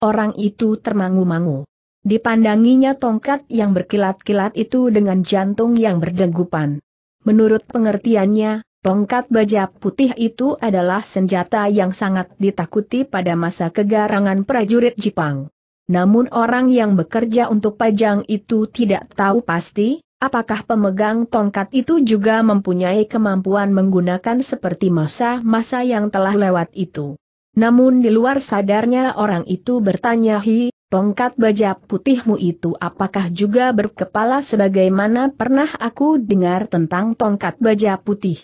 Orang itu termangu-mangu. Dipandanginya tongkat yang berkilat-kilat itu dengan jantung yang berdegupan. Menurut pengertiannya, Tongkat baja putih itu adalah senjata yang sangat ditakuti pada masa kegarangan prajurit Jepang. Namun orang yang bekerja untuk pajang itu tidak tahu pasti, apakah pemegang tongkat itu juga mempunyai kemampuan menggunakan seperti masa-masa yang telah lewat itu. Namun di luar sadarnya orang itu bertanya hi, tongkat baja putihmu itu apakah juga berkepala sebagaimana pernah aku dengar tentang tongkat baja putih.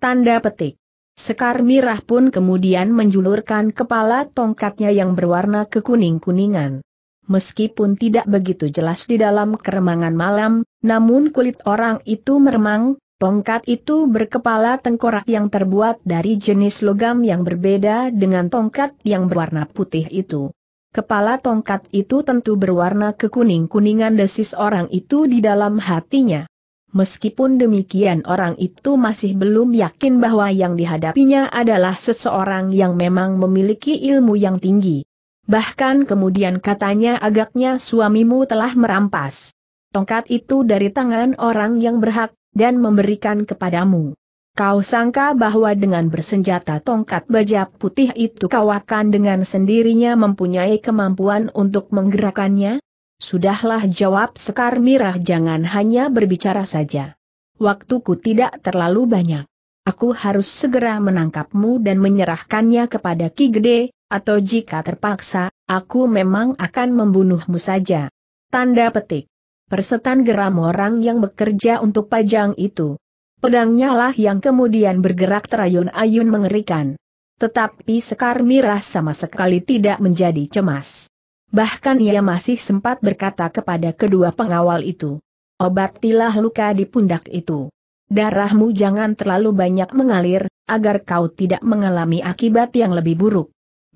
Tanda petik. Sekar Mirah pun kemudian menjulurkan kepala tongkatnya yang berwarna kekuning-kuningan. Meskipun tidak begitu jelas di dalam keremangan malam, namun kulit orang itu meremang, tongkat itu berkepala tengkorak yang terbuat dari jenis logam yang berbeda dengan tongkat yang berwarna putih itu. Kepala tongkat itu tentu berwarna kekuning-kuningan desis orang itu di dalam hatinya. Meskipun demikian orang itu masih belum yakin bahwa yang dihadapinya adalah seseorang yang memang memiliki ilmu yang tinggi. Bahkan kemudian katanya agaknya suamimu telah merampas tongkat itu dari tangan orang yang berhak, dan memberikan kepadamu. Kau sangka bahwa dengan bersenjata tongkat baja putih itu kau akan dengan sendirinya mempunyai kemampuan untuk menggerakkannya? Sudahlah jawab Sekar Mirah jangan hanya berbicara saja. Waktuku tidak terlalu banyak. Aku harus segera menangkapmu dan menyerahkannya kepada Ki Gede, atau jika terpaksa, aku memang akan membunuhmu saja. Tanda petik. Persetan geram orang yang bekerja untuk pajang itu. Pedangnya lah yang kemudian bergerak terayun-ayun mengerikan. Tetapi Sekar Mirah sama sekali tidak menjadi cemas. Bahkan ia masih sempat berkata kepada kedua pengawal itu. Obatilah luka di pundak itu. Darahmu jangan terlalu banyak mengalir, agar kau tidak mengalami akibat yang lebih buruk.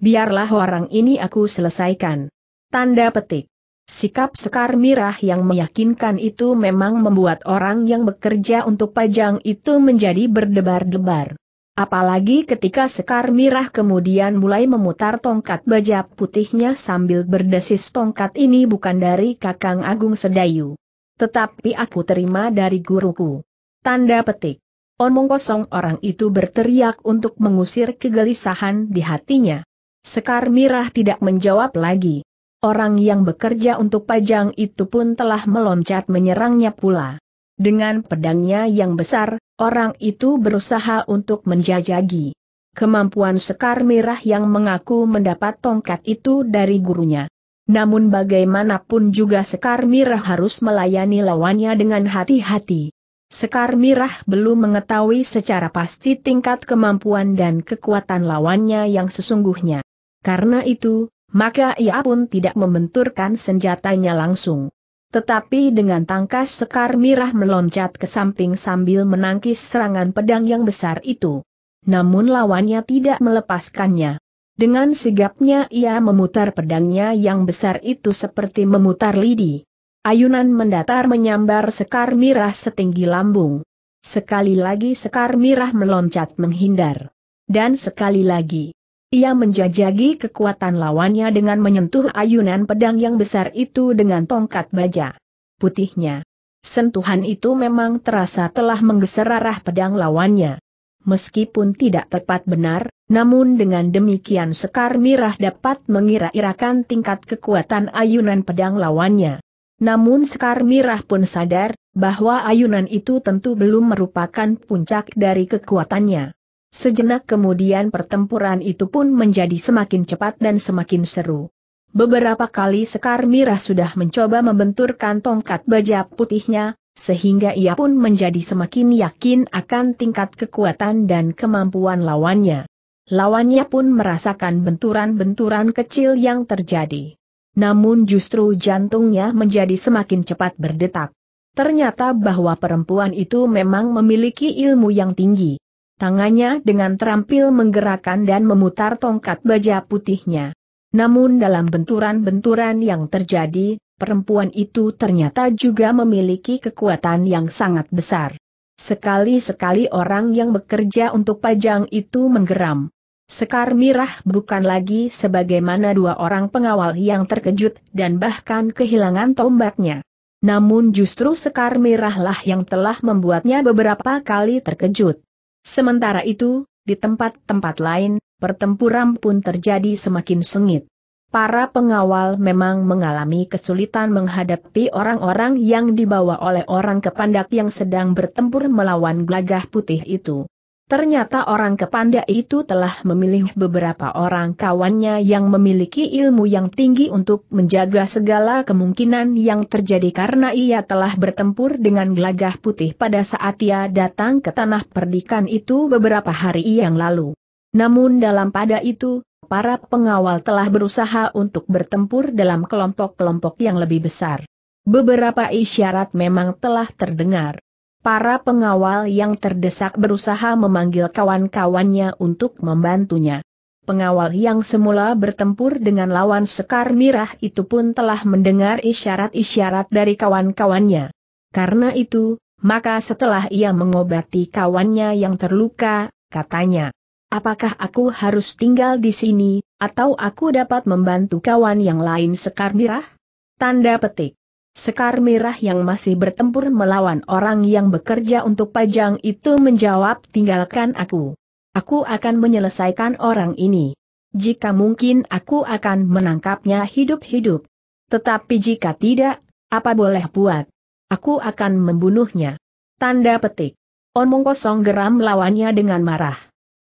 Biarlah orang ini aku selesaikan. Tanda petik. Sikap Sekar Mirah yang meyakinkan itu memang membuat orang yang bekerja untuk pajang itu menjadi berdebar-debar. Apalagi ketika Sekar Mirah kemudian mulai memutar tongkat baja putihnya sambil berdesis tongkat ini bukan dari Kakang Agung Sedayu. Tetapi aku terima dari guruku. Tanda petik. Omong kosong orang itu berteriak untuk mengusir kegelisahan di hatinya. Sekar Mirah tidak menjawab lagi. Orang yang bekerja untuk pajang itu pun telah meloncat menyerangnya pula. Dengan pedangnya yang besar, orang itu berusaha untuk menjajagi kemampuan sekar merah yang mengaku mendapat tongkat itu dari gurunya. Namun bagaimanapun juga sekar merah harus melayani lawannya dengan hati-hati. Sekar Merah belum mengetahui secara pasti tingkat kemampuan dan kekuatan lawannya yang sesungguhnya. Karena itu, maka ia pun tidak membenturkan senjatanya langsung. Tetapi dengan tangkas sekar mirah meloncat ke samping sambil menangkis serangan pedang yang besar itu. Namun lawannya tidak melepaskannya. Dengan sigapnya ia memutar pedangnya yang besar itu seperti memutar lidi. Ayunan mendatar menyambar sekar mirah setinggi lambung. Sekali lagi sekar mirah meloncat menghindar. Dan sekali lagi, ia menjajagi kekuatan lawannya dengan menyentuh ayunan pedang yang besar itu dengan tongkat baja putihnya. Sentuhan itu memang terasa telah menggeser arah pedang lawannya. Meskipun tidak tepat benar, namun dengan demikian Sekar Mirah dapat mengira-irakan tingkat kekuatan ayunan pedang lawannya. Namun Sekar Mirah pun sadar, bahwa ayunan itu tentu belum merupakan puncak dari kekuatannya. Sejenak kemudian pertempuran itu pun menjadi semakin cepat dan semakin seru. Beberapa kali Sekar Mirah sudah mencoba membenturkan tongkat baja putihnya, sehingga ia pun menjadi semakin yakin akan tingkat kekuatan dan kemampuan lawannya. Lawannya pun merasakan benturan-benturan kecil yang terjadi. Namun justru jantungnya menjadi semakin cepat berdetak. Ternyata bahwa perempuan itu memang memiliki ilmu yang tinggi. Tangannya dengan terampil menggerakkan dan memutar tongkat baja putihnya. Namun dalam benturan-benturan yang terjadi, perempuan itu ternyata juga memiliki kekuatan yang sangat besar. Sekali-sekali orang yang bekerja untuk pajang itu menggeram. Sekar Mirah bukan lagi sebagaimana dua orang pengawal yang terkejut dan bahkan kehilangan tombaknya. Namun justru Sekar Mirahlah yang telah membuatnya beberapa kali terkejut. Sementara itu, di tempat-tempat lain, pertempuran pun terjadi semakin sengit. Para pengawal memang mengalami kesulitan menghadapi orang-orang yang dibawa oleh orang kepandak yang sedang bertempur melawan gelagah putih itu. Ternyata orang kepanda itu telah memilih beberapa orang kawannya yang memiliki ilmu yang tinggi untuk menjaga segala kemungkinan yang terjadi karena ia telah bertempur dengan gelagah putih pada saat ia datang ke tanah perdikan itu beberapa hari yang lalu. Namun dalam pada itu, para pengawal telah berusaha untuk bertempur dalam kelompok-kelompok yang lebih besar. Beberapa isyarat memang telah terdengar. Para pengawal yang terdesak berusaha memanggil kawan-kawannya untuk membantunya. Pengawal yang semula bertempur dengan lawan Sekar Mirah itu pun telah mendengar isyarat-isyarat dari kawan-kawannya. Karena itu, maka setelah ia mengobati kawannya yang terluka, katanya, apakah aku harus tinggal di sini, atau aku dapat membantu kawan yang lain Sekar Mirah? Tanda petik. Sekar Mirah yang masih bertempur melawan orang yang bekerja untuk pajang itu menjawab tinggalkan aku. Aku akan menyelesaikan orang ini. Jika mungkin aku akan menangkapnya hidup-hidup. Tetapi jika tidak, apa boleh buat? Aku akan membunuhnya. Tanda petik. Omong kosong geram lawannya dengan marah.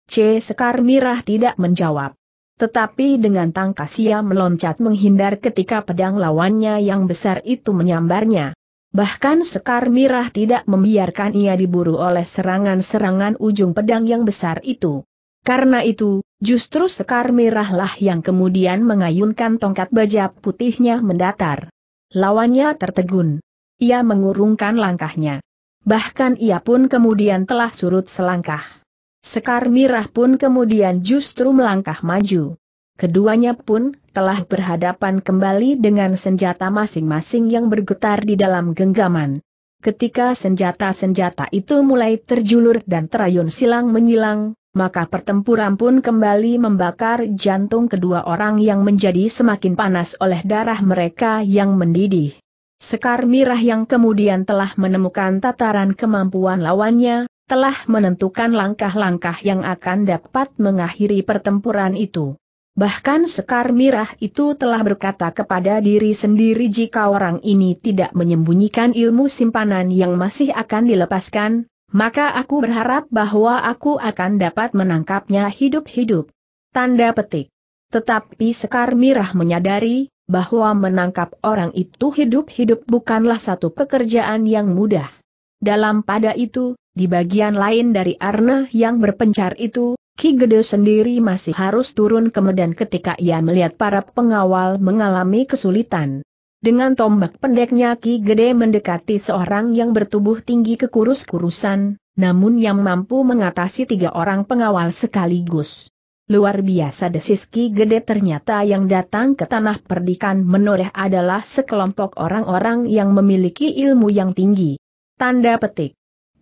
C. Sekar Mirah tidak menjawab. Tetapi dengan tangkas ia meloncat menghindar ketika pedang lawannya yang besar itu menyambarnya. Bahkan Sekar Mirah tidak membiarkan ia diburu oleh serangan-serangan ujung pedang yang besar itu. Karena itu, justru Sekar Mirahlah yang kemudian mengayunkan tongkat baja putihnya mendatar. Lawannya tertegun. Ia mengurungkan langkahnya. Bahkan ia pun kemudian telah surut selangkah. Sekar Mirah pun kemudian justru melangkah maju. Keduanya pun telah berhadapan kembali dengan senjata masing-masing yang bergetar di dalam genggaman. Ketika senjata-senjata itu mulai terjulur dan terayun silang menyilang, maka pertempuran pun kembali membakar jantung kedua orang yang menjadi semakin panas oleh darah mereka yang mendidih. Sekar Mirah yang kemudian telah menemukan tataran kemampuan lawannya, telah menentukan langkah-langkah yang akan dapat mengakhiri pertempuran itu. Bahkan Sekar Mirah itu telah berkata kepada diri sendiri jika orang ini tidak menyembunyikan ilmu simpanan yang masih akan dilepaskan, maka aku berharap bahwa aku akan dapat menangkapnya hidup-hidup. Tanda petik. Tetapi Sekar Mirah menyadari, bahwa menangkap orang itu hidup-hidup bukanlah satu pekerjaan yang mudah. Dalam pada itu, di bagian lain dari arna yang berpencar itu, Ki Gede sendiri masih harus turun ke medan ketika ia melihat para pengawal mengalami kesulitan. Dengan tombak pendeknya Ki Gede mendekati seorang yang bertubuh tinggi kekurus-kurusan, namun yang mampu mengatasi tiga orang pengawal sekaligus. Luar biasa desis Ki Gede ternyata yang datang ke tanah perdikan menoreh adalah sekelompok orang-orang yang memiliki ilmu yang tinggi. Tanda petik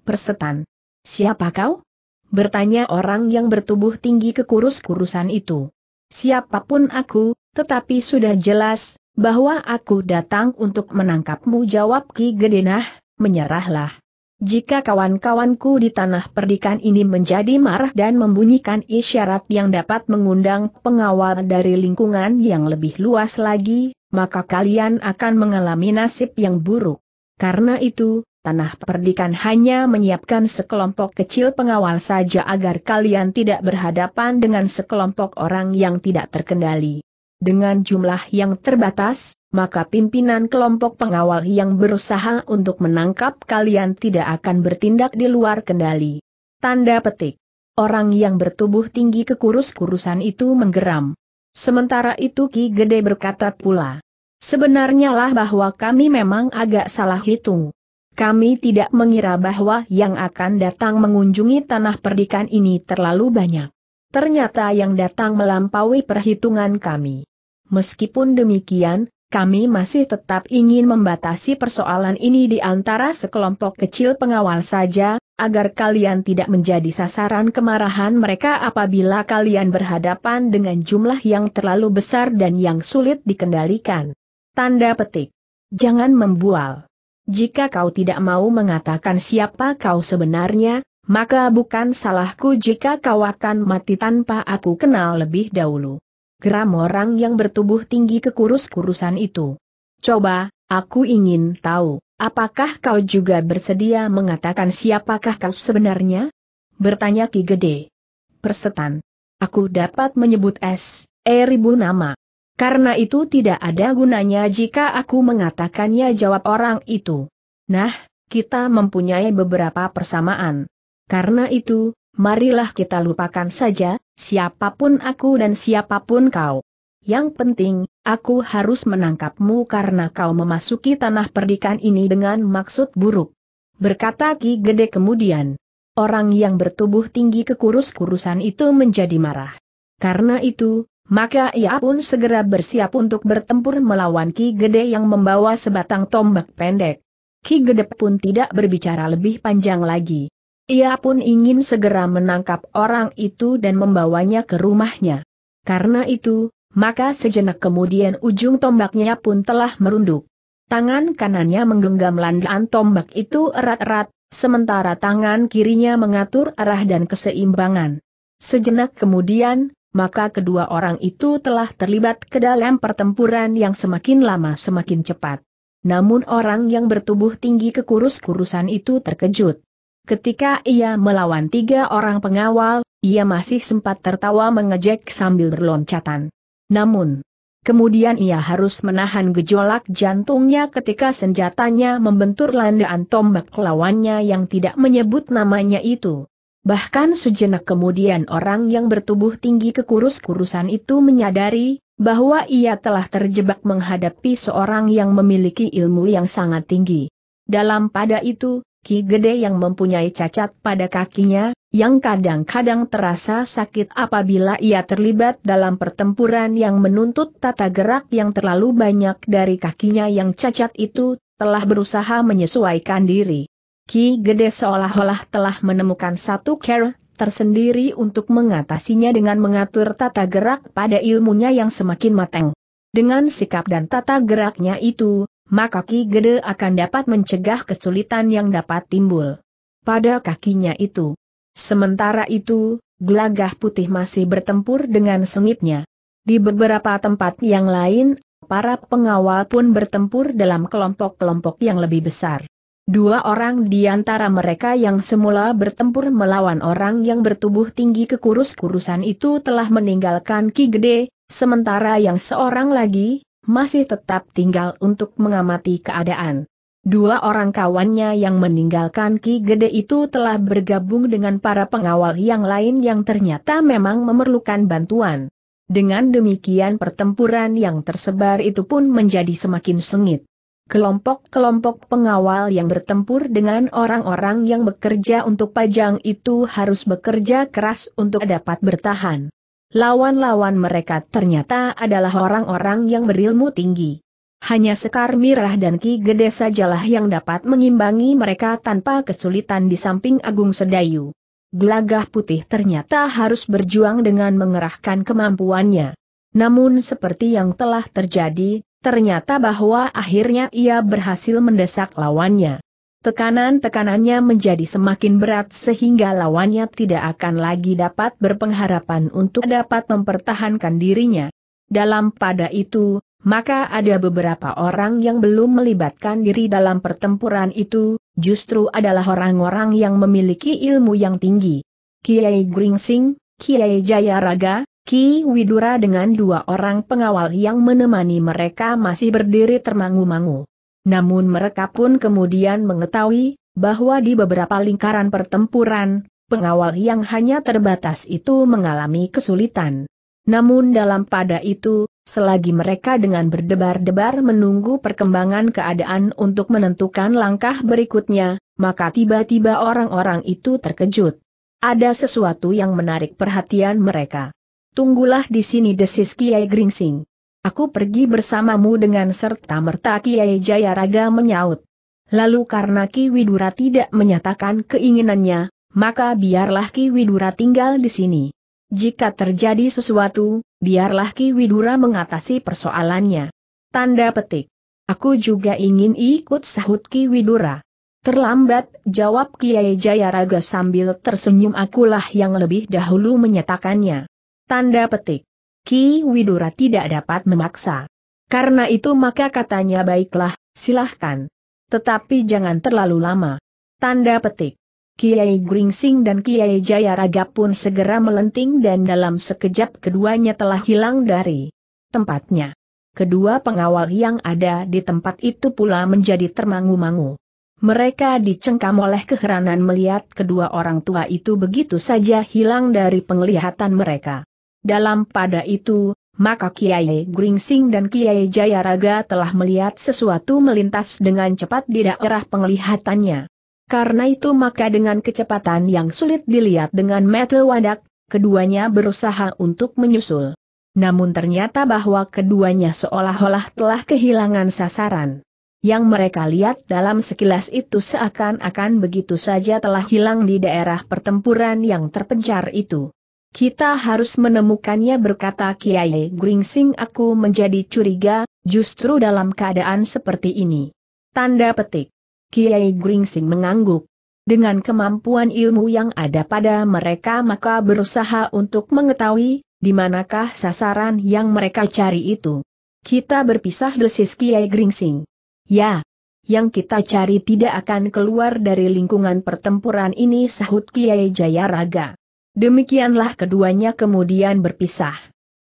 persetan. Siapa kau? Bertanya orang yang bertubuh tinggi kekurus-kurusan itu. Siapapun aku, tetapi sudah jelas, bahwa aku datang untuk menangkapmu jawab Ki Gedenah, menyerahlah. Jika kawan-kawanku di tanah perdikan ini menjadi marah dan membunyikan isyarat yang dapat mengundang pengawal dari lingkungan yang lebih luas lagi, maka kalian akan mengalami nasib yang buruk. Karena itu, Tanah Perdikan hanya menyiapkan sekelompok kecil pengawal saja agar kalian tidak berhadapan dengan sekelompok orang yang tidak terkendali. Dengan jumlah yang terbatas, maka pimpinan kelompok pengawal yang berusaha untuk menangkap kalian tidak akan bertindak di luar kendali. Tanda petik. Orang yang bertubuh tinggi kekurus-kurusan itu menggeram. Sementara itu Ki Gede berkata pula. Sebenarnya lah bahwa kami memang agak salah hitung. Kami tidak mengira bahwa yang akan datang mengunjungi tanah perdikan ini terlalu banyak. Ternyata yang datang melampaui perhitungan kami. Meskipun demikian, kami masih tetap ingin membatasi persoalan ini di antara sekelompok kecil pengawal saja, agar kalian tidak menjadi sasaran kemarahan mereka apabila kalian berhadapan dengan jumlah yang terlalu besar dan yang sulit dikendalikan. Tanda petik. Jangan membual. Jika kau tidak mau mengatakan siapa kau sebenarnya, maka bukan salahku jika kau akan mati tanpa aku kenal lebih dahulu. Geram orang yang bertubuh tinggi kekurus-kurusan itu. Coba, aku ingin tahu, apakah kau juga bersedia mengatakan siapakah kau sebenarnya? Bertanya Ki Gede. Persetan. Aku dapat menyebut S, E ribu nama, karena itu tidak ada gunanya jika aku mengatakannya jawab orang itu. Nah, kita mempunyai beberapa persamaan. Karena itu, marilah kita lupakan saja, siapapun aku dan siapapun kau. Yang penting, aku harus menangkapmu karena kau memasuki tanah perdikan ini dengan maksud buruk. Berkata Ki Gede kemudian. Orang yang bertubuh tinggi kekurus-kurusan itu menjadi marah. Karena itu, maka ia pun segera bersiap untuk bertempur melawan Ki Gede yang membawa sebatang tombak pendek. Ki Gede pun tidak berbicara lebih panjang lagi. Ia pun ingin segera menangkap orang itu dan membawanya ke rumahnya. Karena itu, maka sejenak kemudian ujung tombaknya pun telah merunduk. Tangan kanannya menggenggam landaan tombak itu erat-erat, sementara tangan kirinya mengatur arah dan keseimbangan. Sejenak kemudian, maka kedua orang itu telah terlibat ke dalam pertempuran yang semakin lama semakin cepat. Namun orang yang bertubuh tinggi kekurus-kurusan itu terkejut. Ketika ia melawan tiga orang pengawal, ia masih sempat tertawa mengejek sambil berloncatan. Namun, kemudian ia harus menahan gejolak jantungnya ketika senjatanya membentur landaan tombak lawannya yang tidak menyebut namanya itu. Bahkan sejenak kemudian orang yang bertubuh tinggi kekurus-kurusan itu menyadari, bahwa ia telah terjebak menghadapi seorang yang memiliki ilmu yang sangat tinggi. Dalam pada itu, Ki Gede yang mempunyai cacat pada kakinya, yang kadang-kadang terasa sakit apabila ia terlibat dalam pertempuran yang menuntut tata gerak yang terlalu banyak dari kakinya yang cacat itu, telah berusaha menyesuaikan diri. Ki Gede seolah-olah telah menemukan satu cara tersendiri untuk mengatasinya dengan mengatur tata gerak pada ilmunya yang semakin matang. Dengan sikap dan tata geraknya itu, maka Ki Gede akan dapat mencegah kesulitan yang dapat timbul pada kakinya itu. Sementara itu, gelagah putih masih bertempur dengan sengitnya. Di beberapa tempat yang lain, para pengawal pun bertempur dalam kelompok-kelompok yang lebih besar. Dua orang di antara mereka yang semula bertempur melawan orang yang bertubuh tinggi kekurus-kurusan itu telah meninggalkan Ki Gede, sementara yang seorang lagi, masih tetap tinggal untuk mengamati keadaan. Dua orang kawannya yang meninggalkan Ki Gede itu telah bergabung dengan para pengawal yang lain yang ternyata memang memerlukan bantuan. Dengan demikian pertempuran yang tersebar itu pun menjadi semakin sengit. Kelompok-kelompok pengawal yang bertempur dengan orang-orang yang bekerja untuk pajang itu harus bekerja keras untuk dapat bertahan. Lawan-lawan mereka ternyata adalah orang-orang yang berilmu tinggi. Hanya Sekar Mirah dan Ki Gede sajalah yang dapat mengimbangi mereka tanpa kesulitan di samping Agung Sedayu. Gelagah putih ternyata harus berjuang dengan mengerahkan kemampuannya. Namun seperti yang telah terjadi, ternyata bahwa akhirnya ia berhasil mendesak lawannya. Tekanan-tekanannya menjadi semakin berat sehingga lawannya tidak akan lagi dapat berpengharapan untuk dapat mempertahankan dirinya. Dalam pada itu, maka ada beberapa orang yang belum melibatkan diri dalam pertempuran itu, justru adalah orang-orang yang memiliki ilmu yang tinggi. Kiai Gringsing, Kiai Jayaraga, Ki Widura dengan dua orang pengawal yang menemani mereka masih berdiri termangu-mangu. Namun mereka pun kemudian mengetahui, bahwa di beberapa lingkaran pertempuran, pengawal yang hanya terbatas itu mengalami kesulitan. Namun dalam pada itu, selagi mereka dengan berdebar-debar menunggu perkembangan keadaan untuk menentukan langkah berikutnya, maka tiba-tiba orang-orang itu terkejut. Ada sesuatu yang menarik perhatian mereka. Tunggulah di sini desis Kiai Gringsing. Aku pergi bersamamu dengan serta-merta Kiai Jayaraga menyaut. Lalu karena Ki Widura tidak menyatakan keinginannya, maka biarlah Ki Widura tinggal di sini. Jika terjadi sesuatu, biarlah Ki Widura mengatasi persoalannya. Tanda petik. Aku juga ingin ikut sahut Ki Widura. Terlambat, jawab Kiai Jayaraga sambil tersenyum akulah yang lebih dahulu menyatakannya. Tanda petik. Ki Widura tidak dapat memaksa. Karena itu maka katanya baiklah, silahkan. Tetapi jangan terlalu lama. Tanda petik. Kiai Gringsing dan Kiai Jayaraga pun segera melenting dan dalam sekejap keduanya telah hilang dari tempatnya. Kedua pengawal yang ada di tempat itu pula menjadi termangu-mangu. Mereka dicengkam oleh keheranan melihat kedua orang tua itu begitu saja hilang dari penglihatan mereka. Dalam pada itu, maka Kiai Gringsing dan Kiai Jayaraga telah melihat sesuatu melintas dengan cepat di daerah penglihatannya. Karena itu maka dengan kecepatan yang sulit dilihat dengan mata wadak, keduanya berusaha untuk menyusul. Namun ternyata bahwa keduanya seolah-olah telah kehilangan sasaran. Yang mereka lihat dalam sekilas itu seakan-akan begitu saja telah hilang di daerah pertempuran yang terpencar itu. Kita harus menemukannya berkata Kiai Gringsing aku menjadi curiga, justru dalam keadaan seperti ini. Tanda petik. Kiai Gringsing mengangguk. Dengan kemampuan ilmu yang ada pada mereka maka berusaha untuk mengetahui, di manakah sasaran yang mereka cari itu. Kita berpisah desis Kiai Gringsing. Ya, yang kita cari tidak akan keluar dari lingkungan pertempuran ini sahut Kiai Jayaraga. Demikianlah keduanya kemudian berpisah.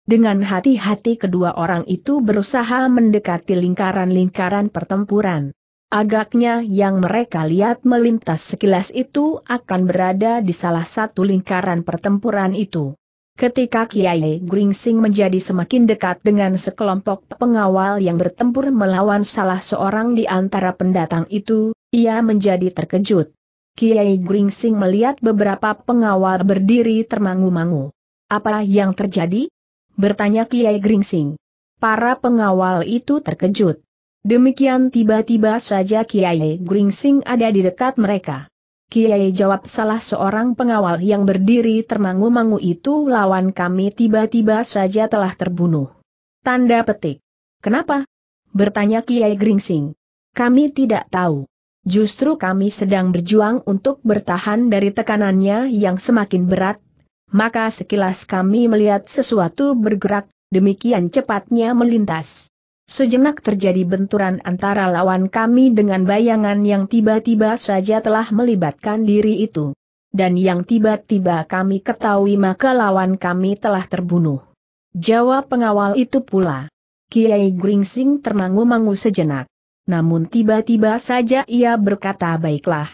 Dengan hati-hati kedua orang itu berusaha mendekati lingkaran-lingkaran pertempuran. Agaknya yang mereka lihat melintas sekilas itu akan berada di salah satu lingkaran pertempuran itu. Ketika Kiai Gringsing menjadi semakin dekat dengan sekelompok pengawal yang bertempur melawan salah seorang di antara pendatang itu, ia menjadi terkejut. Kiai Gringsing melihat beberapa pengawal berdiri termangu-mangu. Apa yang terjadi? Bertanya Kiai Gringsing. Para pengawal itu terkejut. Demikian tiba-tiba saja Kiai Gringsing ada di dekat mereka. Kiai jawab salah seorang pengawal yang berdiri termangu-mangu itu lawan kami tiba-tiba saja telah terbunuh. Tanda petik. Kenapa? Bertanya Kiai Gringsing. Kami tidak tahu. Justru kami sedang berjuang untuk bertahan dari tekanannya yang semakin berat. Maka sekilas kami melihat sesuatu bergerak, demikian cepatnya melintas. Sejenak terjadi benturan antara lawan kami dengan bayangan yang tiba-tiba saja telah melibatkan diri itu. Dan yang tiba-tiba kami ketahui maka lawan kami telah terbunuh. Jawab pengawal itu pula. Kiai Gringsing termangu-mangu sejenak. Namun tiba-tiba saja ia berkata baiklah.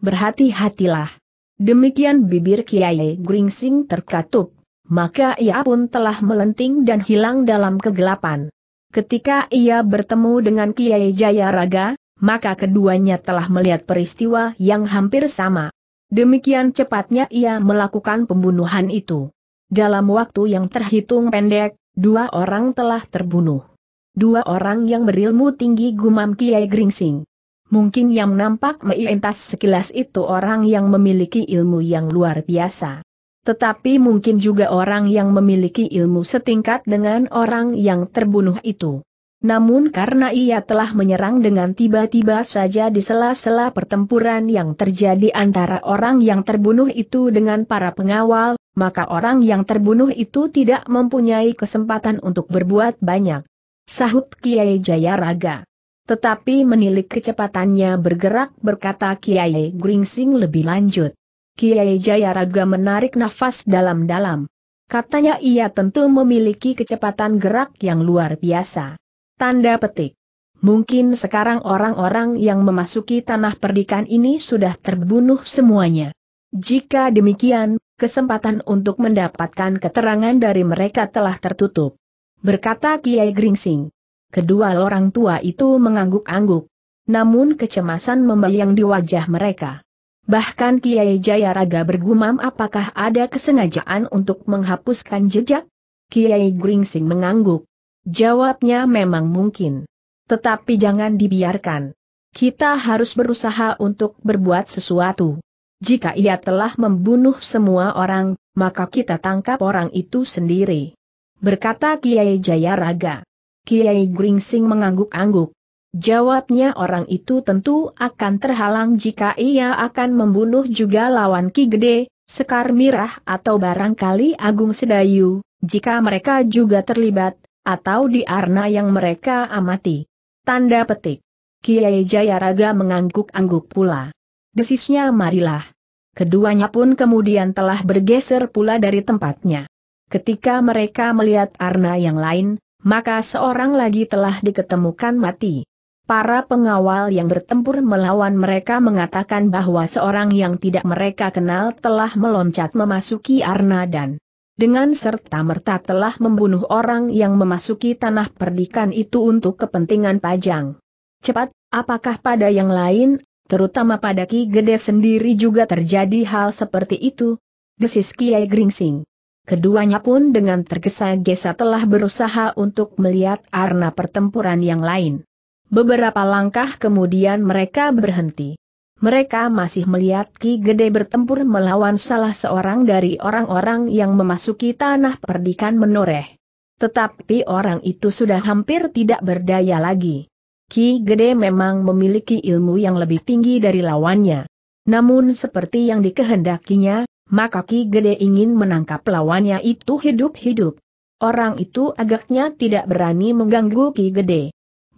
Berhati-hatilah. Demikian bibir Kiai Gringsing terkatup. Maka ia pun telah melenting dan hilang dalam kegelapan. Ketika ia bertemu dengan Kiai Jayaraga, maka keduanya telah melihat peristiwa yang hampir sama. Demikian cepatnya ia melakukan pembunuhan itu. Dalam waktu yang terhitung pendek, dua orang telah terbunuh. Dua orang yang berilmu tinggi gumam Kiai Gringsing. Mungkin yang nampak Mei sekilas itu orang yang memiliki ilmu yang luar biasa. Tetapi mungkin juga orang yang memiliki ilmu setingkat dengan orang yang terbunuh itu. Namun karena ia telah menyerang dengan tiba-tiba saja di sela-sela pertempuran yang terjadi antara orang yang terbunuh itu dengan para pengawal, maka orang yang terbunuh itu tidak mempunyai kesempatan untuk berbuat banyak sahut Kiai Jayaraga. Tetapi menilik kecepatannya bergerak berkata Kiai Gringsing lebih lanjut. Kiai Jayaraga menarik nafas dalam-dalam. Katanya ia tentu memiliki kecepatan gerak yang luar biasa. Tanda petik. Mungkin sekarang orang-orang yang memasuki tanah perdikan ini sudah terbunuh semuanya. Jika demikian, kesempatan untuk mendapatkan keterangan dari mereka telah tertutup berkata Kiai Gringsing. Kedua orang tua itu mengangguk-angguk. Namun kecemasan membayang di wajah mereka. Bahkan Kiai Jayaraga bergumam apakah ada kesengajaan untuk menghapuskan jejak? Kiai Gringsing mengangguk. Jawabnya memang mungkin. Tetapi jangan dibiarkan. Kita harus berusaha untuk berbuat sesuatu. Jika ia telah membunuh semua orang, maka kita tangkap orang itu sendiri berkata Kiai Jayaraga. Kiai Gringsing mengangguk-angguk. Jawabnya orang itu tentu akan terhalang jika ia akan membunuh juga lawan Ki Gede, Sekar Mirah atau barangkali Agung Sedayu, jika mereka juga terlibat, atau di arna yang mereka amati. Tanda petik. Kiai Jayaraga mengangguk-angguk pula. Desisnya marilah. Keduanya pun kemudian telah bergeser pula dari tempatnya. Ketika mereka melihat Arna yang lain, maka seorang lagi telah diketemukan mati. Para pengawal yang bertempur melawan mereka mengatakan bahwa seorang yang tidak mereka kenal telah meloncat memasuki Arna dan dengan serta-merta telah membunuh orang yang memasuki tanah perdikan itu untuk kepentingan pajang. Cepat, apakah pada yang lain, terutama pada Ki Gede sendiri juga terjadi hal seperti itu? Desis Kiai Gringsing. Keduanya pun dengan tergesa-gesa telah berusaha untuk melihat arna pertempuran yang lain. Beberapa langkah kemudian mereka berhenti. Mereka masih melihat Ki Gede bertempur melawan salah seorang dari orang-orang yang memasuki tanah perdikan menoreh. Tetapi orang itu sudah hampir tidak berdaya lagi. Ki Gede memang memiliki ilmu yang lebih tinggi dari lawannya. Namun seperti yang dikehendakinya, maka Ki Gede ingin menangkap lawannya itu hidup-hidup. Orang itu agaknya tidak berani mengganggu Ki Gede.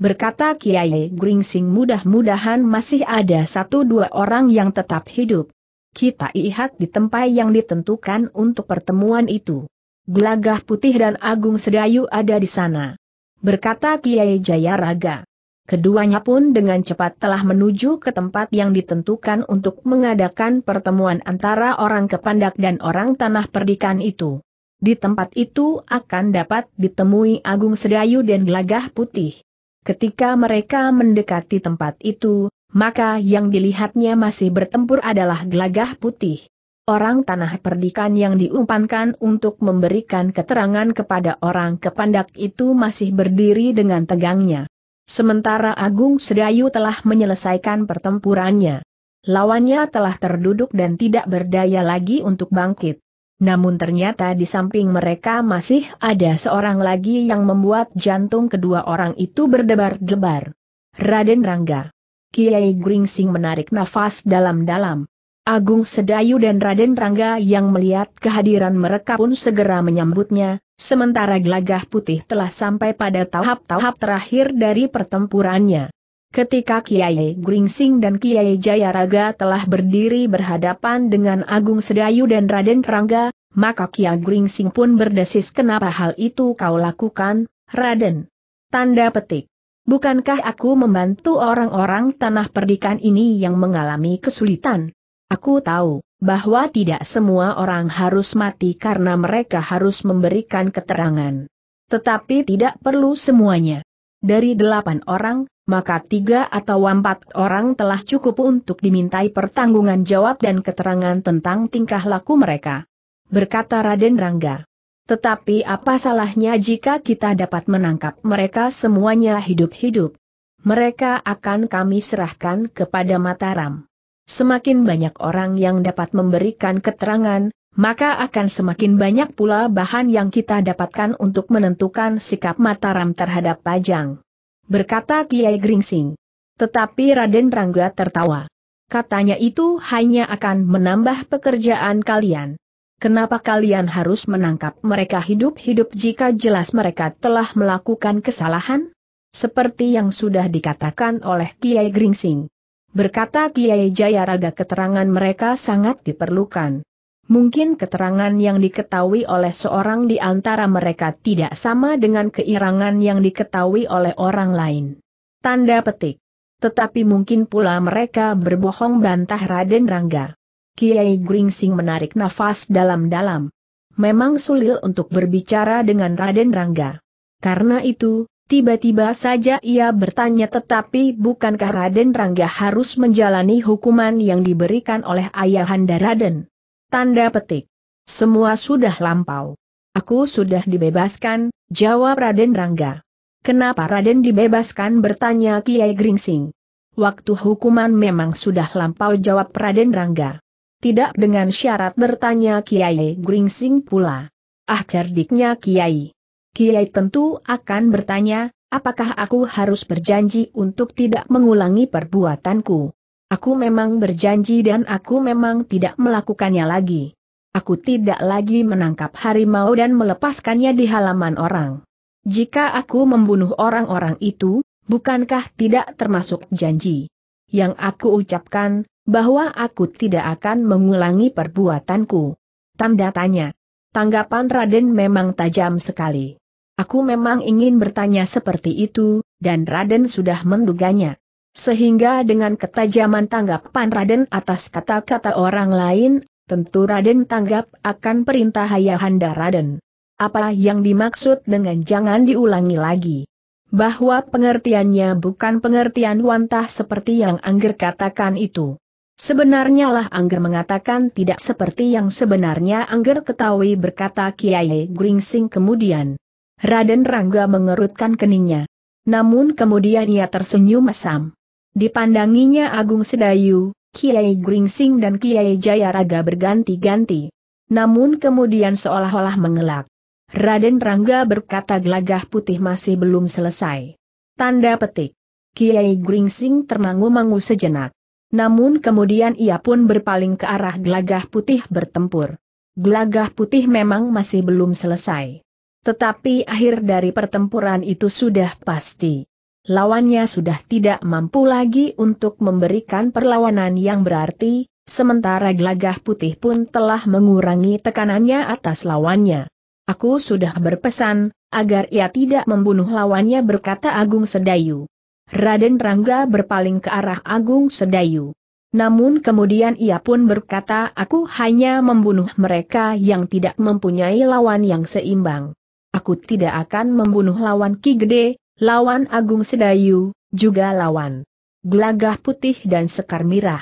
Berkata Kiai Gringsing mudah-mudahan masih ada satu dua orang yang tetap hidup. Kita lihat di tempat yang ditentukan untuk pertemuan itu. Gelagah putih dan Agung Sedayu ada di sana. Berkata Kiai Jayaraga. Keduanya pun dengan cepat telah menuju ke tempat yang ditentukan untuk mengadakan pertemuan antara orang kepandak dan orang tanah perdikan itu. Di tempat itu akan dapat ditemui Agung Sedayu dan Gelagah Putih. Ketika mereka mendekati tempat itu, maka yang dilihatnya masih bertempur adalah Gelagah Putih. Orang tanah perdikan yang diumpankan untuk memberikan keterangan kepada orang kepandak itu masih berdiri dengan tegangnya sementara Agung Sedayu telah menyelesaikan pertempurannya. Lawannya telah terduduk dan tidak berdaya lagi untuk bangkit. Namun ternyata di samping mereka masih ada seorang lagi yang membuat jantung kedua orang itu berdebar-debar. Raden Rangga. Kiai Gringsing menarik nafas dalam-dalam. Agung Sedayu dan Raden Rangga yang melihat kehadiran mereka pun segera menyambutnya, sementara Glagah putih telah sampai pada tahap-tahap terakhir dari pertempurannya. Ketika Kiai Gringsing dan Kiai Jayaraga telah berdiri berhadapan dengan Agung Sedayu dan Raden Rangga, maka Kiai Gringsing pun berdesis kenapa hal itu kau lakukan, Raden. Tanda petik. Bukankah aku membantu orang-orang tanah perdikan ini yang mengalami kesulitan? Aku tahu bahwa tidak semua orang harus mati karena mereka harus memberikan keterangan. Tetapi tidak perlu semuanya. Dari delapan orang, maka tiga atau empat orang telah cukup untuk dimintai pertanggungan jawab dan keterangan tentang tingkah laku mereka. Berkata Raden Rangga. Tetapi apa salahnya jika kita dapat menangkap mereka semuanya hidup-hidup? Mereka akan kami serahkan kepada Mataram semakin banyak orang yang dapat memberikan keterangan, maka akan semakin banyak pula bahan yang kita dapatkan untuk menentukan sikap Mataram terhadap Pajang. Berkata Kiai Gringsing. Tetapi Raden Rangga tertawa. Katanya itu hanya akan menambah pekerjaan kalian. Kenapa kalian harus menangkap mereka hidup-hidup jika jelas mereka telah melakukan kesalahan? Seperti yang sudah dikatakan oleh Kiai Gringsing, Berkata Kiai Jayaraga keterangan mereka sangat diperlukan. Mungkin keterangan yang diketahui oleh seorang di antara mereka tidak sama dengan keirangan yang diketahui oleh orang lain. Tanda petik. Tetapi mungkin pula mereka berbohong bantah Raden Rangga. Kiai Gringsing menarik nafas dalam-dalam. Memang sulit untuk berbicara dengan Raden Rangga. Karena itu, Tiba-tiba saja ia bertanya tetapi bukankah Raden Rangga harus menjalani hukuman yang diberikan oleh ayahanda Raden? Tanda petik. Semua sudah lampau. Aku sudah dibebaskan, jawab Raden Rangga. Kenapa Raden dibebaskan bertanya Kiai Gringsing. Waktu hukuman memang sudah lampau jawab Raden Rangga. Tidak dengan syarat bertanya Kiai Gringsing pula. Ah cerdiknya Kiai. Kiai tentu akan bertanya, apakah aku harus berjanji untuk tidak mengulangi perbuatanku? Aku memang berjanji dan aku memang tidak melakukannya lagi. Aku tidak lagi menangkap harimau dan melepaskannya di halaman orang. Jika aku membunuh orang-orang itu, bukankah tidak termasuk janji? Yang aku ucapkan, bahwa aku tidak akan mengulangi perbuatanku. Tanda tanya. Tanggapan Raden memang tajam sekali. Aku memang ingin bertanya seperti itu, dan Raden sudah menduganya. Sehingga dengan ketajaman tanggapan Raden atas kata-kata orang lain, tentu Raden tanggap akan perintah Ayahanda Raden. Apa yang dimaksud dengan jangan diulangi lagi? Bahwa pengertiannya bukan pengertian wantah seperti yang Angger katakan itu. Sebenarnya lah Angger mengatakan tidak seperti yang sebenarnya Angger ketahui berkata Kiai Gringsing kemudian. Raden Rangga mengerutkan keningnya. Namun kemudian ia tersenyum masam. Dipandanginya Agung Sedayu, Kiai Gringsing dan Kiai Jayaraga berganti-ganti. Namun kemudian seolah-olah mengelak. Raden Rangga berkata gelagah putih masih belum selesai. Tanda petik. Kiai Gringsing termangu-mangu sejenak. Namun kemudian ia pun berpaling ke arah gelagah putih bertempur. Gelagah putih memang masih belum selesai. Tetapi akhir dari pertempuran itu sudah pasti. Lawannya sudah tidak mampu lagi untuk memberikan perlawanan yang berarti, sementara gelagah putih pun telah mengurangi tekanannya atas lawannya. Aku sudah berpesan, agar ia tidak membunuh lawannya berkata Agung Sedayu. Raden Rangga berpaling ke arah Agung Sedayu. Namun kemudian ia pun berkata aku hanya membunuh mereka yang tidak mempunyai lawan yang seimbang. Aku tidak akan membunuh lawan Ki Gede, lawan Agung Sedayu, juga lawan gelagah putih dan sekar mirah.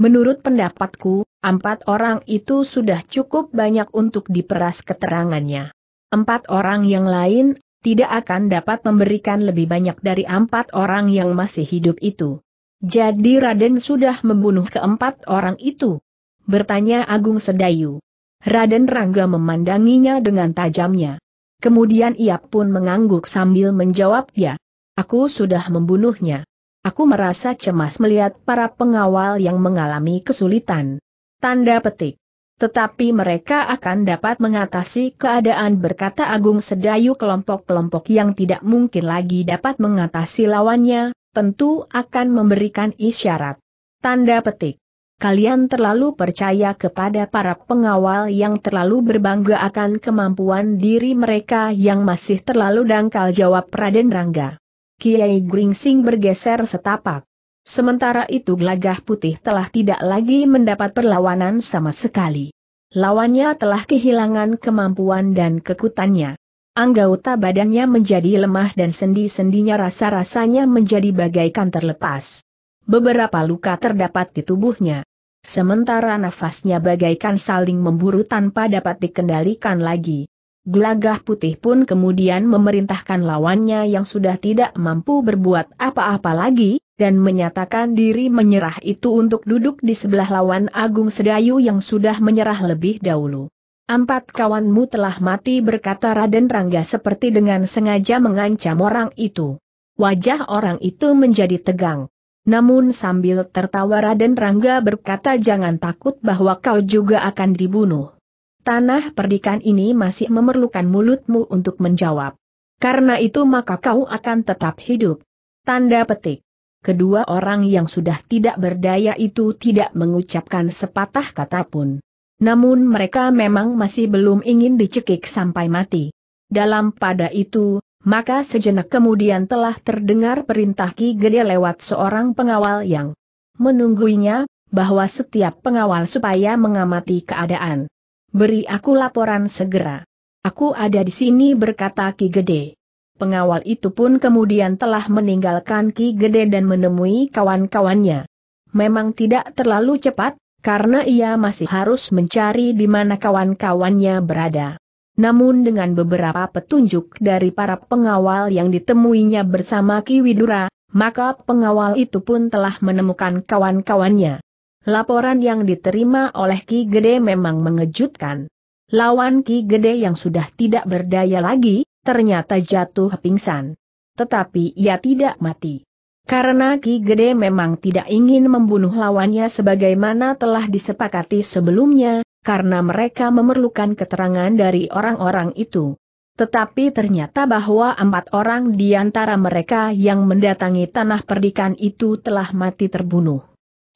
Menurut pendapatku, empat orang itu sudah cukup banyak untuk diperas keterangannya. Empat orang yang lain tidak akan dapat memberikan lebih banyak dari empat orang yang masih hidup itu. Jadi Raden sudah membunuh keempat orang itu? Bertanya Agung Sedayu. Raden Rangga memandanginya dengan tajamnya. Kemudian ia pun mengangguk sambil menjawab ya. Aku sudah membunuhnya. Aku merasa cemas melihat para pengawal yang mengalami kesulitan. Tanda petik. Tetapi mereka akan dapat mengatasi keadaan berkata Agung Sedayu kelompok-kelompok yang tidak mungkin lagi dapat mengatasi lawannya, tentu akan memberikan isyarat. Tanda petik kalian terlalu percaya kepada para pengawal yang terlalu berbangga akan kemampuan diri mereka yang masih terlalu dangkal jawab Raden Rangga. Kiai Gringsing bergeser setapak. Sementara itu Glagah putih telah tidak lagi mendapat perlawanan sama sekali. Lawannya telah kehilangan kemampuan dan kekutannya. Anggota badannya menjadi lemah dan sendi-sendinya rasa-rasanya menjadi bagaikan terlepas beberapa luka terdapat di tubuhnya. Sementara nafasnya bagaikan saling memburu tanpa dapat dikendalikan lagi. Gelagah putih pun kemudian memerintahkan lawannya yang sudah tidak mampu berbuat apa-apa lagi, dan menyatakan diri menyerah itu untuk duduk di sebelah lawan Agung Sedayu yang sudah menyerah lebih dahulu. Empat kawanmu telah mati berkata Raden Rangga seperti dengan sengaja mengancam orang itu. Wajah orang itu menjadi tegang. Namun sambil tertawa Raden Rangga berkata jangan takut bahwa kau juga akan dibunuh. Tanah perdikan ini masih memerlukan mulutmu untuk menjawab. Karena itu maka kau akan tetap hidup. Tanda petik. Kedua orang yang sudah tidak berdaya itu tidak mengucapkan sepatah kata pun. Namun mereka memang masih belum ingin dicekik sampai mati. Dalam pada itu, maka sejenak kemudian telah terdengar perintah Ki Gede lewat seorang pengawal yang menunggunya, bahwa setiap pengawal supaya mengamati keadaan. Beri aku laporan segera. Aku ada di sini berkata Ki Gede. Pengawal itu pun kemudian telah meninggalkan Ki Gede dan menemui kawan-kawannya. Memang tidak terlalu cepat, karena ia masih harus mencari di mana kawan-kawannya berada. Namun dengan beberapa petunjuk dari para pengawal yang ditemuinya bersama Ki Widura, maka pengawal itu pun telah menemukan kawan-kawannya. Laporan yang diterima oleh Ki Gede memang mengejutkan. Lawan Ki Gede yang sudah tidak berdaya lagi, ternyata jatuh pingsan. Tetapi ia tidak mati. Karena Ki Gede memang tidak ingin membunuh lawannya sebagaimana telah disepakati sebelumnya, karena mereka memerlukan keterangan dari orang-orang itu. Tetapi ternyata bahwa empat orang di antara mereka yang mendatangi tanah perdikan itu telah mati terbunuh.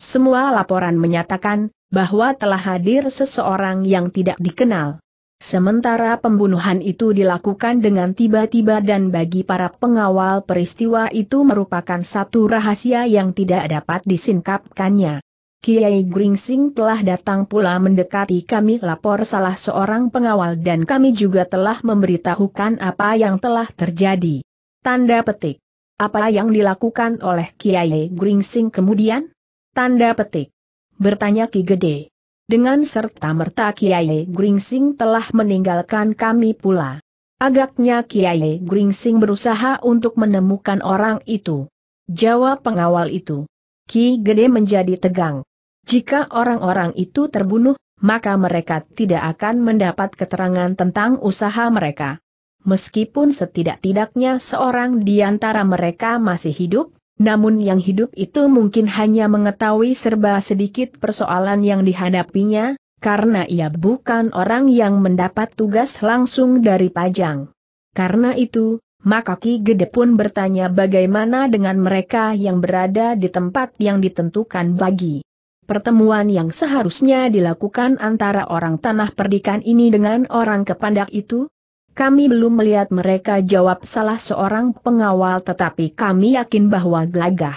Semua laporan menyatakan bahwa telah hadir seseorang yang tidak dikenal. Sementara pembunuhan itu dilakukan dengan tiba-tiba dan bagi para pengawal peristiwa itu merupakan satu rahasia yang tidak dapat disingkapkannya. Kiai Gringsing telah datang pula mendekati kami lapor salah seorang pengawal dan kami juga telah memberitahukan apa yang telah terjadi. Tanda petik. Apa yang dilakukan oleh Kiai Gringsing kemudian? Tanda petik. Bertanya Ki Gede. Dengan serta-merta Kiai Gringsing telah meninggalkan kami pula. Agaknya Kiai Gringsing berusaha untuk menemukan orang itu. Jawab pengawal itu. Ki Gede menjadi tegang. Jika orang-orang itu terbunuh, maka mereka tidak akan mendapat keterangan tentang usaha mereka. Meskipun setidak-tidaknya seorang di antara mereka masih hidup, namun yang hidup itu mungkin hanya mengetahui serba sedikit persoalan yang dihadapinya, karena ia bukan orang yang mendapat tugas langsung dari Pajang. Karena itu, maka Ki Gede pun bertanya bagaimana dengan mereka yang berada di tempat yang ditentukan bagi pertemuan yang seharusnya dilakukan antara orang tanah perdikan ini dengan orang kepandak itu? Kami belum melihat mereka jawab salah seorang pengawal tetapi kami yakin bahwa gelagah.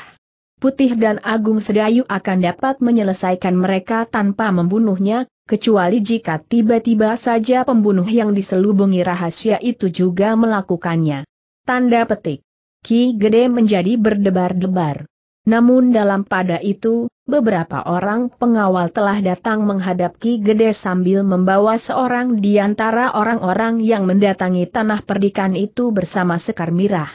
Putih dan Agung Sedayu akan dapat menyelesaikan mereka tanpa membunuhnya, kecuali jika tiba-tiba saja pembunuh yang diselubungi rahasia itu juga melakukannya. Tanda petik. Ki Gede menjadi berdebar-debar. Namun dalam pada itu, Beberapa orang pengawal telah datang menghadapi Ki Gede sambil membawa seorang di antara orang-orang yang mendatangi tanah perdikan itu bersama Sekar Mirah.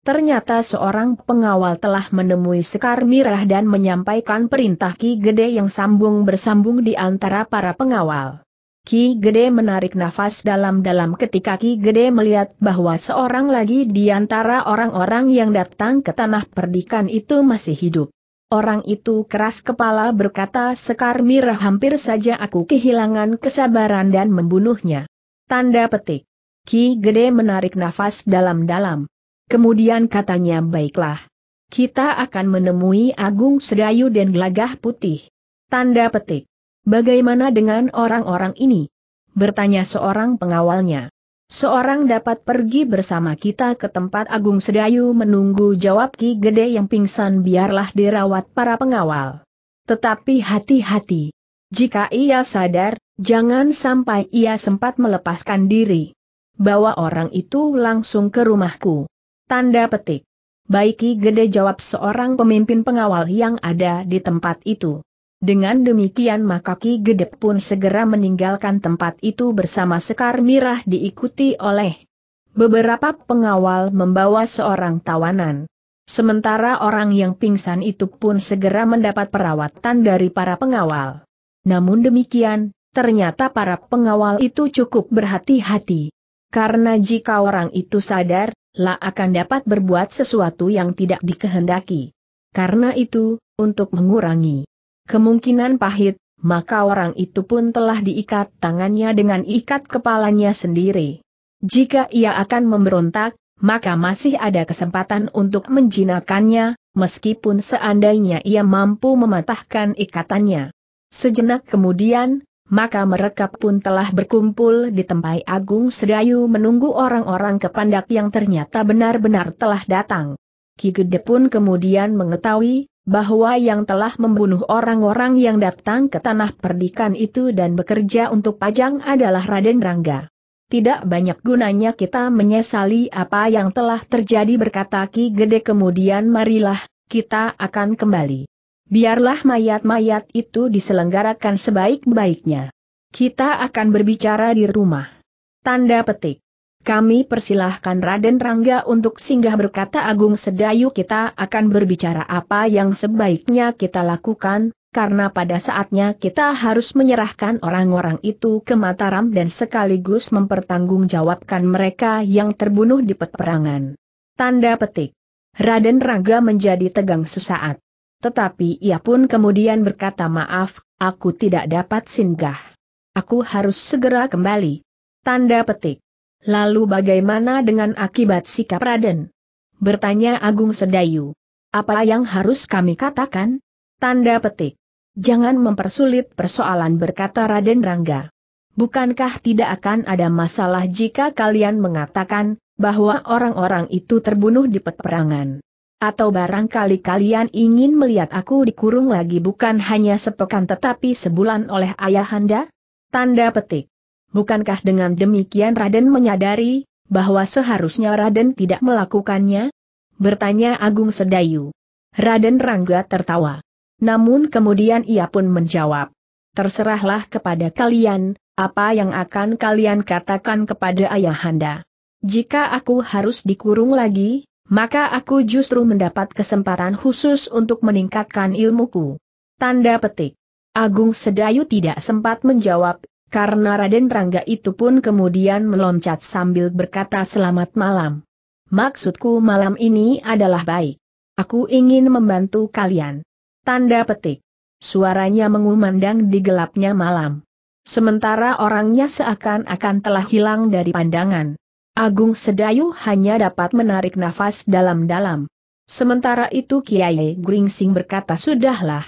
Ternyata seorang pengawal telah menemui Sekar Mirah dan menyampaikan perintah Ki Gede yang sambung bersambung di antara para pengawal. Ki Gede menarik nafas dalam-dalam ketika Ki Gede melihat bahwa seorang lagi di antara orang-orang yang datang ke tanah perdikan itu masih hidup. Orang itu keras kepala berkata Sekar Mirah hampir saja aku kehilangan kesabaran dan membunuhnya. Tanda petik. Ki Gede menarik nafas dalam-dalam. Kemudian katanya baiklah. Kita akan menemui Agung Sedayu dan Gelagah Putih. Tanda petik. Bagaimana dengan orang-orang ini? Bertanya seorang pengawalnya. Seorang dapat pergi bersama kita ke tempat Agung Sedayu menunggu jawab Ki Gede yang pingsan biarlah dirawat para pengawal. Tetapi hati-hati. Jika ia sadar, jangan sampai ia sempat melepaskan diri. Bawa orang itu langsung ke rumahku. Tanda petik. Baiki Gede jawab seorang pemimpin pengawal yang ada di tempat itu. Dengan demikian maka Ki Gedep pun segera meninggalkan tempat itu bersama Sekar Mirah diikuti oleh beberapa pengawal membawa seorang tawanan. Sementara orang yang pingsan itu pun segera mendapat perawatan dari para pengawal. Namun demikian, ternyata para pengawal itu cukup berhati-hati. Karena jika orang itu sadar, lah akan dapat berbuat sesuatu yang tidak dikehendaki. Karena itu, untuk mengurangi kemungkinan pahit, maka orang itu pun telah diikat tangannya dengan ikat kepalanya sendiri. Jika ia akan memberontak, maka masih ada kesempatan untuk menjinakannya, meskipun seandainya ia mampu mematahkan ikatannya. Sejenak kemudian, maka mereka pun telah berkumpul di tempat Agung Sedayu menunggu orang-orang kepandak yang ternyata benar-benar telah datang. Ki Gede pun kemudian mengetahui, bahwa yang telah membunuh orang-orang yang datang ke tanah perdikan itu dan bekerja untuk pajang adalah Raden Rangga. Tidak banyak gunanya kita menyesali apa yang telah terjadi berkata Ki Gede kemudian marilah, kita akan kembali. Biarlah mayat-mayat itu diselenggarakan sebaik-baiknya. Kita akan berbicara di rumah. Tanda petik. Kami persilahkan Raden Rangga untuk singgah berkata Agung Sedayu kita akan berbicara apa yang sebaiknya kita lakukan, karena pada saatnya kita harus menyerahkan orang-orang itu ke Mataram dan sekaligus mempertanggungjawabkan mereka yang terbunuh di peperangan. Tanda petik. Raden Rangga menjadi tegang sesaat. Tetapi ia pun kemudian berkata maaf, aku tidak dapat singgah. Aku harus segera kembali. Tanda petik. Lalu bagaimana dengan akibat sikap Raden? Bertanya Agung Sedayu. Apa yang harus kami katakan? Tanda petik. Jangan mempersulit persoalan berkata Raden Rangga. Bukankah tidak akan ada masalah jika kalian mengatakan bahwa orang-orang itu terbunuh di peperangan? Atau barangkali kalian ingin melihat aku dikurung lagi bukan hanya sepekan tetapi sebulan oleh ayahanda? Tanda petik. Bukankah dengan demikian Raden menyadari bahwa seharusnya Raden tidak melakukannya? Bertanya Agung Sedayu. Raden Rangga tertawa. Namun kemudian ia pun menjawab. Terserahlah kepada kalian, apa yang akan kalian katakan kepada ayahanda. Jika aku harus dikurung lagi, maka aku justru mendapat kesempatan khusus untuk meningkatkan ilmuku. Tanda petik. Agung Sedayu tidak sempat menjawab, karena Raden Rangga itu pun kemudian meloncat sambil berkata selamat malam. Maksudku malam ini adalah baik. Aku ingin membantu kalian. Tanda petik. Suaranya mengumandang di gelapnya malam. Sementara orangnya seakan-akan telah hilang dari pandangan. Agung Sedayu hanya dapat menarik nafas dalam-dalam. Sementara itu Kiai Gringsing berkata sudahlah.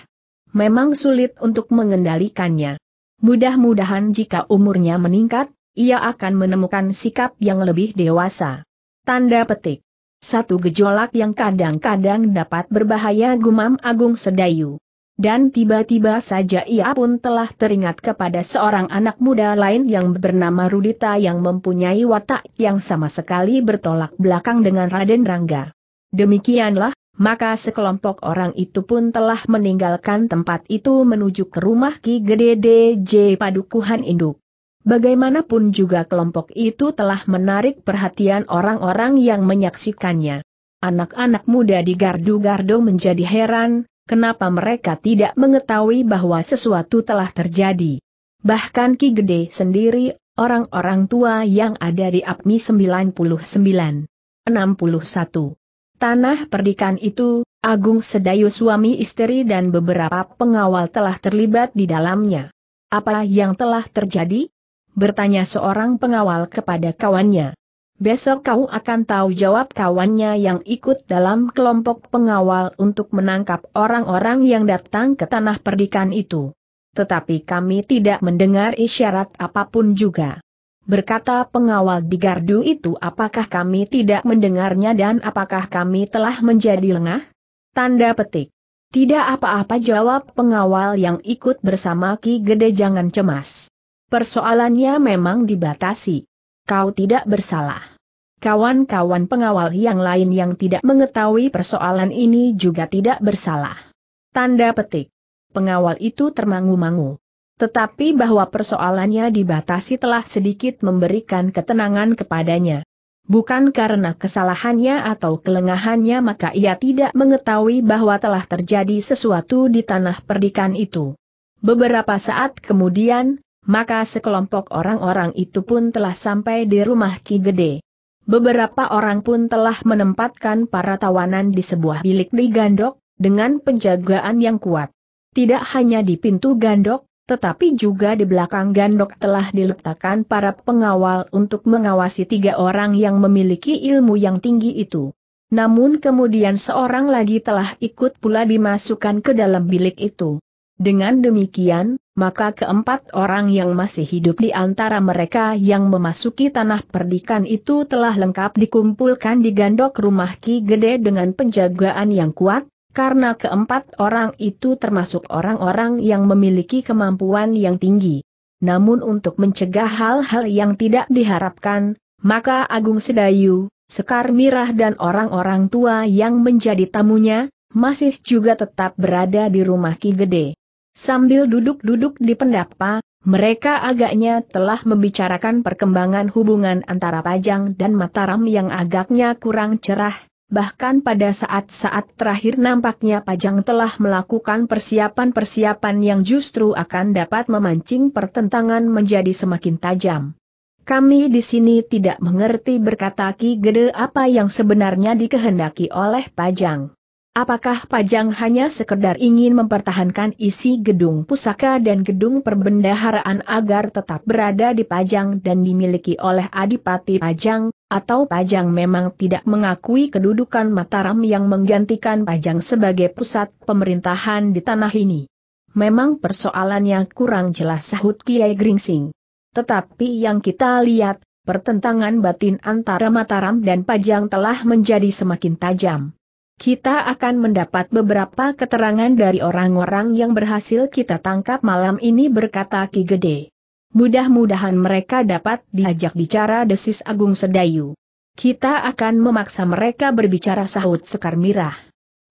Memang sulit untuk mengendalikannya. Mudah-mudahan jika umurnya meningkat, ia akan menemukan sikap yang lebih dewasa. Tanda petik. Satu gejolak yang kadang-kadang dapat berbahaya gumam Agung Sedayu. Dan tiba-tiba saja ia pun telah teringat kepada seorang anak muda lain yang bernama Rudita yang mempunyai watak yang sama sekali bertolak belakang dengan Raden Rangga. Demikianlah, maka sekelompok orang itu pun telah meninggalkan tempat itu menuju ke rumah Ki Gede D.J. Padukuhan Induk. Bagaimanapun juga kelompok itu telah menarik perhatian orang-orang yang menyaksikannya. Anak-anak muda di gardu-gardu menjadi heran, kenapa mereka tidak mengetahui bahwa sesuatu telah terjadi. Bahkan Ki Gede sendiri, orang-orang tua yang ada di APMI 99. 61. Tanah perdikan itu, Agung Sedayu suami istri dan beberapa pengawal telah terlibat di dalamnya. Apa yang telah terjadi? Bertanya seorang pengawal kepada kawannya. Besok kau akan tahu jawab kawannya yang ikut dalam kelompok pengawal untuk menangkap orang-orang yang datang ke tanah perdikan itu. Tetapi kami tidak mendengar isyarat apapun juga berkata pengawal di gardu itu apakah kami tidak mendengarnya dan apakah kami telah menjadi lengah? Tanda petik. Tidak apa-apa jawab pengawal yang ikut bersama Ki Gede jangan cemas. Persoalannya memang dibatasi. Kau tidak bersalah. Kawan-kawan pengawal yang lain yang tidak mengetahui persoalan ini juga tidak bersalah. Tanda petik. Pengawal itu termangu-mangu. Tetapi bahwa persoalannya dibatasi telah sedikit memberikan ketenangan kepadanya. Bukan karena kesalahannya atau kelengahannya maka ia tidak mengetahui bahwa telah terjadi sesuatu di tanah perdikan itu. Beberapa saat kemudian, maka sekelompok orang-orang itu pun telah sampai di rumah Ki Gede. Beberapa orang pun telah menempatkan para tawanan di sebuah bilik di Gandok, dengan penjagaan yang kuat. Tidak hanya di pintu Gandok, tetapi juga di belakang gandok telah diletakkan para pengawal untuk mengawasi tiga orang yang memiliki ilmu yang tinggi itu. Namun kemudian seorang lagi telah ikut pula dimasukkan ke dalam bilik itu. Dengan demikian, maka keempat orang yang masih hidup di antara mereka yang memasuki tanah perdikan itu telah lengkap dikumpulkan di gandok rumah Ki Gede dengan penjagaan yang kuat, karena keempat orang itu termasuk orang-orang yang memiliki kemampuan yang tinggi. Namun untuk mencegah hal-hal yang tidak diharapkan, maka Agung Sedayu, Sekar Mirah dan orang-orang tua yang menjadi tamunya, masih juga tetap berada di rumah Ki Gede. Sambil duduk-duduk di pendapa, mereka agaknya telah membicarakan perkembangan hubungan antara Pajang dan Mataram yang agaknya kurang cerah, bahkan pada saat-saat terakhir nampaknya Pajang telah melakukan persiapan-persiapan yang justru akan dapat memancing pertentangan menjadi semakin tajam. Kami di sini tidak mengerti berkata Ki Gede apa yang sebenarnya dikehendaki oleh Pajang. Apakah Pajang hanya sekedar ingin mempertahankan isi gedung pusaka dan gedung perbendaharaan agar tetap berada di Pajang dan dimiliki oleh Adipati Pajang, atau Pajang memang tidak mengakui kedudukan Mataram yang menggantikan Pajang sebagai pusat pemerintahan di tanah ini. Memang persoalannya kurang jelas sahut Kiai Gringsing. Tetapi yang kita lihat, pertentangan batin antara Mataram dan Pajang telah menjadi semakin tajam. Kita akan mendapat beberapa keterangan dari orang-orang yang berhasil kita tangkap malam ini berkata Ki Gede. Mudah-mudahan mereka dapat diajak bicara desis Agung Sedayu. Kita akan memaksa mereka berbicara sahut Sekar Mirah.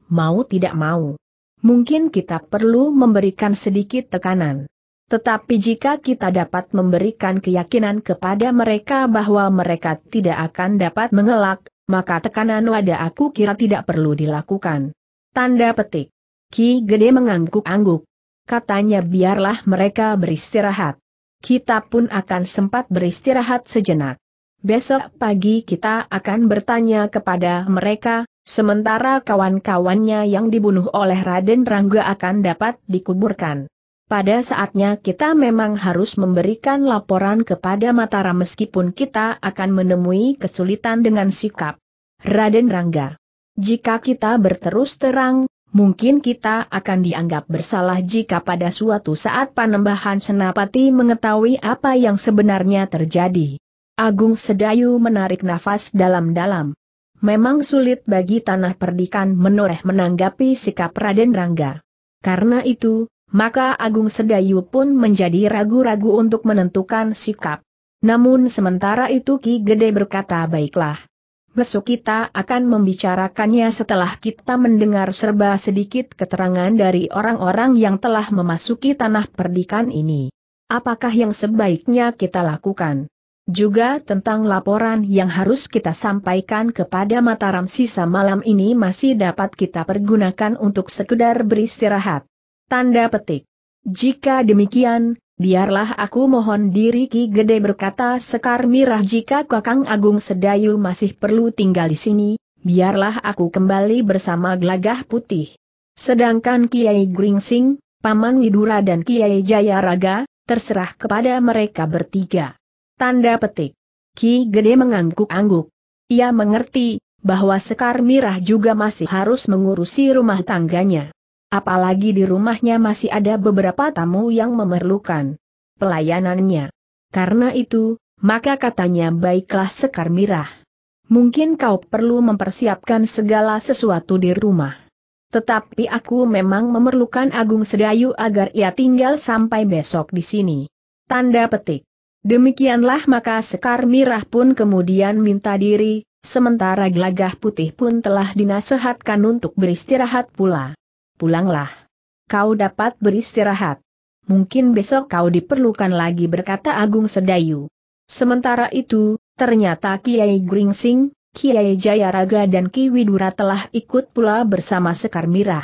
Mau tidak mau. Mungkin kita perlu memberikan sedikit tekanan. Tetapi jika kita dapat memberikan keyakinan kepada mereka bahwa mereka tidak akan dapat mengelak, maka tekanan wadah aku kira tidak perlu dilakukan. Tanda petik. Ki Gede mengangguk-angguk. Katanya biarlah mereka beristirahat kita pun akan sempat beristirahat sejenak. Besok pagi kita akan bertanya kepada mereka, sementara kawan-kawannya yang dibunuh oleh Raden Rangga akan dapat dikuburkan. Pada saatnya kita memang harus memberikan laporan kepada Mataram meskipun kita akan menemui kesulitan dengan sikap Raden Rangga. Jika kita berterus terang, Mungkin kita akan dianggap bersalah jika pada suatu saat Panembahan Senapati mengetahui apa yang sebenarnya terjadi. Agung Sedayu menarik nafas dalam-dalam. Memang sulit bagi tanah perdikan menoreh menanggapi sikap Raden Rangga. Karena itu, maka Agung Sedayu pun menjadi ragu-ragu untuk menentukan sikap. Namun sementara itu Ki Gede berkata baiklah, Besok kita akan membicarakannya setelah kita mendengar serba sedikit keterangan dari orang-orang yang telah memasuki tanah perdikan ini. Apakah yang sebaiknya kita lakukan? Juga tentang laporan yang harus kita sampaikan kepada Mataram sisa malam ini masih dapat kita pergunakan untuk sekedar beristirahat. Tanda petik. Jika demikian, Biarlah aku mohon diri Ki Gede berkata Sekar Mirah jika Kakang Agung Sedayu masih perlu tinggal di sini, biarlah aku kembali bersama gelagah putih. Sedangkan Kiai Gringsing, Paman Widura dan Kiai Jayaraga, terserah kepada mereka bertiga. Tanda petik. Ki Gede mengangguk-angguk. Ia mengerti, bahwa Sekar Mirah juga masih harus mengurusi rumah tangganya. Apalagi di rumahnya masih ada beberapa tamu yang memerlukan pelayanannya. Karena itu, maka katanya baiklah Sekar Mirah. Mungkin kau perlu mempersiapkan segala sesuatu di rumah. Tetapi aku memang memerlukan Agung Sedayu agar ia tinggal sampai besok di sini. Tanda petik. Demikianlah maka Sekar Mirah pun kemudian minta diri, sementara Gelagah Putih pun telah dinasehatkan untuk beristirahat pula pulanglah. Kau dapat beristirahat. Mungkin besok kau diperlukan lagi berkata Agung Sedayu. Sementara itu, ternyata Kiai Gringsing, Kiai Jayaraga dan Ki Widura telah ikut pula bersama Sekar Mirah.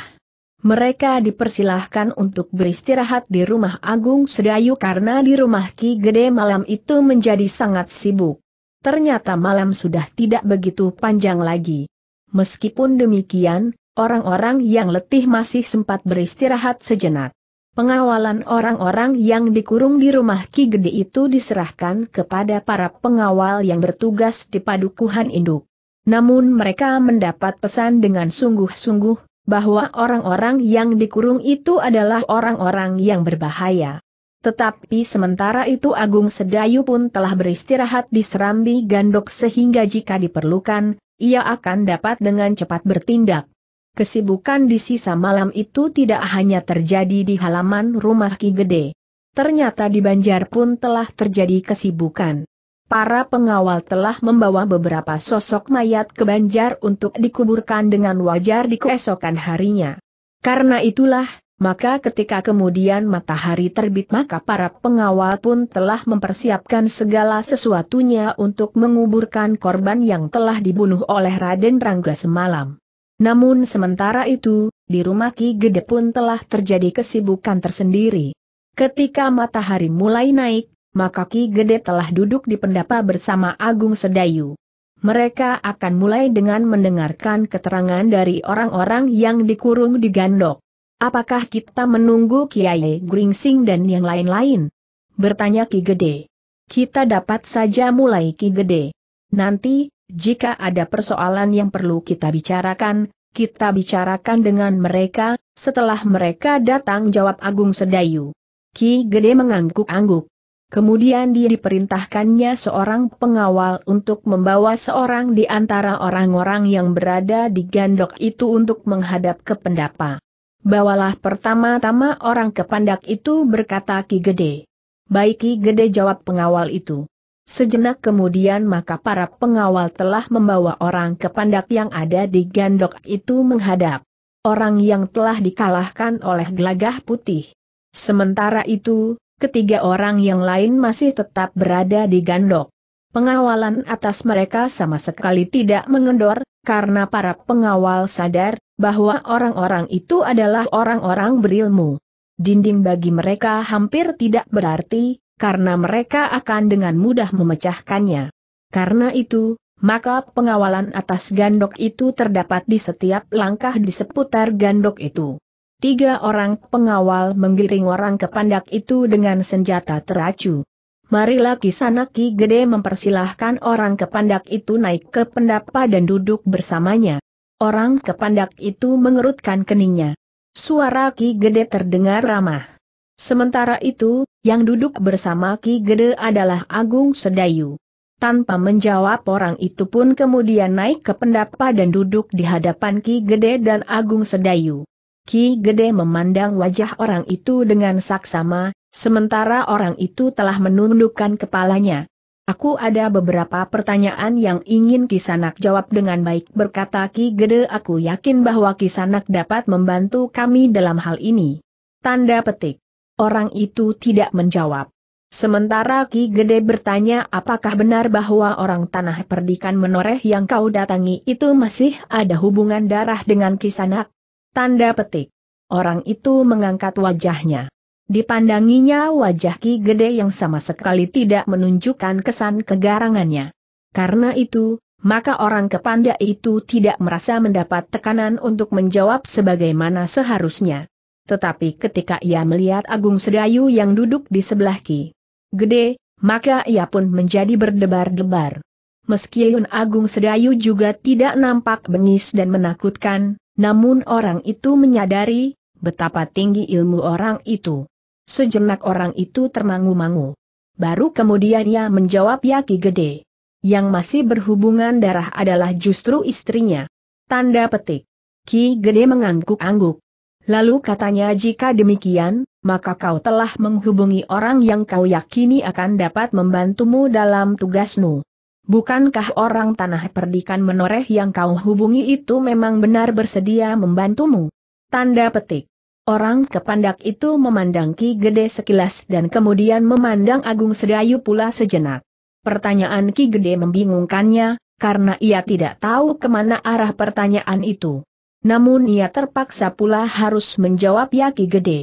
Mereka dipersilahkan untuk beristirahat di rumah Agung Sedayu karena di rumah Ki Gede malam itu menjadi sangat sibuk. Ternyata malam sudah tidak begitu panjang lagi. Meskipun demikian, Orang-orang yang letih masih sempat beristirahat sejenak. Pengawalan orang-orang yang dikurung di rumah Ki Gede itu diserahkan kepada para pengawal yang bertugas di padukuhan induk. Namun mereka mendapat pesan dengan sungguh-sungguh, bahwa orang-orang yang dikurung itu adalah orang-orang yang berbahaya. Tetapi sementara itu Agung Sedayu pun telah beristirahat di Serambi Gandok sehingga jika diperlukan, ia akan dapat dengan cepat bertindak. Kesibukan di sisa malam itu tidak hanya terjadi di halaman rumah Ki Gede. Ternyata di Banjar pun telah terjadi kesibukan. Para pengawal telah membawa beberapa sosok mayat ke Banjar untuk dikuburkan dengan wajar di keesokan harinya. Karena itulah, maka ketika kemudian matahari terbit maka para pengawal pun telah mempersiapkan segala sesuatunya untuk menguburkan korban yang telah dibunuh oleh Raden Rangga semalam. Namun sementara itu, di rumah Ki Gede pun telah terjadi kesibukan tersendiri. Ketika matahari mulai naik, maka Ki Gede telah duduk di pendapa bersama Agung Sedayu. Mereka akan mulai dengan mendengarkan keterangan dari orang-orang yang dikurung di gandok. Apakah kita menunggu Kiai Gringsing dan yang lain-lain? Bertanya Ki Gede. Kita dapat saja mulai Ki Gede. Nanti, jika ada persoalan yang perlu kita bicarakan, kita bicarakan dengan mereka, setelah mereka datang jawab Agung Sedayu. Ki Gede mengangguk-angguk. Kemudian dia diperintahkannya seorang pengawal untuk membawa seorang di antara orang-orang yang berada di gandok itu untuk menghadap ke pendapa. Bawalah pertama-tama orang ke pandak itu berkata Ki Gede. Baik Ki Gede jawab pengawal itu. Sejenak kemudian maka para pengawal telah membawa orang ke pandak yang ada di gandok itu menghadap. Orang yang telah dikalahkan oleh gelagah putih. Sementara itu, ketiga orang yang lain masih tetap berada di gandok. Pengawalan atas mereka sama sekali tidak mengendor, karena para pengawal sadar bahwa orang-orang itu adalah orang-orang berilmu. Dinding bagi mereka hampir tidak berarti, karena mereka akan dengan mudah memecahkannya. Karena itu, maka pengawalan atas gandok itu terdapat di setiap langkah di seputar gandok itu. Tiga orang pengawal menggiring orang ke pandak itu dengan senjata teracu. Marilah Kisanaki Gede mempersilahkan orang ke pandak itu naik ke pendapa dan duduk bersamanya. Orang ke pandak itu mengerutkan keningnya. Suara Ki Gede terdengar ramah. Sementara itu, yang duduk bersama Ki Gede adalah Agung Sedayu. Tanpa menjawab orang itu pun kemudian naik ke pendapa dan duduk di hadapan Ki Gede dan Agung Sedayu. Ki Gede memandang wajah orang itu dengan saksama, sementara orang itu telah menundukkan kepalanya. Aku ada beberapa pertanyaan yang ingin Kisanak jawab dengan baik berkata Ki Gede aku yakin bahwa Kisanak dapat membantu kami dalam hal ini. Tanda petik. Orang itu tidak menjawab. Sementara Ki Gede bertanya apakah benar bahwa orang tanah perdikan menoreh yang kau datangi itu masih ada hubungan darah dengan kisanak? Tanda petik. Orang itu mengangkat wajahnya. Dipandanginya wajah Ki Gede yang sama sekali tidak menunjukkan kesan kegarangannya. Karena itu, maka orang kepanda itu tidak merasa mendapat tekanan untuk menjawab sebagaimana seharusnya. Tetapi ketika ia melihat Agung Sedayu yang duduk di sebelah Ki Gede, maka ia pun menjadi berdebar-debar. Meski Yun Agung Sedayu juga tidak nampak bengis dan menakutkan, namun orang itu menyadari betapa tinggi ilmu orang itu. Sejenak orang itu termangu-mangu. Baru kemudian ia menjawab ya Ki Gede. Yang masih berhubungan darah adalah justru istrinya. Tanda petik. Ki Gede mengangguk-angguk. Lalu katanya jika demikian, maka kau telah menghubungi orang yang kau yakini akan dapat membantumu dalam tugasmu. Bukankah orang tanah perdikan menoreh yang kau hubungi itu memang benar bersedia membantumu? Tanda petik. Orang kepandak itu memandang Ki Gede sekilas dan kemudian memandang Agung Sedayu pula sejenak. Pertanyaan Ki Gede membingungkannya, karena ia tidak tahu kemana arah pertanyaan itu. Namun ia terpaksa pula harus menjawab Yaki Gede.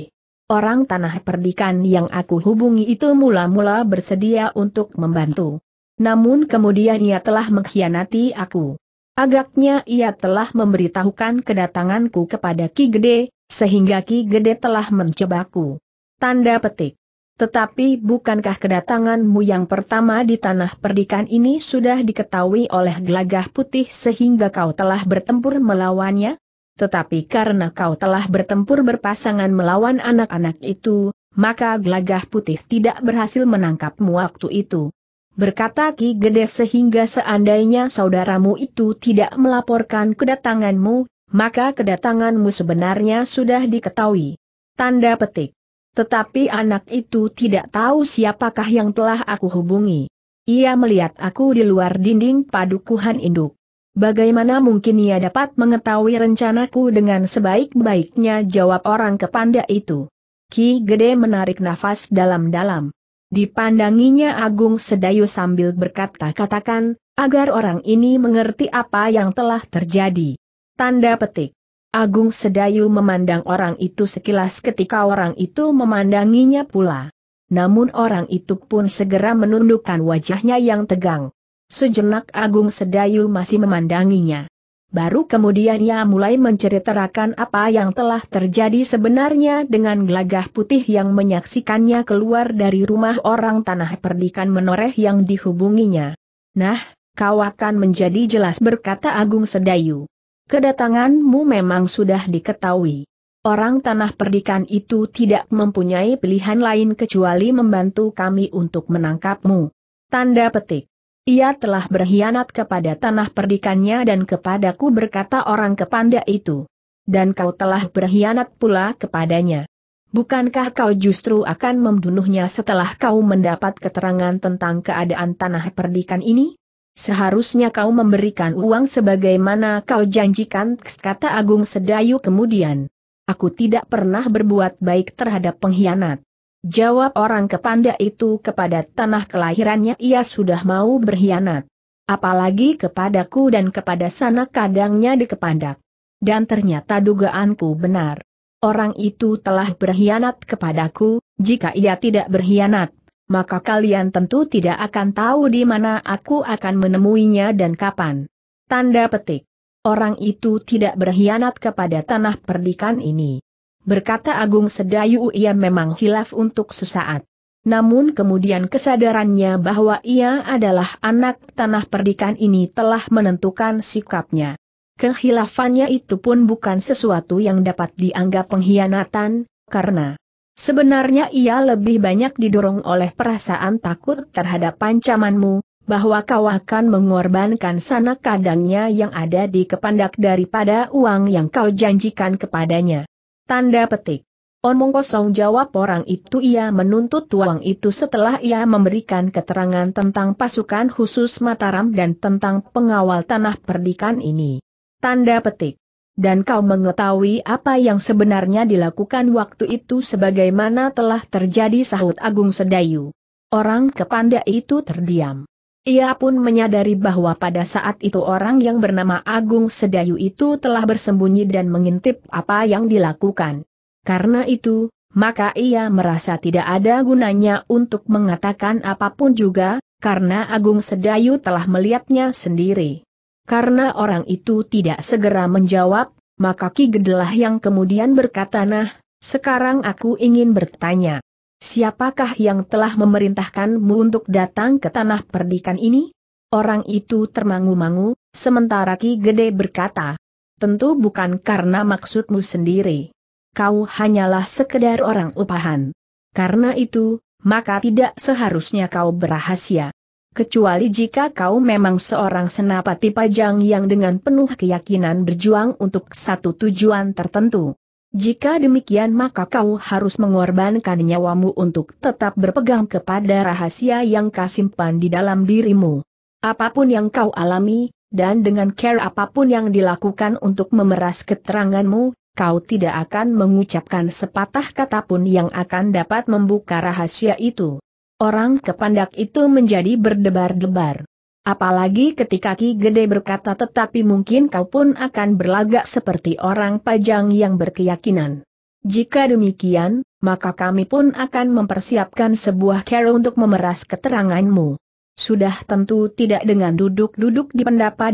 Orang tanah perdikan yang aku hubungi itu mula-mula bersedia untuk membantu. Namun kemudian ia telah mengkhianati aku. Agaknya ia telah memberitahukan kedatanganku kepada Ki Gede, sehingga Ki Gede telah mencobaku. Tanda petik. Tetapi bukankah kedatanganmu yang pertama di tanah perdikan ini sudah diketahui oleh gelagah putih sehingga kau telah bertempur melawannya? Tetapi karena kau telah bertempur berpasangan melawan anak-anak itu, maka gelagah putih tidak berhasil menangkapmu waktu itu. Berkata Ki Gede sehingga seandainya saudaramu itu tidak melaporkan kedatanganmu, maka kedatanganmu sebenarnya sudah diketahui. Tanda petik. Tetapi anak itu tidak tahu siapakah yang telah aku hubungi. Ia melihat aku di luar dinding padukuhan induk. Bagaimana mungkin ia dapat mengetahui rencanaku dengan sebaik-baiknya jawab orang kepanda itu. Ki Gede menarik nafas dalam-dalam. Dipandanginya Agung Sedayu sambil berkata-katakan, agar orang ini mengerti apa yang telah terjadi. Tanda petik. Agung Sedayu memandang orang itu sekilas ketika orang itu memandanginya pula. Namun orang itu pun segera menundukkan wajahnya yang tegang. Sejenak Agung Sedayu masih memandanginya. Baru kemudian ia mulai menceritakan apa yang telah terjadi sebenarnya dengan gelagah putih yang menyaksikannya keluar dari rumah orang tanah perdikan menoreh yang dihubunginya. Nah, kau akan menjadi jelas berkata Agung Sedayu. Kedatanganmu memang sudah diketahui. Orang tanah perdikan itu tidak mempunyai pilihan lain kecuali membantu kami untuk menangkapmu. Tanda petik. Ia telah berkhianat kepada tanah perdikannya dan kepadaku berkata orang kepanda itu. Dan kau telah berkhianat pula kepadanya. Bukankah kau justru akan membunuhnya setelah kau mendapat keterangan tentang keadaan tanah perdikan ini? Seharusnya kau memberikan uang sebagaimana kau janjikan, kata Agung Sedayu kemudian. Aku tidak pernah berbuat baik terhadap pengkhianat. Jawab orang kepanda itu kepada tanah kelahirannya ia sudah mau berkhianat. Apalagi kepadaku dan kepada sanak kadangnya di kepandak. Dan ternyata dugaanku benar. Orang itu telah berkhianat kepadaku, jika ia tidak berkhianat, maka kalian tentu tidak akan tahu di mana aku akan menemuinya dan kapan. Tanda petik. Orang itu tidak berkhianat kepada tanah perdikan ini berkata Agung Sedayu ia memang hilaf untuk sesaat. Namun kemudian kesadarannya bahwa ia adalah anak tanah perdikan ini telah menentukan sikapnya. Kehilafannya itu pun bukan sesuatu yang dapat dianggap pengkhianatan, karena sebenarnya ia lebih banyak didorong oleh perasaan takut terhadap ancamanmu, bahwa kau akan mengorbankan sanak kadangnya yang ada di kepandak daripada uang yang kau janjikan kepadanya. Tanda petik. Omong kosong jawab orang itu ia menuntut tuang itu setelah ia memberikan keterangan tentang pasukan khusus Mataram dan tentang pengawal tanah perdikan ini. Tanda petik. Dan kau mengetahui apa yang sebenarnya dilakukan waktu itu sebagaimana telah terjadi sahut Agung Sedayu. Orang kepanda itu terdiam. Ia pun menyadari bahwa pada saat itu orang yang bernama Agung Sedayu itu telah bersembunyi dan mengintip apa yang dilakukan. Karena itu, maka ia merasa tidak ada gunanya untuk mengatakan apapun juga, karena Agung Sedayu telah melihatnya sendiri. Karena orang itu tidak segera menjawab, maka Ki Gedelah yang kemudian berkata nah, sekarang aku ingin bertanya. Siapakah yang telah memerintahkanmu untuk datang ke tanah perdikan ini? Orang itu termangu-mangu, sementara Ki Gede berkata, Tentu bukan karena maksudmu sendiri. Kau hanyalah sekedar orang upahan. Karena itu, maka tidak seharusnya kau berahasia. Kecuali jika kau memang seorang senapati pajang yang dengan penuh keyakinan berjuang untuk satu tujuan tertentu. Jika demikian maka kau harus mengorbankan nyawamu untuk tetap berpegang kepada rahasia yang kau simpan di dalam dirimu. Apapun yang kau alami, dan dengan care apapun yang dilakukan untuk memeras keteranganmu, kau tidak akan mengucapkan sepatah kata pun yang akan dapat membuka rahasia itu. Orang kepandak itu menjadi berdebar-debar. Apalagi ketika Ki Gede berkata tetapi mungkin kau pun akan berlagak seperti orang pajang yang berkeyakinan. Jika demikian, maka kami pun akan mempersiapkan sebuah cara untuk memeras keteranganmu. Sudah tentu tidak dengan duduk-duduk di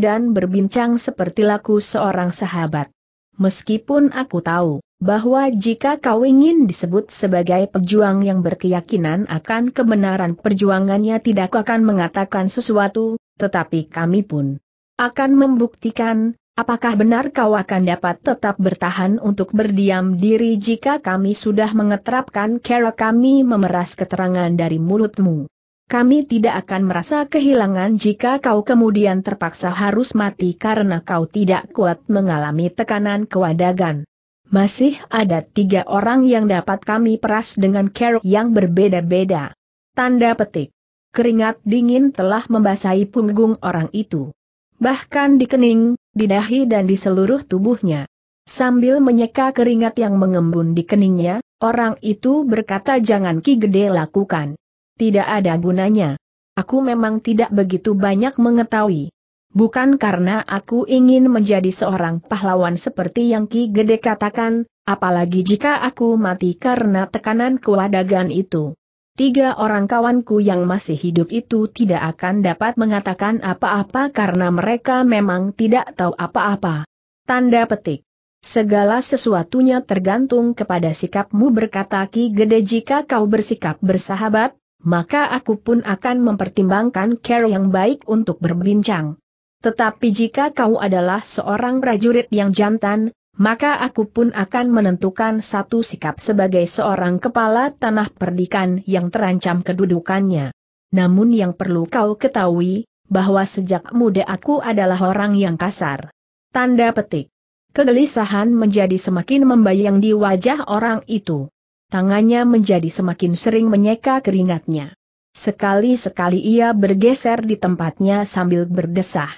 dan berbincang seperti laku seorang sahabat. Meskipun aku tahu, bahwa jika kau ingin disebut sebagai pejuang yang berkeyakinan akan kebenaran perjuangannya tidak akan mengatakan sesuatu, tetapi kami pun akan membuktikan, apakah benar kau akan dapat tetap bertahan untuk berdiam diri jika kami sudah mengeterapkan cara kami memeras keterangan dari mulutmu. Kami tidak akan merasa kehilangan jika kau kemudian terpaksa harus mati karena kau tidak kuat mengalami tekanan kewadagan. Masih ada tiga orang yang dapat kami peras dengan cara yang berbeda-beda. Tanda petik. Keringat dingin telah membasahi punggung orang itu. Bahkan di kening, di dahi dan di seluruh tubuhnya. Sambil menyeka keringat yang mengembun di keningnya, orang itu berkata jangan ki gede lakukan. Tidak ada gunanya. Aku memang tidak begitu banyak mengetahui bukan karena aku ingin menjadi seorang pahlawan seperti yang Ki Gede katakan, apalagi jika aku mati karena tekanan kewadagan itu. Tiga orang kawanku yang masih hidup itu tidak akan dapat mengatakan apa-apa karena mereka memang tidak tahu apa-apa. Tanda petik. Segala sesuatunya tergantung kepada sikapmu berkata Ki Gede jika kau bersikap bersahabat, maka aku pun akan mempertimbangkan care yang baik untuk berbincang. Tetapi jika kau adalah seorang prajurit yang jantan, maka aku pun akan menentukan satu sikap sebagai seorang kepala tanah perdikan yang terancam kedudukannya. Namun yang perlu kau ketahui, bahwa sejak muda aku adalah orang yang kasar. Tanda petik. Kegelisahan menjadi semakin membayang di wajah orang itu. Tangannya menjadi semakin sering menyeka keringatnya. Sekali-sekali ia bergeser di tempatnya sambil berdesah.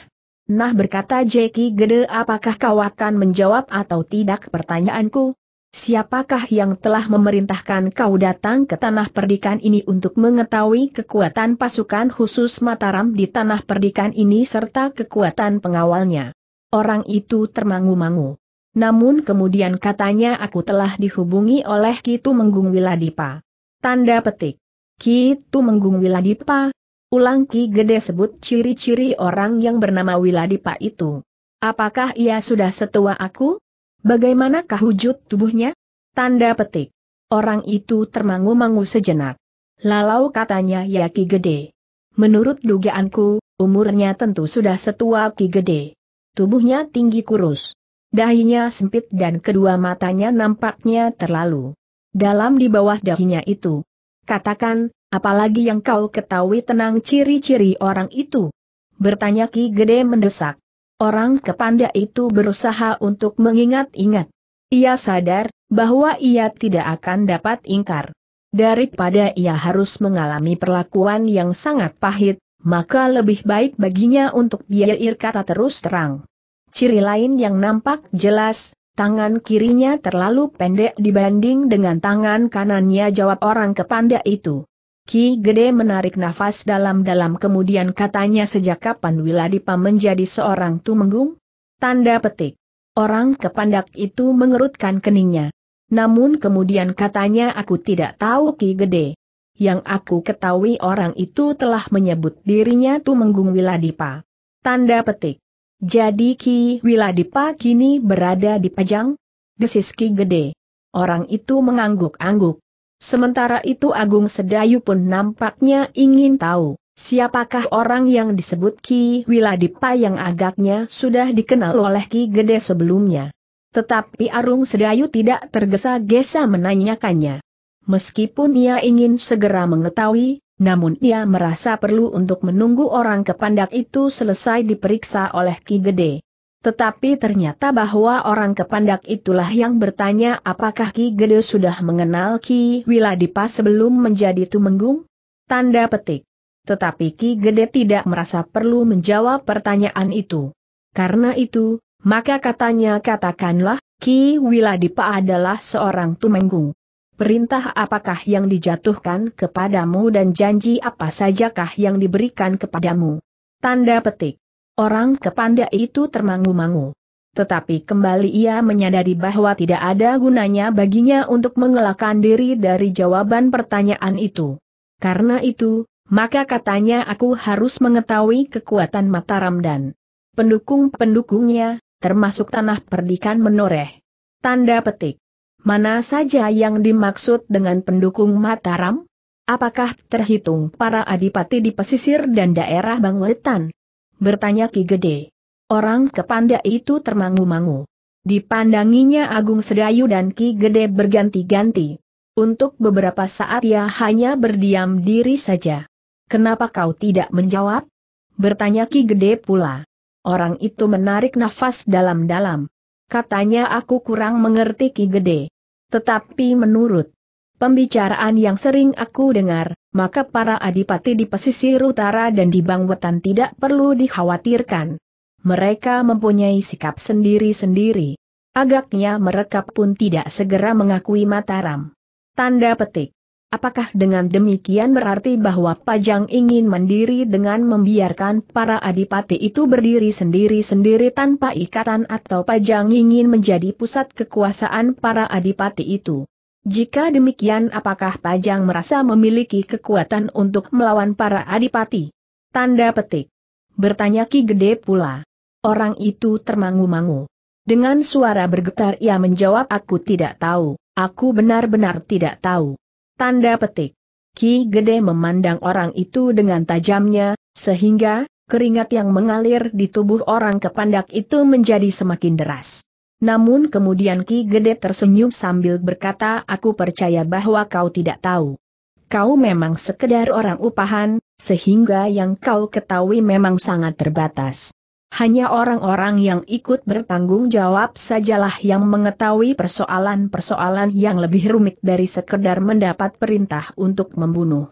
Nah berkata Jeki Gede apakah kau akan menjawab atau tidak pertanyaanku? Siapakah yang telah memerintahkan kau datang ke tanah perdikan ini untuk mengetahui kekuatan pasukan khusus Mataram di tanah perdikan ini serta kekuatan pengawalnya? Orang itu termangu-mangu. Namun kemudian katanya aku telah dihubungi oleh Kitu Menggung Wiladipa. Tanda petik. Kitu Menggung Wiladipa, Ulang Ki Gede sebut ciri-ciri orang yang bernama Wiladipa itu. Apakah ia sudah setua aku? Bagaimanakah wujud tubuhnya? Tanda petik. Orang itu termangu-mangu sejenak. Lalu katanya ya Ki Gede. Menurut dugaanku, umurnya tentu sudah setua Ki Gede. Tubuhnya tinggi kurus. Dahinya sempit dan kedua matanya nampaknya terlalu dalam di bawah dahinya itu. Katakan, apalagi yang kau ketahui tenang ciri-ciri orang itu. Bertanya Ki Gede mendesak. Orang kepanda itu berusaha untuk mengingat-ingat. Ia sadar, bahwa ia tidak akan dapat ingkar. Daripada ia harus mengalami perlakuan yang sangat pahit, maka lebih baik baginya untuk biair kata terus terang. Ciri lain yang nampak jelas, Tangan kirinya terlalu pendek dibanding dengan tangan kanannya jawab orang kepanda itu. Ki Gede menarik nafas dalam-dalam kemudian katanya sejak kapan Wiladipa menjadi seorang tumenggung? Tanda petik. Orang kepandak itu mengerutkan keningnya. Namun kemudian katanya aku tidak tahu Ki Gede. Yang aku ketahui orang itu telah menyebut dirinya Tumenggung Wiladipa. Tanda petik. Jadi Ki Wiladipa kini berada di Pajang? Desis Ki Gede. Orang itu mengangguk-angguk. Sementara itu Agung Sedayu pun nampaknya ingin tahu, siapakah orang yang disebut Ki Wiladipa yang agaknya sudah dikenal oleh Ki Gede sebelumnya. Tetapi Arung Sedayu tidak tergesa-gesa menanyakannya. Meskipun ia ingin segera mengetahui, namun ia merasa perlu untuk menunggu orang kepandak itu selesai diperiksa oleh Ki Gede. Tetapi ternyata bahwa orang kepandak itulah yang bertanya apakah Ki Gede sudah mengenal Ki Wiladipa sebelum menjadi Tumenggung? Tanda petik. Tetapi Ki Gede tidak merasa perlu menjawab pertanyaan itu. Karena itu, maka katanya katakanlah, Ki Wiladipa adalah seorang Tumenggung. Perintah apakah yang dijatuhkan kepadamu dan janji apa sajakah yang diberikan kepadamu? Tanda petik. Orang kepanda itu termangu-mangu. Tetapi kembali ia menyadari bahwa tidak ada gunanya baginya untuk mengelakkan diri dari jawaban pertanyaan itu. Karena itu, maka katanya aku harus mengetahui kekuatan Mataram dan pendukung-pendukungnya, termasuk tanah perdikan menoreh. Tanda petik. Mana saja yang dimaksud dengan pendukung Mataram? Apakah terhitung para adipati di pesisir dan daerah Bangwetan? Bertanya Ki Gede. Orang kepanda itu termangu-mangu. Dipandanginya Agung Sedayu dan Ki Gede berganti-ganti. Untuk beberapa saat ia hanya berdiam diri saja. Kenapa kau tidak menjawab? Bertanya Ki Gede pula. Orang itu menarik nafas dalam-dalam. Katanya aku kurang mengerti Ki Gede. Tetapi menurut pembicaraan yang sering aku dengar, maka para adipati di pesisir utara dan di Bangwetan tidak perlu dikhawatirkan. Mereka mempunyai sikap sendiri-sendiri. Agaknya mereka pun tidak segera mengakui Mataram. Tanda petik. Apakah dengan demikian berarti bahwa Pajang ingin mendiri dengan membiarkan para adipati itu berdiri sendiri-sendiri tanpa ikatan atau Pajang ingin menjadi pusat kekuasaan para adipati itu? Jika demikian apakah Pajang merasa memiliki kekuatan untuk melawan para adipati? Tanda petik. Bertanya Ki Gede pula. Orang itu termangu-mangu. Dengan suara bergetar ia menjawab aku tidak tahu, aku benar-benar tidak tahu. Tanda petik. Ki Gede memandang orang itu dengan tajamnya, sehingga, keringat yang mengalir di tubuh orang kepandak itu menjadi semakin deras. Namun kemudian Ki Gede tersenyum sambil berkata aku percaya bahwa kau tidak tahu. Kau memang sekedar orang upahan, sehingga yang kau ketahui memang sangat terbatas hanya orang-orang yang ikut bertanggung jawab sajalah yang mengetahui persoalan-persoalan yang lebih rumit dari sekedar mendapat perintah untuk membunuh.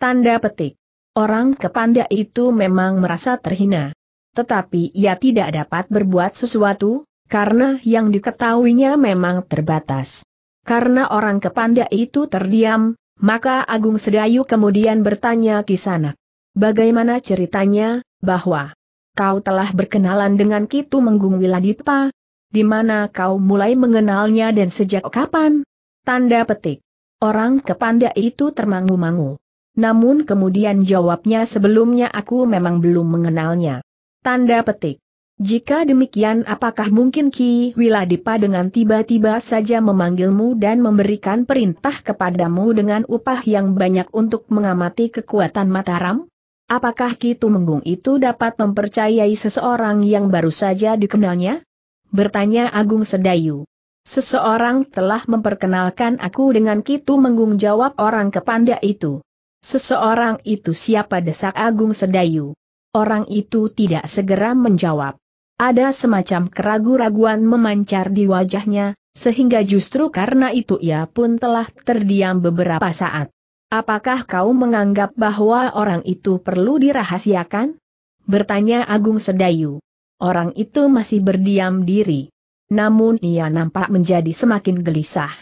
Tanda petik. Orang kepanda itu memang merasa terhina. Tetapi ia tidak dapat berbuat sesuatu, karena yang diketahuinya memang terbatas. Karena orang kepanda itu terdiam, maka Agung Sedayu kemudian bertanya sana. Bagaimana ceritanya, bahwa kau telah berkenalan dengan Kitu Menggung Wiladipa? Di mana kau mulai mengenalnya dan sejak kapan? Tanda petik. Orang kepanda itu termangu-mangu. Namun kemudian jawabnya sebelumnya aku memang belum mengenalnya. Tanda petik. Jika demikian apakah mungkin Ki Wiladipa dengan tiba-tiba saja memanggilmu dan memberikan perintah kepadamu dengan upah yang banyak untuk mengamati kekuatan Mataram? Apakah Kitu Menggung itu dapat mempercayai seseorang yang baru saja dikenalnya? Bertanya Agung Sedayu. Seseorang telah memperkenalkan aku dengan Kitu Menggung. jawab orang kepanda itu. Seseorang itu siapa desak Agung Sedayu? Orang itu tidak segera menjawab. Ada semacam keraguan raguan memancar di wajahnya, sehingga justru karena itu ia pun telah terdiam beberapa saat. Apakah kau menganggap bahwa orang itu perlu dirahasiakan? Bertanya Agung Sedayu. Orang itu masih berdiam diri. Namun ia nampak menjadi semakin gelisah.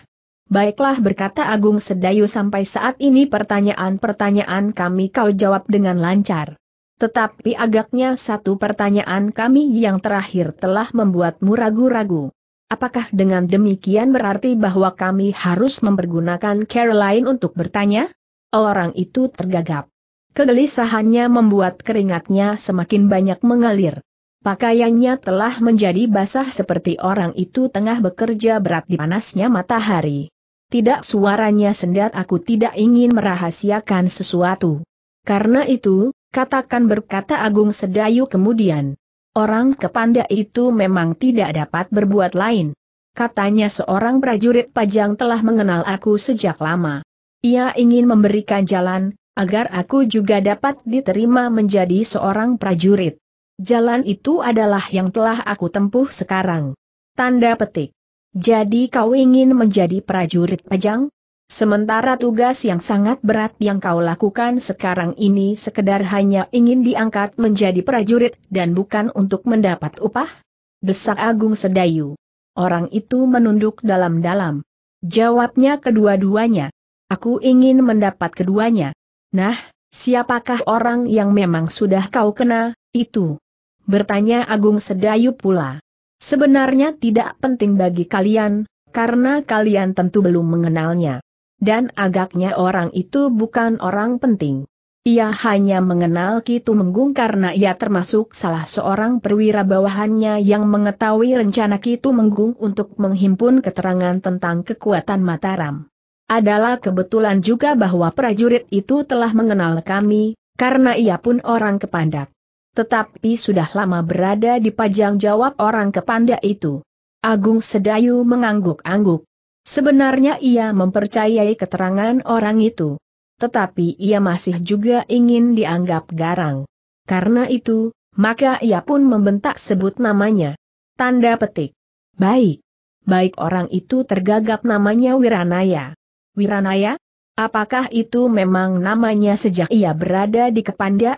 Baiklah berkata Agung Sedayu sampai saat ini pertanyaan-pertanyaan kami kau jawab dengan lancar. Tetapi agaknya satu pertanyaan kami yang terakhir telah membuatmu ragu-ragu. Apakah dengan demikian berarti bahwa kami harus mempergunakan Caroline untuk bertanya? Orang itu tergagap. Kegelisahannya membuat keringatnya semakin banyak mengalir. Pakaiannya telah menjadi basah seperti orang itu tengah bekerja berat di panasnya matahari. Tidak suaranya sendat aku tidak ingin merahasiakan sesuatu. Karena itu, katakan berkata Agung Sedayu kemudian. Orang kepanda itu memang tidak dapat berbuat lain. Katanya seorang prajurit pajang telah mengenal aku sejak lama. Ia ingin memberikan jalan, agar aku juga dapat diterima menjadi seorang prajurit. Jalan itu adalah yang telah aku tempuh sekarang. Tanda petik. Jadi kau ingin menjadi prajurit pajang? Sementara tugas yang sangat berat yang kau lakukan sekarang ini sekedar hanya ingin diangkat menjadi prajurit dan bukan untuk mendapat upah? Desak Agung Sedayu. Orang itu menunduk dalam-dalam. Jawabnya kedua-duanya. Aku ingin mendapat keduanya. Nah, siapakah orang yang memang sudah kau kena, itu? Bertanya Agung Sedayu pula. Sebenarnya tidak penting bagi kalian, karena kalian tentu belum mengenalnya. Dan agaknya orang itu bukan orang penting. Ia hanya mengenal Kitu Menggung karena ia termasuk salah seorang perwira bawahannya yang mengetahui rencana Kitu Menggung untuk menghimpun keterangan tentang kekuatan Mataram. Adalah kebetulan juga bahwa prajurit itu telah mengenal kami, karena ia pun orang kepandak. Tetapi sudah lama berada di pajang jawab orang kepandak itu. Agung Sedayu mengangguk-angguk. Sebenarnya ia mempercayai keterangan orang itu. Tetapi ia masih juga ingin dianggap garang. Karena itu, maka ia pun membentak sebut namanya. Tanda petik. Baik. Baik orang itu tergagap namanya Wiranaya. Wiranaya? Apakah itu memang namanya sejak ia berada di Kepanda?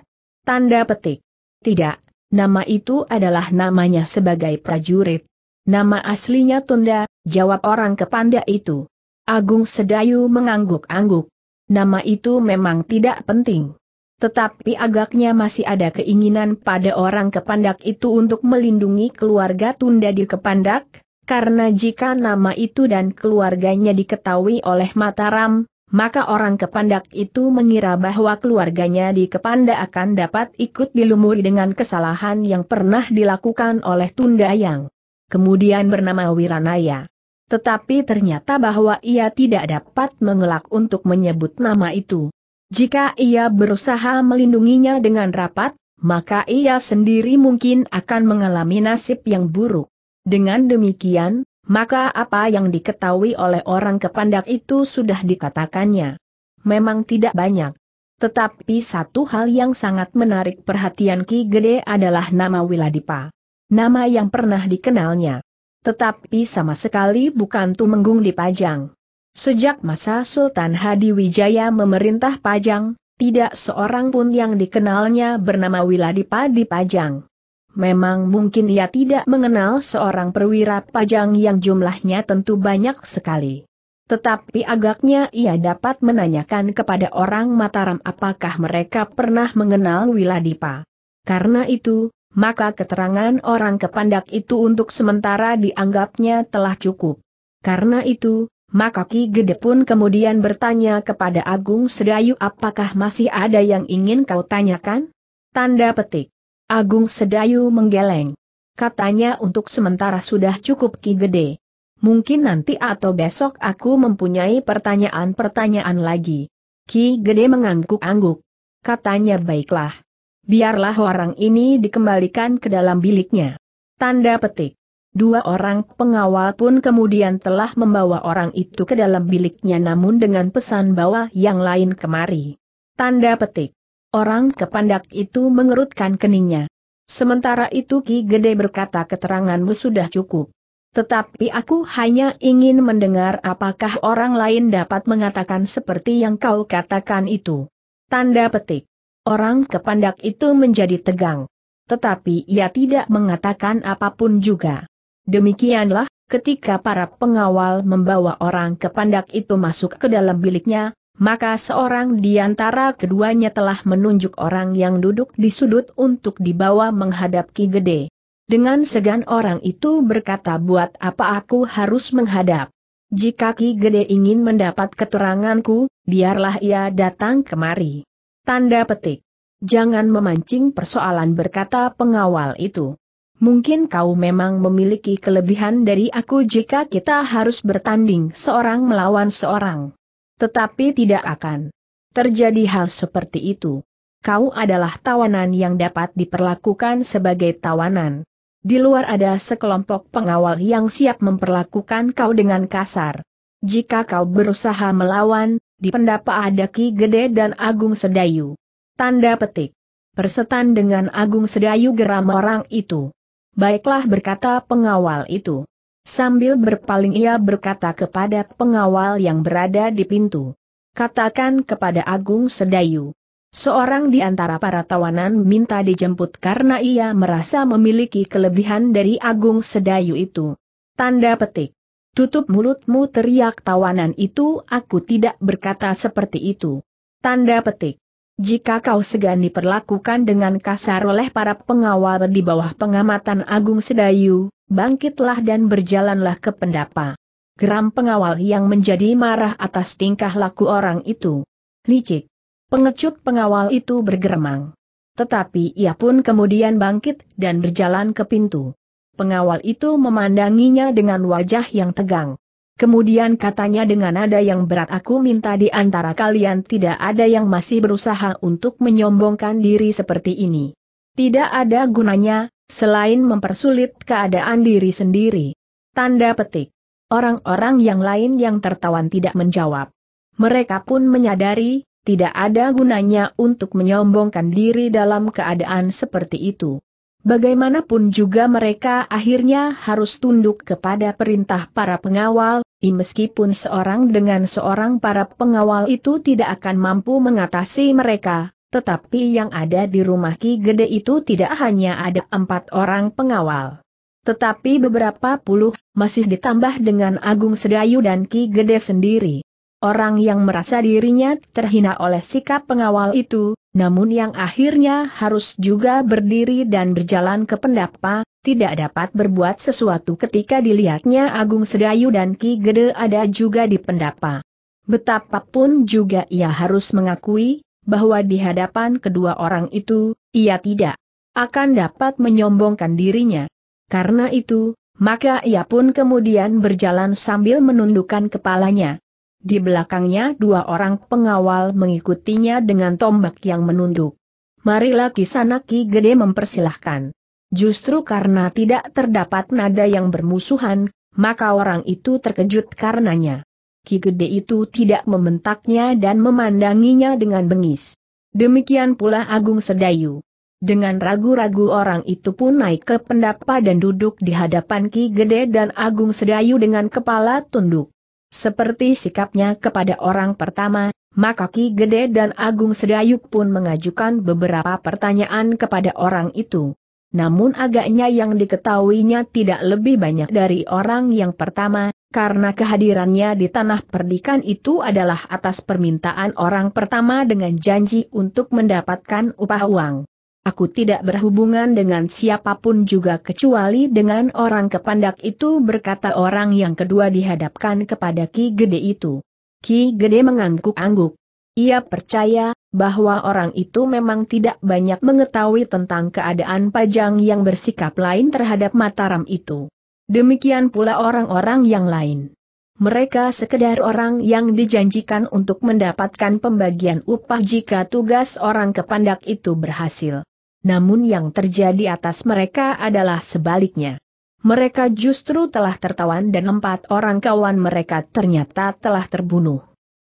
Tanda petik. Tidak, nama itu adalah namanya sebagai prajurit. Nama aslinya Tunda, jawab orang Kepanda itu. Agung Sedayu mengangguk-angguk. Nama itu memang tidak penting. Tetapi agaknya masih ada keinginan pada orang kepandak itu untuk melindungi keluarga tunda di kepandak, karena jika nama itu dan keluarganya diketahui oleh Mataram, maka orang kepandak itu mengira bahwa keluarganya di Kepanda akan dapat ikut dilumuri dengan kesalahan yang pernah dilakukan oleh Tunda Yang. Kemudian bernama Wiranaya. Tetapi ternyata bahwa ia tidak dapat mengelak untuk menyebut nama itu. Jika ia berusaha melindunginya dengan rapat, maka ia sendiri mungkin akan mengalami nasib yang buruk. Dengan demikian, maka apa yang diketahui oleh orang kepandak itu sudah dikatakannya. Memang tidak banyak. Tetapi satu hal yang sangat menarik perhatian Ki Gede adalah nama Wiladipa. Nama yang pernah dikenalnya. Tetapi sama sekali bukan Tumenggung di Pajang. Sejak masa Sultan Hadi Wijaya memerintah Pajang, tidak seorang pun yang dikenalnya bernama Wiladipa di Pajang. Memang mungkin ia tidak mengenal seorang perwira pajang yang jumlahnya tentu banyak sekali. Tetapi agaknya ia dapat menanyakan kepada orang Mataram apakah mereka pernah mengenal Wiladipa. Karena itu, maka keterangan orang kepandak itu untuk sementara dianggapnya telah cukup. Karena itu, maka Ki Gede pun kemudian bertanya kepada Agung Sedayu apakah masih ada yang ingin kau tanyakan? Tanda petik. Agung Sedayu menggeleng. Katanya untuk sementara sudah cukup Ki Gede. Mungkin nanti atau besok aku mempunyai pertanyaan-pertanyaan lagi. Ki Gede mengangguk-angguk. Katanya baiklah. Biarlah orang ini dikembalikan ke dalam biliknya. Tanda petik. Dua orang pengawal pun kemudian telah membawa orang itu ke dalam biliknya namun dengan pesan bawa yang lain kemari. Tanda petik. Orang kepandak itu mengerutkan keningnya. Sementara itu Ki Gede berkata keteranganmu sudah cukup. Tetapi aku hanya ingin mendengar apakah orang lain dapat mengatakan seperti yang kau katakan itu. Tanda petik. Orang kepandak itu menjadi tegang. Tetapi ia tidak mengatakan apapun juga. Demikianlah, ketika para pengawal membawa orang kepandak itu masuk ke dalam biliknya, maka seorang di antara keduanya telah menunjuk orang yang duduk di sudut untuk dibawa menghadap Ki Gede. Dengan segan orang itu berkata buat apa aku harus menghadap. Jika Ki Gede ingin mendapat keteranganku, biarlah ia datang kemari. Tanda petik. Jangan memancing persoalan berkata pengawal itu. Mungkin kau memang memiliki kelebihan dari aku jika kita harus bertanding seorang melawan seorang. Tetapi tidak akan terjadi hal seperti itu. Kau adalah tawanan yang dapat diperlakukan sebagai tawanan. Di luar ada sekelompok pengawal yang siap memperlakukan kau dengan kasar. Jika kau berusaha melawan, di pendapa ada Ki Gede dan Agung Sedayu. Tanda petik. Persetan dengan Agung Sedayu geram orang itu. Baiklah berkata pengawal itu. Sambil berpaling ia berkata kepada pengawal yang berada di pintu. Katakan kepada Agung Sedayu. Seorang di antara para tawanan minta dijemput karena ia merasa memiliki kelebihan dari Agung Sedayu itu. Tanda petik. Tutup mulutmu teriak tawanan itu aku tidak berkata seperti itu. Tanda petik. Jika kau segan diperlakukan dengan kasar oleh para pengawal di bawah pengamatan Agung Sedayu, bangkitlah dan berjalanlah ke pendapa. Geram pengawal yang menjadi marah atas tingkah laku orang itu. Licik. Pengecut pengawal itu bergeremang. Tetapi ia pun kemudian bangkit dan berjalan ke pintu. Pengawal itu memandanginya dengan wajah yang tegang. Kemudian katanya dengan nada yang berat aku minta di antara kalian tidak ada yang masih berusaha untuk menyombongkan diri seperti ini. Tidak ada gunanya, selain mempersulit keadaan diri sendiri. Tanda petik. Orang-orang yang lain yang tertawan tidak menjawab. Mereka pun menyadari, tidak ada gunanya untuk menyombongkan diri dalam keadaan seperti itu. Bagaimanapun juga mereka akhirnya harus tunduk kepada perintah para pengawal, meskipun seorang dengan seorang para pengawal itu tidak akan mampu mengatasi mereka, tetapi yang ada di rumah Ki Gede itu tidak hanya ada empat orang pengawal. Tetapi beberapa puluh, masih ditambah dengan Agung Sedayu dan Ki Gede sendiri. Orang yang merasa dirinya terhina oleh sikap pengawal itu, namun yang akhirnya harus juga berdiri dan berjalan ke pendapa, tidak dapat berbuat sesuatu ketika dilihatnya Agung Sedayu dan Ki Gede ada juga di pendapa. Betapapun juga ia harus mengakui, bahwa di hadapan kedua orang itu, ia tidak akan dapat menyombongkan dirinya. Karena itu, maka ia pun kemudian berjalan sambil menundukkan kepalanya. Di belakangnya dua orang pengawal mengikutinya dengan tombak yang menunduk. Marilah Kisanaki Gede mempersilahkan. Justru karena tidak terdapat nada yang bermusuhan, maka orang itu terkejut karenanya. Ki Gede itu tidak membentaknya dan memandanginya dengan bengis. Demikian pula Agung Sedayu. Dengan ragu-ragu orang itu pun naik ke pendapa dan duduk di hadapan Ki Gede dan Agung Sedayu dengan kepala tunduk. Seperti sikapnya kepada orang pertama, maka Ki Gede dan Agung Sedayuk pun mengajukan beberapa pertanyaan kepada orang itu. Namun agaknya yang diketahuinya tidak lebih banyak dari orang yang pertama, karena kehadirannya di tanah perdikan itu adalah atas permintaan orang pertama dengan janji untuk mendapatkan upah uang. Aku tidak berhubungan dengan siapapun juga kecuali dengan orang kepandak itu berkata orang yang kedua dihadapkan kepada Ki Gede itu. Ki Gede mengangguk-angguk. Ia percaya bahwa orang itu memang tidak banyak mengetahui tentang keadaan Pajang yang bersikap lain terhadap Mataram itu. Demikian pula orang-orang yang lain. Mereka sekedar orang yang dijanjikan untuk mendapatkan pembagian upah jika tugas orang kepandak itu berhasil namun yang terjadi atas mereka adalah sebaliknya. Mereka justru telah tertawan dan empat orang kawan mereka ternyata telah terbunuh.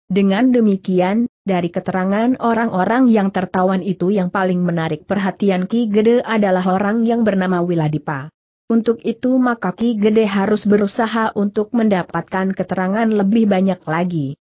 Dengan demikian, dari keterangan orang-orang yang tertawan itu yang paling menarik perhatian Ki Gede adalah orang yang bernama Wiladipa. Untuk itu maka Ki Gede harus berusaha untuk mendapatkan keterangan lebih banyak lagi.